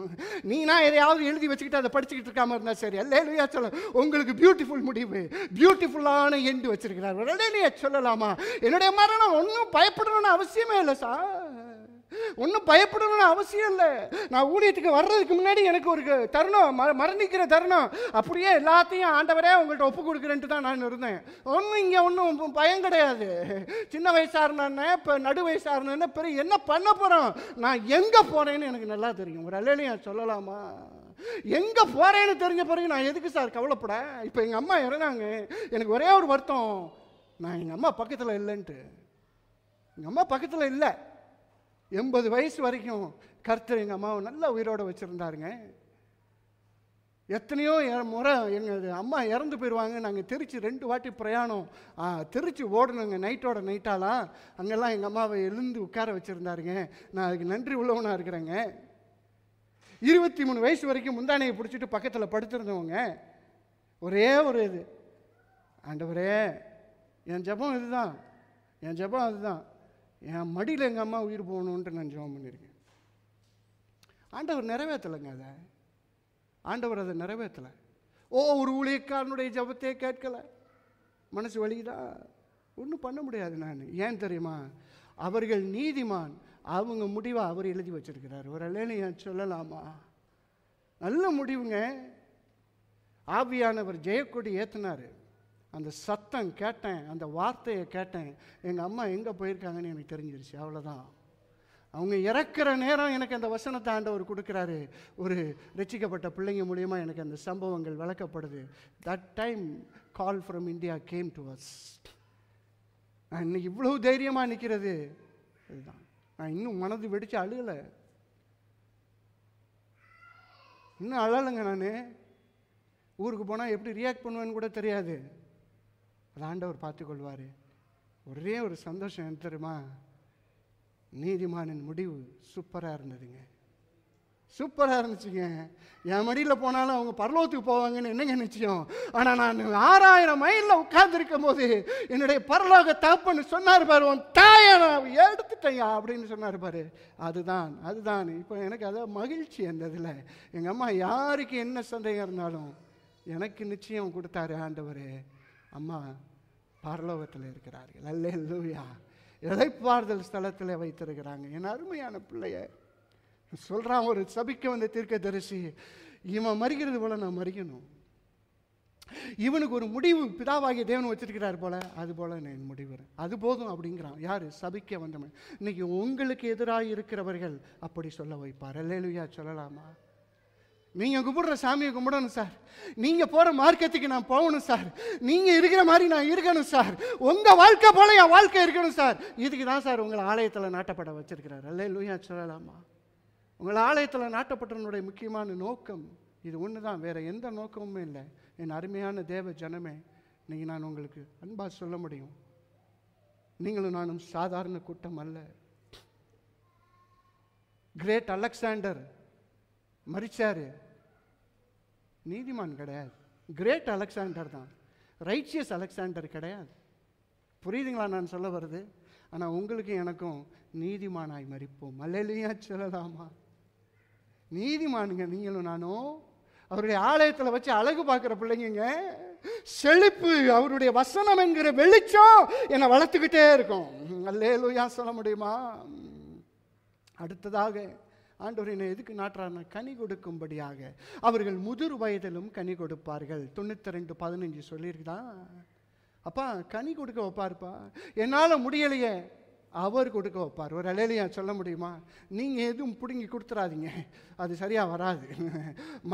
நீனா எதையாவது எழுதி வச்சுக்கிட்டு அதை படிச்சுக்கிட்டு இருக்காம இருந்தா சரி அல்லையா சொல்ல உங்களுக்கு பியூட்டிஃபுல் முடிவு பியூட்டிஃபுல்லான எண்டு வச்சிருக்கிறார் சொல்லலாமா என்னுடைய மரணம் ஒன்றும் பயப்படணும்னு அவசியமே இல்லை சார் ஒன்றும் பயப்படணும்னு அவசியம் இல்லை நான் ஊழியத்துக்கு வர்றதுக்கு முன்னாடி எனக்கு ஒரு தருணம் ம மரணிக்கிற தருணம் அப்படியே எல்லாத்தையும் ஆண்டவரே உங்கள்கிட்ட ஒப்பு கொடுக்குறேன்ட்டு தான் நான் இருந்தேன் ஒன்றும் இங்கே ஒன்றும் பயம் கிடையாது சின்ன வயசாக இருந்தேன்னே இப்போ நடு வயசாக இருந்தேன்னு பிறகு என்ன பண்ண போகிறோம் நான் எங்கே போகிறேன்னு எனக்கு நல்லா தெரியும் ஒரு அல்லையும் சொல்லலாமா எங்கே போகிறேன்னு தெரிஞ்ச பிறகு நான் எதுக்கு சார் கவலைப்பட இப்போ எங்கள் அம்மா இறந்தாங்க எனக்கு ஒரே ஒரு வருத்தம் நான் எங்கள் அம்மா பக்கத்தில் இல்லைன்ட்டு எங்கள் அம்மா பக்கத்தில் இல்லை எண்பது வயசு வரைக்கும் கர்த்தர் எங்கள் அம்மாவை நல்லா உயிரோடு வச்சுருந்தாருங்க எத்தனையோ முறை எங்கள் அம்மா இறந்து போயிடுவாங்க நாங்கள் திருச்சி ரெண்டு வாட்டி பிரயாணம் திருச்சி ஓடணுங்க நைட்டோட நைட்டாலாம் அங்கெல்லாம் எங்கள் அம்மாவை எழுந்து உட்கார வச்சுருந்தாருங்க நான் அதுக்கு நன்றி உள்ளவனாக இருக்கிறேங்க இருபத்தி மூணு வயசு வரைக்கும் முந்தானையை பிடிச்சிட்டு பக்கத்தில் படுத்திருந்தவங்க ஒரே ஒரு இது ஆண்டவரே என் ஜபம் இதுதான் என் ஜபம் அதுதான் என் மடியில் எங்கள் அம்மா உயிர் போகணுன்ட்டு நான் ஜோம் பண்ணியிருக்கேன் ஆண்டவர் நிறைவேற்றலைங்க அதை ஆண்டவர் அதை நிறைவேற்றலை ஓ ஒரு ஊழியக்காரனுடைய ஜபத்தையே கேட்கலை மனசு வழிதா ஒன்றும் பண்ண முடியாது நான் ஏன் தெரியுமா அவர்கள் நீதிமான் அவங்க முடிவை அவர் எழுதி வச்சிருக்கிறார் ஒரு ஏன் சொல்லலாமா நல்ல முடிவுங்க ஆவியானவர் ஜெயக்கொடி ஏற்றினார் அந்த சத்தம் கேட்டேன் அந்த வார்த்தையை கேட்டேன் எங்கள் அம்மா எங்கே போயிருக்காங்கன்னு எனக்கு தெரிஞ்சிருச்சு அவ்வளோதான் அவங்க இறக்குற நேரம் எனக்கு அந்த வசனத்தை ஆண்டவர் கொடுக்குறாரு ஒரு ரசிக்கப்பட்ட பிள்ளைங்க மூலயமா எனக்கு அந்த சம்பவங்கள் விளக்கப்படுது that time call from India came to us நான் இன்னைக்கு இவ்வளோ தைரியமாக நிற்கிறது அதுதான் நான் இன்னும் மனது வெடித்து அழுகலை இன்னும் அழலைங்க நான் ஊருக்கு போனால் எப்படி ரியாக்ட் பண்ணுவேன்னு கூட தெரியாது அதை ஆண்டவர் பார்த்துக்கொள்வார் ஒரே ஒரு சந்தோஷம் என்ன தெரியுமா நீதிமானின் முடிவு சூப்பராக இருந்ததுங்க சூப்பராக இருந்துச்சுங்க என் மடியில் போனாலும் அவங்க பரலோகத்துக்கு போவாங்கன்னு என்னங்க நிச்சயம் ஆனால் நான் ஆறாயிரம் மைலில் உட்காந்துருக்கும் போது என்னுடைய பரலோக தப்புன்னு சொன்னார் பாரு உன் தாயை நான் எடுத்துட்டேயா அப்படின்னு சொன்னார் பாரு அதுதான் அதுதான் இப்போ எனக்கு அதான் மகிழ்ச்சி அந்த இதில் எங்கள் அம்மா யாருக்கு என்ன சந்தேகம் இருந்தாலும் எனக்கு நிச்சயம் கொடுத்தாரு ஆண்டவர் அம்மா பரலோகத்தில் இருக்கிறார்கள் அல்லே லூயா இழைப்பாறுதல் ஸ்தலத்தில் வைத்திருக்கிறாங்க என் அருமையான பிள்ளைய சொல்கிறான் ஒரு சபிக்க வந்த தீர்க்க தரிசி இவன் மறிக்கிறது போல் நான் மறிக்கணும் இவனுக்கு ஒரு முடிவு பிதாவாகிய தேவன் வச்சிருக்கிறார் போல அது போல நான் முடிவு அது போதும் அப்படிங்கிறான் யார் சபிக்க வந்தவன் இன்னைக்கு உங்களுக்கு எதிராக இருக்கிறவர்கள் அப்படி சொல்ல வைப்பார் அல்லேலுயா சொல்லலாமா நீங்கள் கும்பிடுற சாமியை கும்பிடணும் சார் நீங்கள் போகிற மார்க்கெட்டுக்கு நான் போகணும் சார் நீங்கள் இருக்கிற மாதிரி நான் இருக்கணும் சார் உங்கள் வாழ்க்கை போல என் வாழ்க்கை இருக்கணும் சார் இதுக்கு தான் சார் உங்களை ஆலயத்தில் நாட்டப்பட வச்சிருக்கிறார் அல்ல லூயா சொல்லலாமா உங்கள் ஆலயத்தில் நாட்டப்பட்டனுடைய முக்கியமான நோக்கம் இது ஒன்று தான் வேறு எந்த நோக்கமுமே இல்லை என் அருமையான தேவ ஜனமே நீங்கள் நான் உங்களுக்கு அன்பாக சொல்ல முடியும் நீங்களும் நானும் சாதாரண கூட்டம் அல்ல கிரேட் அலெக்சாண்டர் மறிச்சார் நீதிமான் கிடையாது கிரேட் அலெக்சாண்டர் தான் ரைச்சியஸ் அலெக்சாண்டர் கிடையாது புரியுதுங்களா நான் சொல்ல வருது ஆனால் உங்களுக்கும் எனக்கும் நீதிமானாய் மறிப்போம் மலையிலையா சொல்லலாமா நீதிமானுங்க நீங்களும் நானும் அவருடைய ஆலயத்தில் வச்சு அழகு பார்க்குற பிள்ளைங்க செழிப்பு அவருடைய வசனம் என்கிற வெளிச்சம் என்னை வளர்த்துக்கிட்டே இருக்கும் அல்லேலுயா சொல்ல முடியுமா அடுத்ததாக ஆண்டவர் என்னை எதுக்கு நாட்டுறாருன்னா கனி கொடுக்கும்படியாக அவர்கள் முதிர் வயதிலும் கனி கொடுப்பார்கள் தொண்ணூற்றி ரெண்டு பதினஞ்சு சொல்லியிருக்குதான் அப்பா கனி கொடுக்க வைப்பாருப்பா என்னால் முடியலையே அவர் கொடுக்க வைப்பார் ஒரு அலையிலையா சொல்ல முடியுமா நீங்கள் எதுவும் பிடுங்கி கொடுத்துறாதீங்க அது சரியாக வராது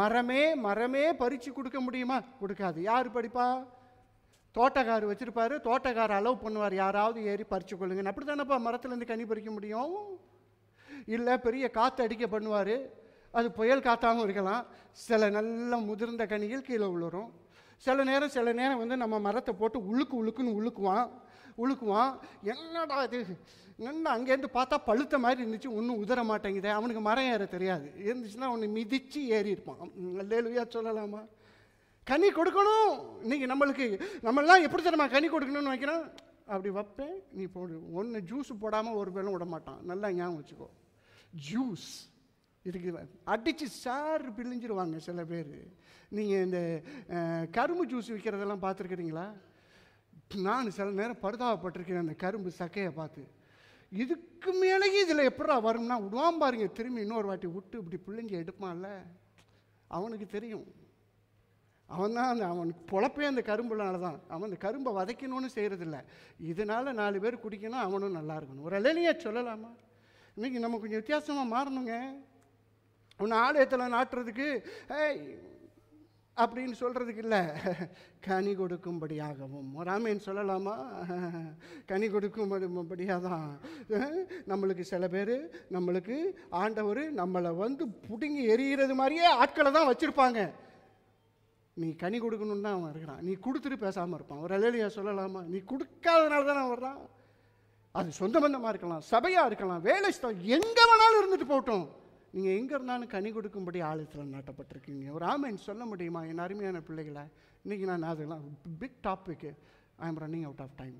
மரமே மரமே பறித்து கொடுக்க முடியுமா கொடுக்காது யார் படிப்பா தோட்டக்கார் வச்சுருப்பார் தோட்டக்கார் அளவு பண்ணுவார் யாராவது ஏறி பறித்து கொள்ளுங்க அப்படி தானேப்பா மரத்துலேருந்து கனி பறிக்க முடியும் இல்லை பெரிய காற்று அடிக்க பண்ணுவார் அது புயல் காத்தாகவும் இருக்கலாம் சில நல்ல முதிர்ந்த கனிகள் கீழே உளுரும் சில நேரம் சில நேரம் வந்து நம்ம மரத்தை போட்டு உழுக்கு உழுக்குன்னு உழுக்குவான் உழுக்குவான் என்னடா இது என்ன அங்கேருந்து பார்த்தா பழுத்த மாதிரி இருந்துச்சு ஒன்றும் உதற மாட்டேங்குது அவனுக்கு மரம் ஏற தெரியாது இருந்துச்சுன்னா அவனை மிதித்து ஏறி இருப்பான் லேலுவையா சொல்லலாமா கனி கொடுக்கணும் இன்றைக்கி நம்மளுக்கு நம்மளாம் எப்படி தெரியுமா கனி கொடுக்கணும்னு வைக்கிறோம் அப்படி வைப்பேன் நீ போடு ஒன்று ஜூஸ் போடாமல் ஒரு வேலும் விட மாட்டான் நல்லா ஞாபகம் வச்சுக்கோ ஜூஸ் இதுக்கு அடித்து சார் பிழிஞ்சிருவாங்க சில பேர் நீங்கள் இந்த கரும்பு ஜூஸ் விற்கிறதெல்லாம் பார்த்துருக்குறீங்களா நான் சில நேரம் பரிதாபப்பட்டிருக்கிறேன் அந்த கரும்பு சக்கையை பார்த்து இதுக்கு மேலேயே இதில் எப்படா வரும்னா விடுவான் பாருங்க திரும்பி இன்னொரு வாட்டி விட்டு இப்படி பிள்ளைங்க எடுப்பான்ல அவனுக்கு தெரியும் அவன் தான் அந்த அவனுக்கு பொழப்பே அந்த கரும்புனால தான் அவன் அந்த கரும்பை வதைக்கணும்னு செய்கிறதில்ல இதனால் நாலு பேர் குடிக்கணும் அவனும் நல்லா இருக்கணும் ஒரு அலையிலேயே சொல்லலாமா இன்றைக்கி நம்ம கொஞ்சம் வித்தியாசமாக மாறணுங்க உன்னை ஆலயத்தில் நாட்டுறதுக்கு ஏய் அப்படின்னு சொல்கிறதுக்கு இல்லை கனி கொடுக்கும்படியாகவும் ராமேன் சொல்லலாமா கனி கொடுக்கும்படியாக தான் நம்மளுக்கு சில பேர் நம்மளுக்கு ஆண்டவர் நம்மளை வந்து பிடுங்கி எரியிறது மாதிரியே ஆட்களை தான் வச்சுருப்பாங்க நீ கனி கொடுக்கணுன்னு தான் அவன் இருக்கிறான் நீ கொடுத்துட்டு பேசாமல் இருப்பான் ஒரு அலேலியா சொல்லலாமா நீ கொடுக்காதனால தான் அவன் வர்றான் அது சொந்த பந்தமாக இருக்கலாம் சபையாக இருக்கலாம் வேலை ஸ்தலம் எங்கே வேணாலும் இருந்துட்டு போகட்டும் நீங்கள் எங்கே இருந்தாலும் கனி கொடுக்கும்படி ஆழத்தில் நாட்டப்பட்டிருக்கீங்க ஒரு ஆமேன் சொல்ல முடியுமா என் அருமையான பிள்ளைகளை இன்றைக்கி நான் அதெல்லாம் big topic I am running out of time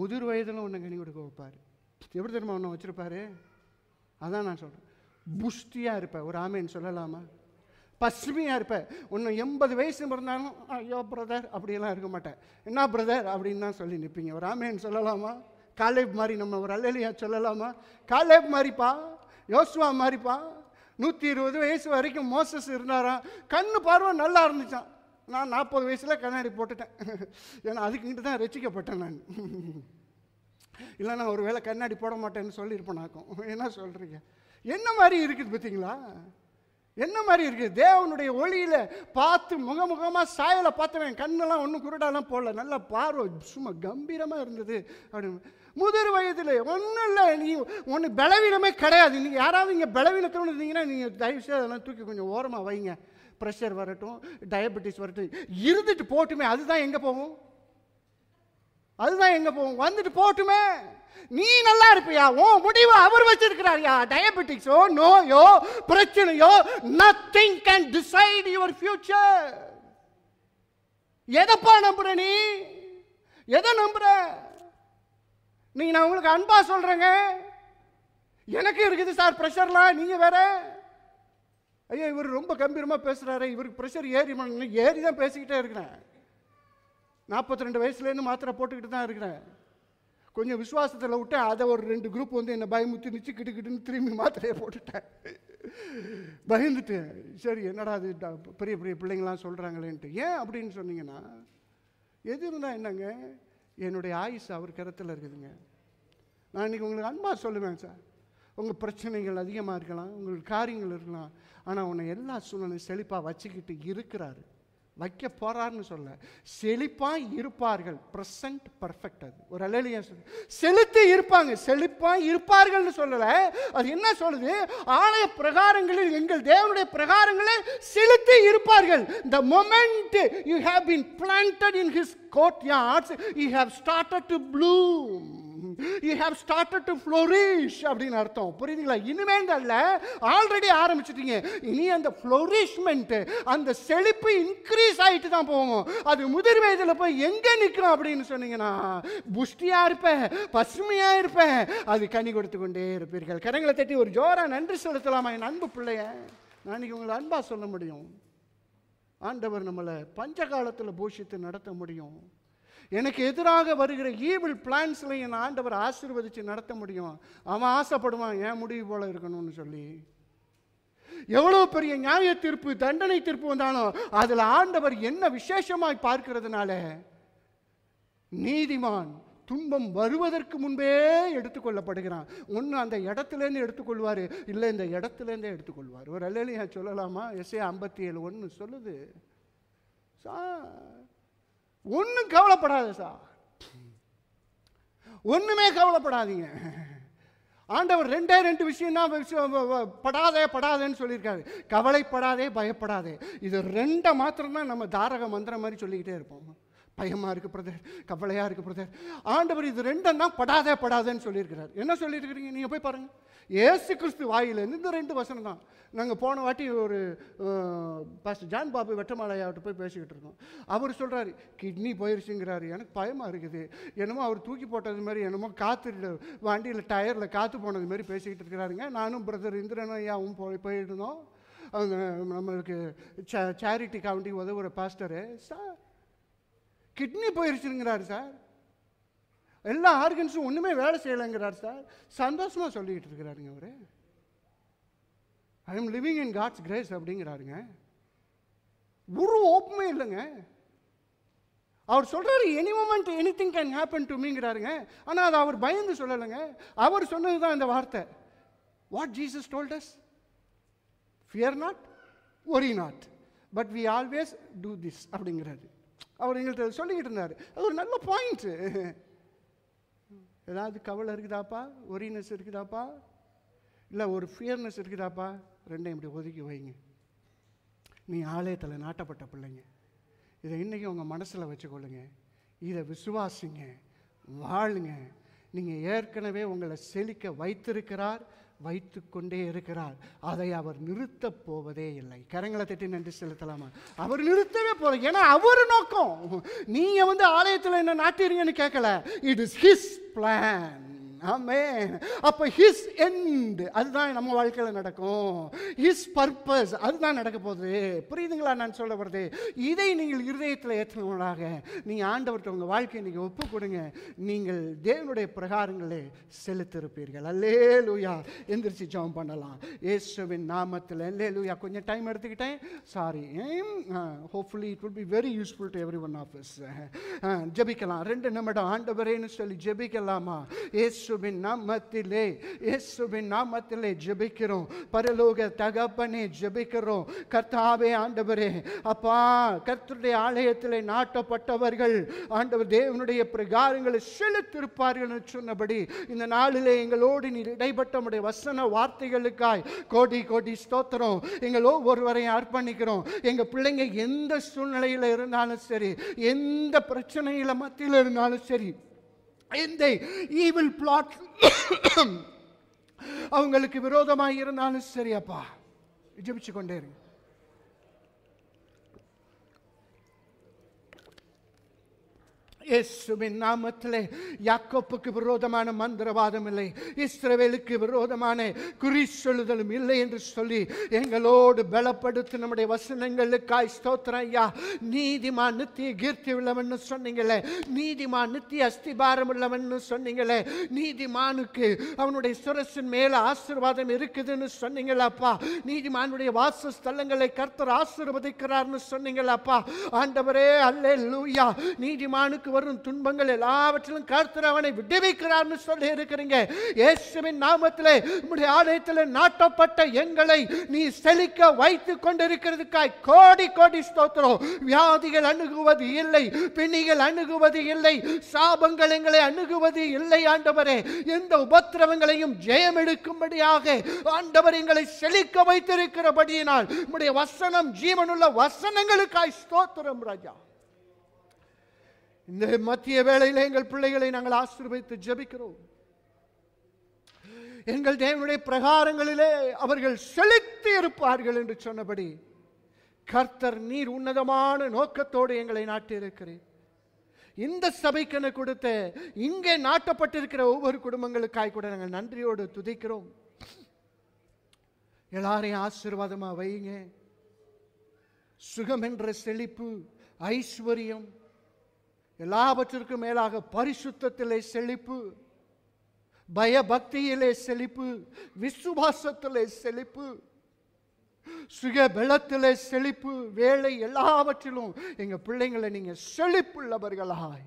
முதிர் வயதில் ஒன்று கனி கொடுக்க வைப்பார் எப்படி தெரியுமா ஒன்று வச்சுருப்பாரு அதான் நான் சொல்கிறேன் புஷ்டியாக இருப்பேன் ஒரு ஆமைன்னு சொல்லலாமா பசுமையாக இருப்பேன் இன்னும் எண்பது வயசு இருந்தாலும் ஐயோ பிரதர் அப்படிலாம் இருக்க மாட்டேன் என்ன பிரதர் அப்படின்னு தான் சொல்லி நிற்பீங்க ஒரு ஆமேன்னு சொல்லலாமா காலேப் மாதிரி நம்ம ஒரு அல்லலியா சொல்லலாமா காலேப் மாதிரிப்பா யோசுவா மாதிரிப்பா நூற்றி இருபது வயசு வரைக்கும் மோசஸ் இருந்தாராம் கண்ணு பார்வை நல்லா இருந்துச்சான் நான் நாற்பது வயசில் கண்ணாடி போட்டுட்டேன் ஏன்னா அதுக்குங்கிட்டு தான் ரசிக்கப்பட்டேன் நான் இல்லைன்னா ஒரு வேளை கண்ணாடி போட மாட்டேன்னு சொல்லியிருப்பேன் நாக்கும் என்ன சொல்கிறீங்க என்ன மாதிரி இருக்குது பார்த்தீங்களா என்ன மாதிரி இருக்குது தேவனுடைய ஒளியில் பார்த்து முகமுகமாக சாயலை பார்த்தவன் கண்ணெல்லாம் ஒன்றும் குருடாலாம் போடல நல்லா பார்வை சும்மா கம்பீரமாக இருந்தது அப்படின்னு முதிர் வயதில் ஒன்றும் இல்லை நீ ஒன்று பலவீனமே கிடையாது நீங்கள் யாராவது இங்கே பலவீனத்தோடு இருந்தீங்கன்னா நீங்கள் தயவுசெய்து அதெல்லாம் தூக்கி கொஞ்சம் ஓரமாக வைங்க ப்ரெஷர் வரட்டும் டயபெட்டிஸ் வரட்டும் இருந்துட்டு போட்டுமே அதுதான் எங்கே போகும் அதுதான் எங்கே போவோம் வந்துட்டு போட்டுமே நீ நல்லா இருப்பியா உன் முடிவு அவர் யா டயபெட்டிக்ஸோ நோயோ பிரச்சனையோ nothing can decide your future எதப்பா நம்புற நீ எதை நம்புற நீ நான் உங்களுக்கு அன்பா சொல்றேங்க எனக்கு இருக்குது சார் ப்ரெஷர்லாம் நீங்க வேற ஐயா இவர் ரொம்ப கம்பீரமாக பேசுறாரு இவருக்கு ப்ரெஷர் ஏறி ஏறி தான் பேசிக்கிட்டே இருக்கிறேன் நாற்பத்தி ரெண்டு வயசுலேருந்து மாத்திரை போட்டுக்கிட்டு தான் இருக்கிறேன் கொஞ்சம் விசுவாசத்தில் விட்டேன் அதை ஒரு ரெண்டு குரூப் வந்து என்னை பயமுத்தி நிச்சு கிட்டுக்கிட்டுன்னு திரும்பி மாத்திரையை போட்டுட்டேன் பயந்துட்டேன் சரி என்னடா அது பெரிய பெரிய பிள்ளைங்களாம் சொல்கிறாங்களேன்ட்டு ஏன் அப்படின்னு சொன்னீங்கன்னா எது இருந்தால் என்னங்க என்னுடைய ஆயுஸ் அவர் கரத்தில் இருக்குதுங்க நான் இன்றைக்கி உங்களுக்கு அன்பாக சொல்லுவேன் சார் உங்கள் பிரச்சனைகள் அதிகமாக இருக்கலாம் உங்களுக்கு காரியங்கள் இருக்கலாம் ஆனால் உன்னை எல்லா சூழ்நிலையும் செழிப்பாக வச்சுக்கிட்டு இருக்கிறாரு வைக்க போகிறார்னு சொல்ல செழிப்பாக இருப்பார்கள் ப்ரெசன்ட் பர்ஃபெக்ட் அது ஒரு அலையிலையா சொல்லு செலுத்தி இருப்பாங்க செழிப்பாக இருப்பார்கள்னு சொல்லலை அது என்ன சொல்லுது ஆலய பிரகாரங்களில் எங்கள் தேவனுடைய பிரகாரங்களை செலுத்தி இருப்பார்கள் the moment you have been planted in his courtyards you have started to bloom you have started to flourish அப்படின்னு அர்த்தம் புரியுதுங்களா இனிமேல் அல்ல ஆல்ரெடி ஆரம்பிச்சிட்டீங்க இனி அந்த ஃப்ளோரிஷ்மெண்ட்டு அந்த செழிப்பு இன்க்ரீஸ் ஆகிட்டு தான் போகும் அது முதிர் வயதில் போய் எங்கே நிற்கும் அப்படின்னு சொன்னீங்கன்னா புஷ்டியாக இருப்பேன் பசுமையாக இருப்பேன் அது கனி கொடுத்து கொண்டே இருப்பீர்கள் கரங்களை தட்டி ஒரு ஜோராக நன்றி செலுத்தலாமா என் அன்பு பிள்ளைய நான் இன்றைக்கி உங்களை அன்பாக சொல்ல முடியும் ஆண்டவர் நம்மளை பஞ்ச காலத்தில் பூஷித்து நடத்த முடியும் எனக்கு எதிராக வருகிற ஈவில் பிளான்ஸில் என் ஆண்டவர் ஆசீர்வதித்து நடத்த முடியும் அவன் ஆசைப்படுவான் ஏன் முடிவு போல் இருக்கணும்னு சொல்லி எவ்வளோ பெரிய நியாய தீர்ப்பு தண்டனை தீர்ப்பு வந்தாலும் அதில் ஆண்டவர் என்ன விசேஷமாய் பார்க்கிறதுனால நீதிமான் துன்பம் வருவதற்கு முன்பே எடுத்துக்கொள்ளப்படுகிறான் ஒன்று அந்த இடத்துலேருந்து எடுத்துக்கொள்வார் இல்லை இந்த இடத்துலேருந்தே எடுத்துக்கொள்வார் ஒரு அல்லையா சொல்லலாமா எஸ்ஏ ஐம்பத்தி ஏழு ஒன்று சொல்லுது சார் ஒன்றும் கவலைப்படாது சார் ஒன்றுமே கவலைப்படாதீங்க ஆண்டவர் ரெண்டே ரெண்டு விஷயம் தான் விஷயம் படாதே படாதேன்னு சொல்லியிருக்காரு கவலைப்படாதே பயப்படாதே இது ரெண்டை மாத்திரம்தான் நம்ம தாரக மந்திரம் மாதிரி சொல்லிக்கிட்டே இருப்போம் பயமாக இருக்குது பிரதர் கவலையாக இருக்குது பிரதர் ஆண்டவர் இது ரெண்டும் தான் படாதே படாதேன்னு சொல்லியிருக்கிறார் என்ன சொல்லியிருக்கிறீங்க நீங்கள் போய் பாருங்கள் ஏசு கிறிஸ்து வாயிலேருந்து இந்த ரெண்டு வசனம் தான் நாங்கள் போன வாட்டி ஒரு பாஸ்டர் ஜான் பாபு வெட்டமாலையாவிட்ட போய் பேசிக்கிட்டு இருக்கோம் அவர் சொல்கிறார் கிட்னி போயிருச்சுங்கிறாரு எனக்கு பயமாக இருக்குது என்னமோ அவர் தூக்கி போட்டது மாதிரி என்னமோ காற்று வண்டியில் டயரில் காற்று போனது மாதிரி பேசிக்கிட்டு இருக்கிறாருங்க நானும் பிரதர் இந்திரன் ஐயாவும் போய் போயிருந்தோம் அவங்க நம்மளுக்கு சே சேரிட்டி கவுண்டி உதவுகிற பாஸ்டரு சார் கிட்னி போயிருச்சுங்கிறார் சார் எல்லா ஆர்கன்ஸும் ஒன்றுமே வேலை செய்யலைங்கிறார் சார் சந்தோஷமாக சொல்லிக்கிட்டு இருக்கிறாருங்க அவர் I am living in God's grace அப்படிங்கிறாருங்க ஒரு ஓப்பமே இல்லைங்க அவர் சொல்கிறாரு any moment anything can happen to மீங்கிறாருங்க ஆனால் அதை அவர் பயந்து சொல்லலைங்க அவர் சொன்னது தான் இந்த வார்த்தை what Jesus told us fear not worry not but we always do this அப்படிங்கிறாரு அவர் எங்கள்கிட்ட சொல்லிக்கிட்டு இருந்தார் அது ஒரு நல்ல பாயிண்ட்டு ஏதாவது கவலை இருக்குதாப்பா ஒரினஸ் இருக்குதாப்பா இல்லை ஒரு ஃபியர்னஸ் இருக்குதாப்பா ரெண்டையும் இப்படி ஒதுக்கி வைங்க நீ ஆலயத்தில் நாட்டப்பட்ட பிள்ளைங்க இதை இன்றைக்கி உங்கள் மனசில் வச்சுக்கொள்ளுங்க இதை விசுவாசிங்க வாழுங்க நீங்கள் ஏற்கனவே உங்களை செழிக்க வைத்திருக்கிறார் வைத்து கொண்டே இருக்கிறார் அதை அவர் நிறுத்தப் போவதே இல்லை கரங்களை தட்டி நன்றி செலுத்தலாமா அவர் நிறுத்தவே போல ஏன்னா அவர் நோக்கம் நீங்கள் வந்து ஆலயத்தில் என்ன நாட்டிறீங்கன்னு கேட்கல இட் இஸ் ஹிஸ் பிளான் ஆமே அப்போ ஹிஸ் எண்ட் அதுதான் நம்ம வாழ்க்கையில் நடக்கும் ஹிஸ் பர்பஸ் அதுதான் நடக்க போகுது புரியுதுங்களா நான் சொல்ல வருது இதை நீங்கள் இருதயத்தில் ஏற்றினவங்களாக நீங்கள் ஆண்டவர்கிட்ட உங்கள் வாழ்க்கையை நீங்கள் ஒப்பு கொடுங்க நீங்கள் தேவனுடைய பிரகாரங்களே செலுத்திருப்பீர்கள் அல்லே லூயா எந்திரிச்சு ஜாம் பண்ணலாம் ஏசுவின் நாமத்தில் அல்லே லூயா கொஞ்சம் டைம் எடுத்துக்கிட்டேன் sorry hopefully it will be very useful to every one of office ஜெபிக்கலாம் ரெண்டு நிமிடம் ஆண்டவரேன்னு சொல்லி ஜெபிக்கலாமா ஏசு இயேசுவின் நாமத்திலே இயேசுவின் நாமத்திலே ஜெபிக்கிறோம் பரலோக தகப்பனே ஜெபிக்கிறோம் கர்த்தாவே ஆண்டவரே அப்பா கர்த்தருடைய ஆலயத்திலே நாட்டப்பட்டவர்கள் ஆண்டவர் தேவனுடைய பிரகாரங்களை செலுத்திருப்பார்கள் சொன்னபடி இந்த நாளிலே எங்களோடு நீர் இடைப்பட்ட உடைய வசன வார்த்தைகளுக்காய் கோடி கோடி ஸ்தோத்திரம் எங்களோ ஒருவரையும் அர்ப்பணிக்கிறோம் எங்கள் பிள்ளைங்க எந்த சூழ்நிலையில் இருந்தாலும் சரி எந்த பிரச்சனையில் மத்தியில் இருந்தாலும் சரி எந்த ஈவில் பிளாட் அவங்களுக்கு விரோதமாக இருந்தாலும் சரியாப்பா ஜபிச்சு கொண்டே இருங்க இயேசுவின் நாமத்திலே யாக்கோப்புக்கு விரோதமான மந்திரவாதம் இல்லை இஸ்ரவேலுக்கு விரோதமான குறி சொல்லுதலும் இல்லை என்று சொல்லி எங்களோடு பலப்படுத்தி நம்முடைய வசனங்களுக்காய் ஸ்தோத்திரம் ஐயா நீதிமான் நித்திய கீர்த்தி உள்ளவன் சொன்னீங்களே நீதிமா நித்திய அஸ்திபாரம் உள்ளவன் சொன்னீங்களே நீதிமானுக்கு அவனுடைய சுரசின் மேல ஆசிர்வாதம் இருக்குதுன்னு சொன்னீங்களப்பா நீதிமானுடைய வாசஸ்தலங்களை கர்த்தர் ஆசிர்வதிக்கிறார்னு சொன்னீங்களப்பா ஆண்டவரே அல்ல லூயா நீதிமானுக்கு வரும் துன்பங்கள் எல்லாவற்றிலும் கருத்து அவனை விடுவிக்கிறார்னு சொல்லி இருக்கிறீங்க இயேசுவின் நாமத்தில் உங்களுடைய ஆலயத்தில் நாட்டப்பட்ட எங்களை நீ செழிக்க வைத்து கொண்டிருக்கிறதுக்காய் கோடி கோடி ஸ்தோத்திரம் வியாதிகள் அணுகுவது இல்லை பிணிகள் அணுகுவது இல்லை சாபங்கள் எங்களை அணுகுவது இல்லை ஆண்டவரே எந்த உபத்திரவங்களையும் ஜெயம் எடுக்கும்படியாக ஆண்டவர் எங்களை செழிக்க வைத்திருக்கிறபடியினால் உடைய வசனம் ஜீவனுள்ள வசனங்களுக்காய் ஸ்தோத்திரம் ராஜா இந்த மத்திய வேலையில் எங்கள் பிள்ளைகளை நாங்கள் ஆசீர்வதித்து ஜபிக்கிறோம் எங்கள் தேவனுடைய பிரகாரங்களிலே அவர்கள் செலுத்தி இருப்பார்கள் என்று சொன்னபடி கர்த்தர் நீர் உன்னதமான நோக்கத்தோடு எங்களை நாட்டியிருக்கிறீர் இந்த சபைக்கென கொடுத்த இங்கே நாட்டப்பட்டிருக்கிற ஒவ்வொரு குடும்பங்களுக்காய் கூட நாங்கள் நன்றியோடு துதிக்கிறோம் எல்லாரையும் ஆசீர்வாதமா வைங்க சுகம் என்ற செழிப்பு ஐஸ்வர்யம் எல்லாவற்றிற்கும் மேலாக பரிசுத்தத்திலே செழிப்பு பயபக்தியிலே செழிப்பு விசுவாசத்திலே செழிப்பு சுய பலத்திலே செழிப்பு வேலை எல்லாவற்றிலும் எங்கள் பிள்ளைங்களை நீங்கள் செழிப்புள்ளவர்களாய்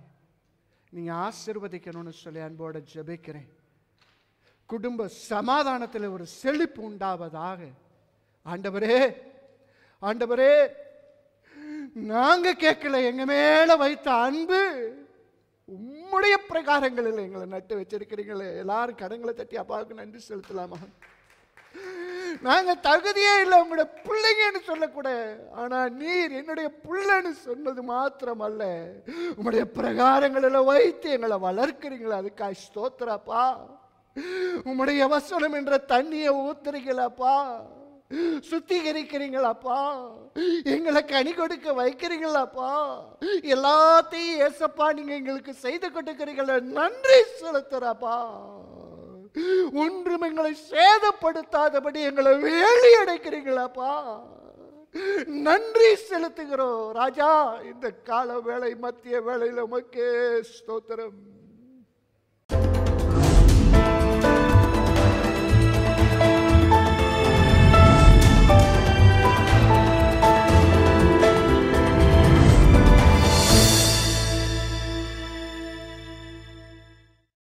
நீங்கள் ஆசிர்வதிக்கணும்னு சொல்லி அன்போடு ஜெபிக்கிறேன் குடும்ப சமாதானத்தில் ஒரு செழிப்பு உண்டாவதாக ஆண்டவரே ஆண்டவரே நாங்கள் கேட்கல எங்கள் மேலே வைத்த அன்பு உம்முடைய பிரகாரங்களில் எங்களை நட்டு வச்சிருக்கிறீங்களே எல்லாரும் கடங்களை தட்டி அப்பாவுக்கு நன்றி செலுத்தலாமா நாங்கள் தகுதியே இல்லை உங்களுடைய பிள்ளைங்கன்னு சொல்லக்கூட ஆனால் நீர் என்னுடைய பிள்ளைன்னு சொன்னது மாத்திரம் அல்ல உங்களுடைய பிரகாரங்களில் வைத்து எங்களை வளர்க்குறீங்களா அதுக்காக ஸ்தோத்திரப்பா உங்களுடைய வசனம் என்ற தண்ணியை ஊத்துறீங்களாப்பா சுத்திகரிக்கிறீங்களாப்பா எங்களை கனி கொடுக்க வைக்கிறீங்களாப்பா எல்லாத்தையும் ஏசப்பா நீங்க எங்களுக்கு செய்து கொடுக்கிறீங்கள நன்றி செலுத்துறாப்பா ஒன்றும் எங்களை சேதப்படுத்தாதபடி எங்களை வேலி அடைக்கிறீங்களாப்பா நன்றி செலுத்துகிறோம் ராஜா இந்த கால வேலை மத்திய வேலையில் உமக்கே ஸ்தோத்திரம்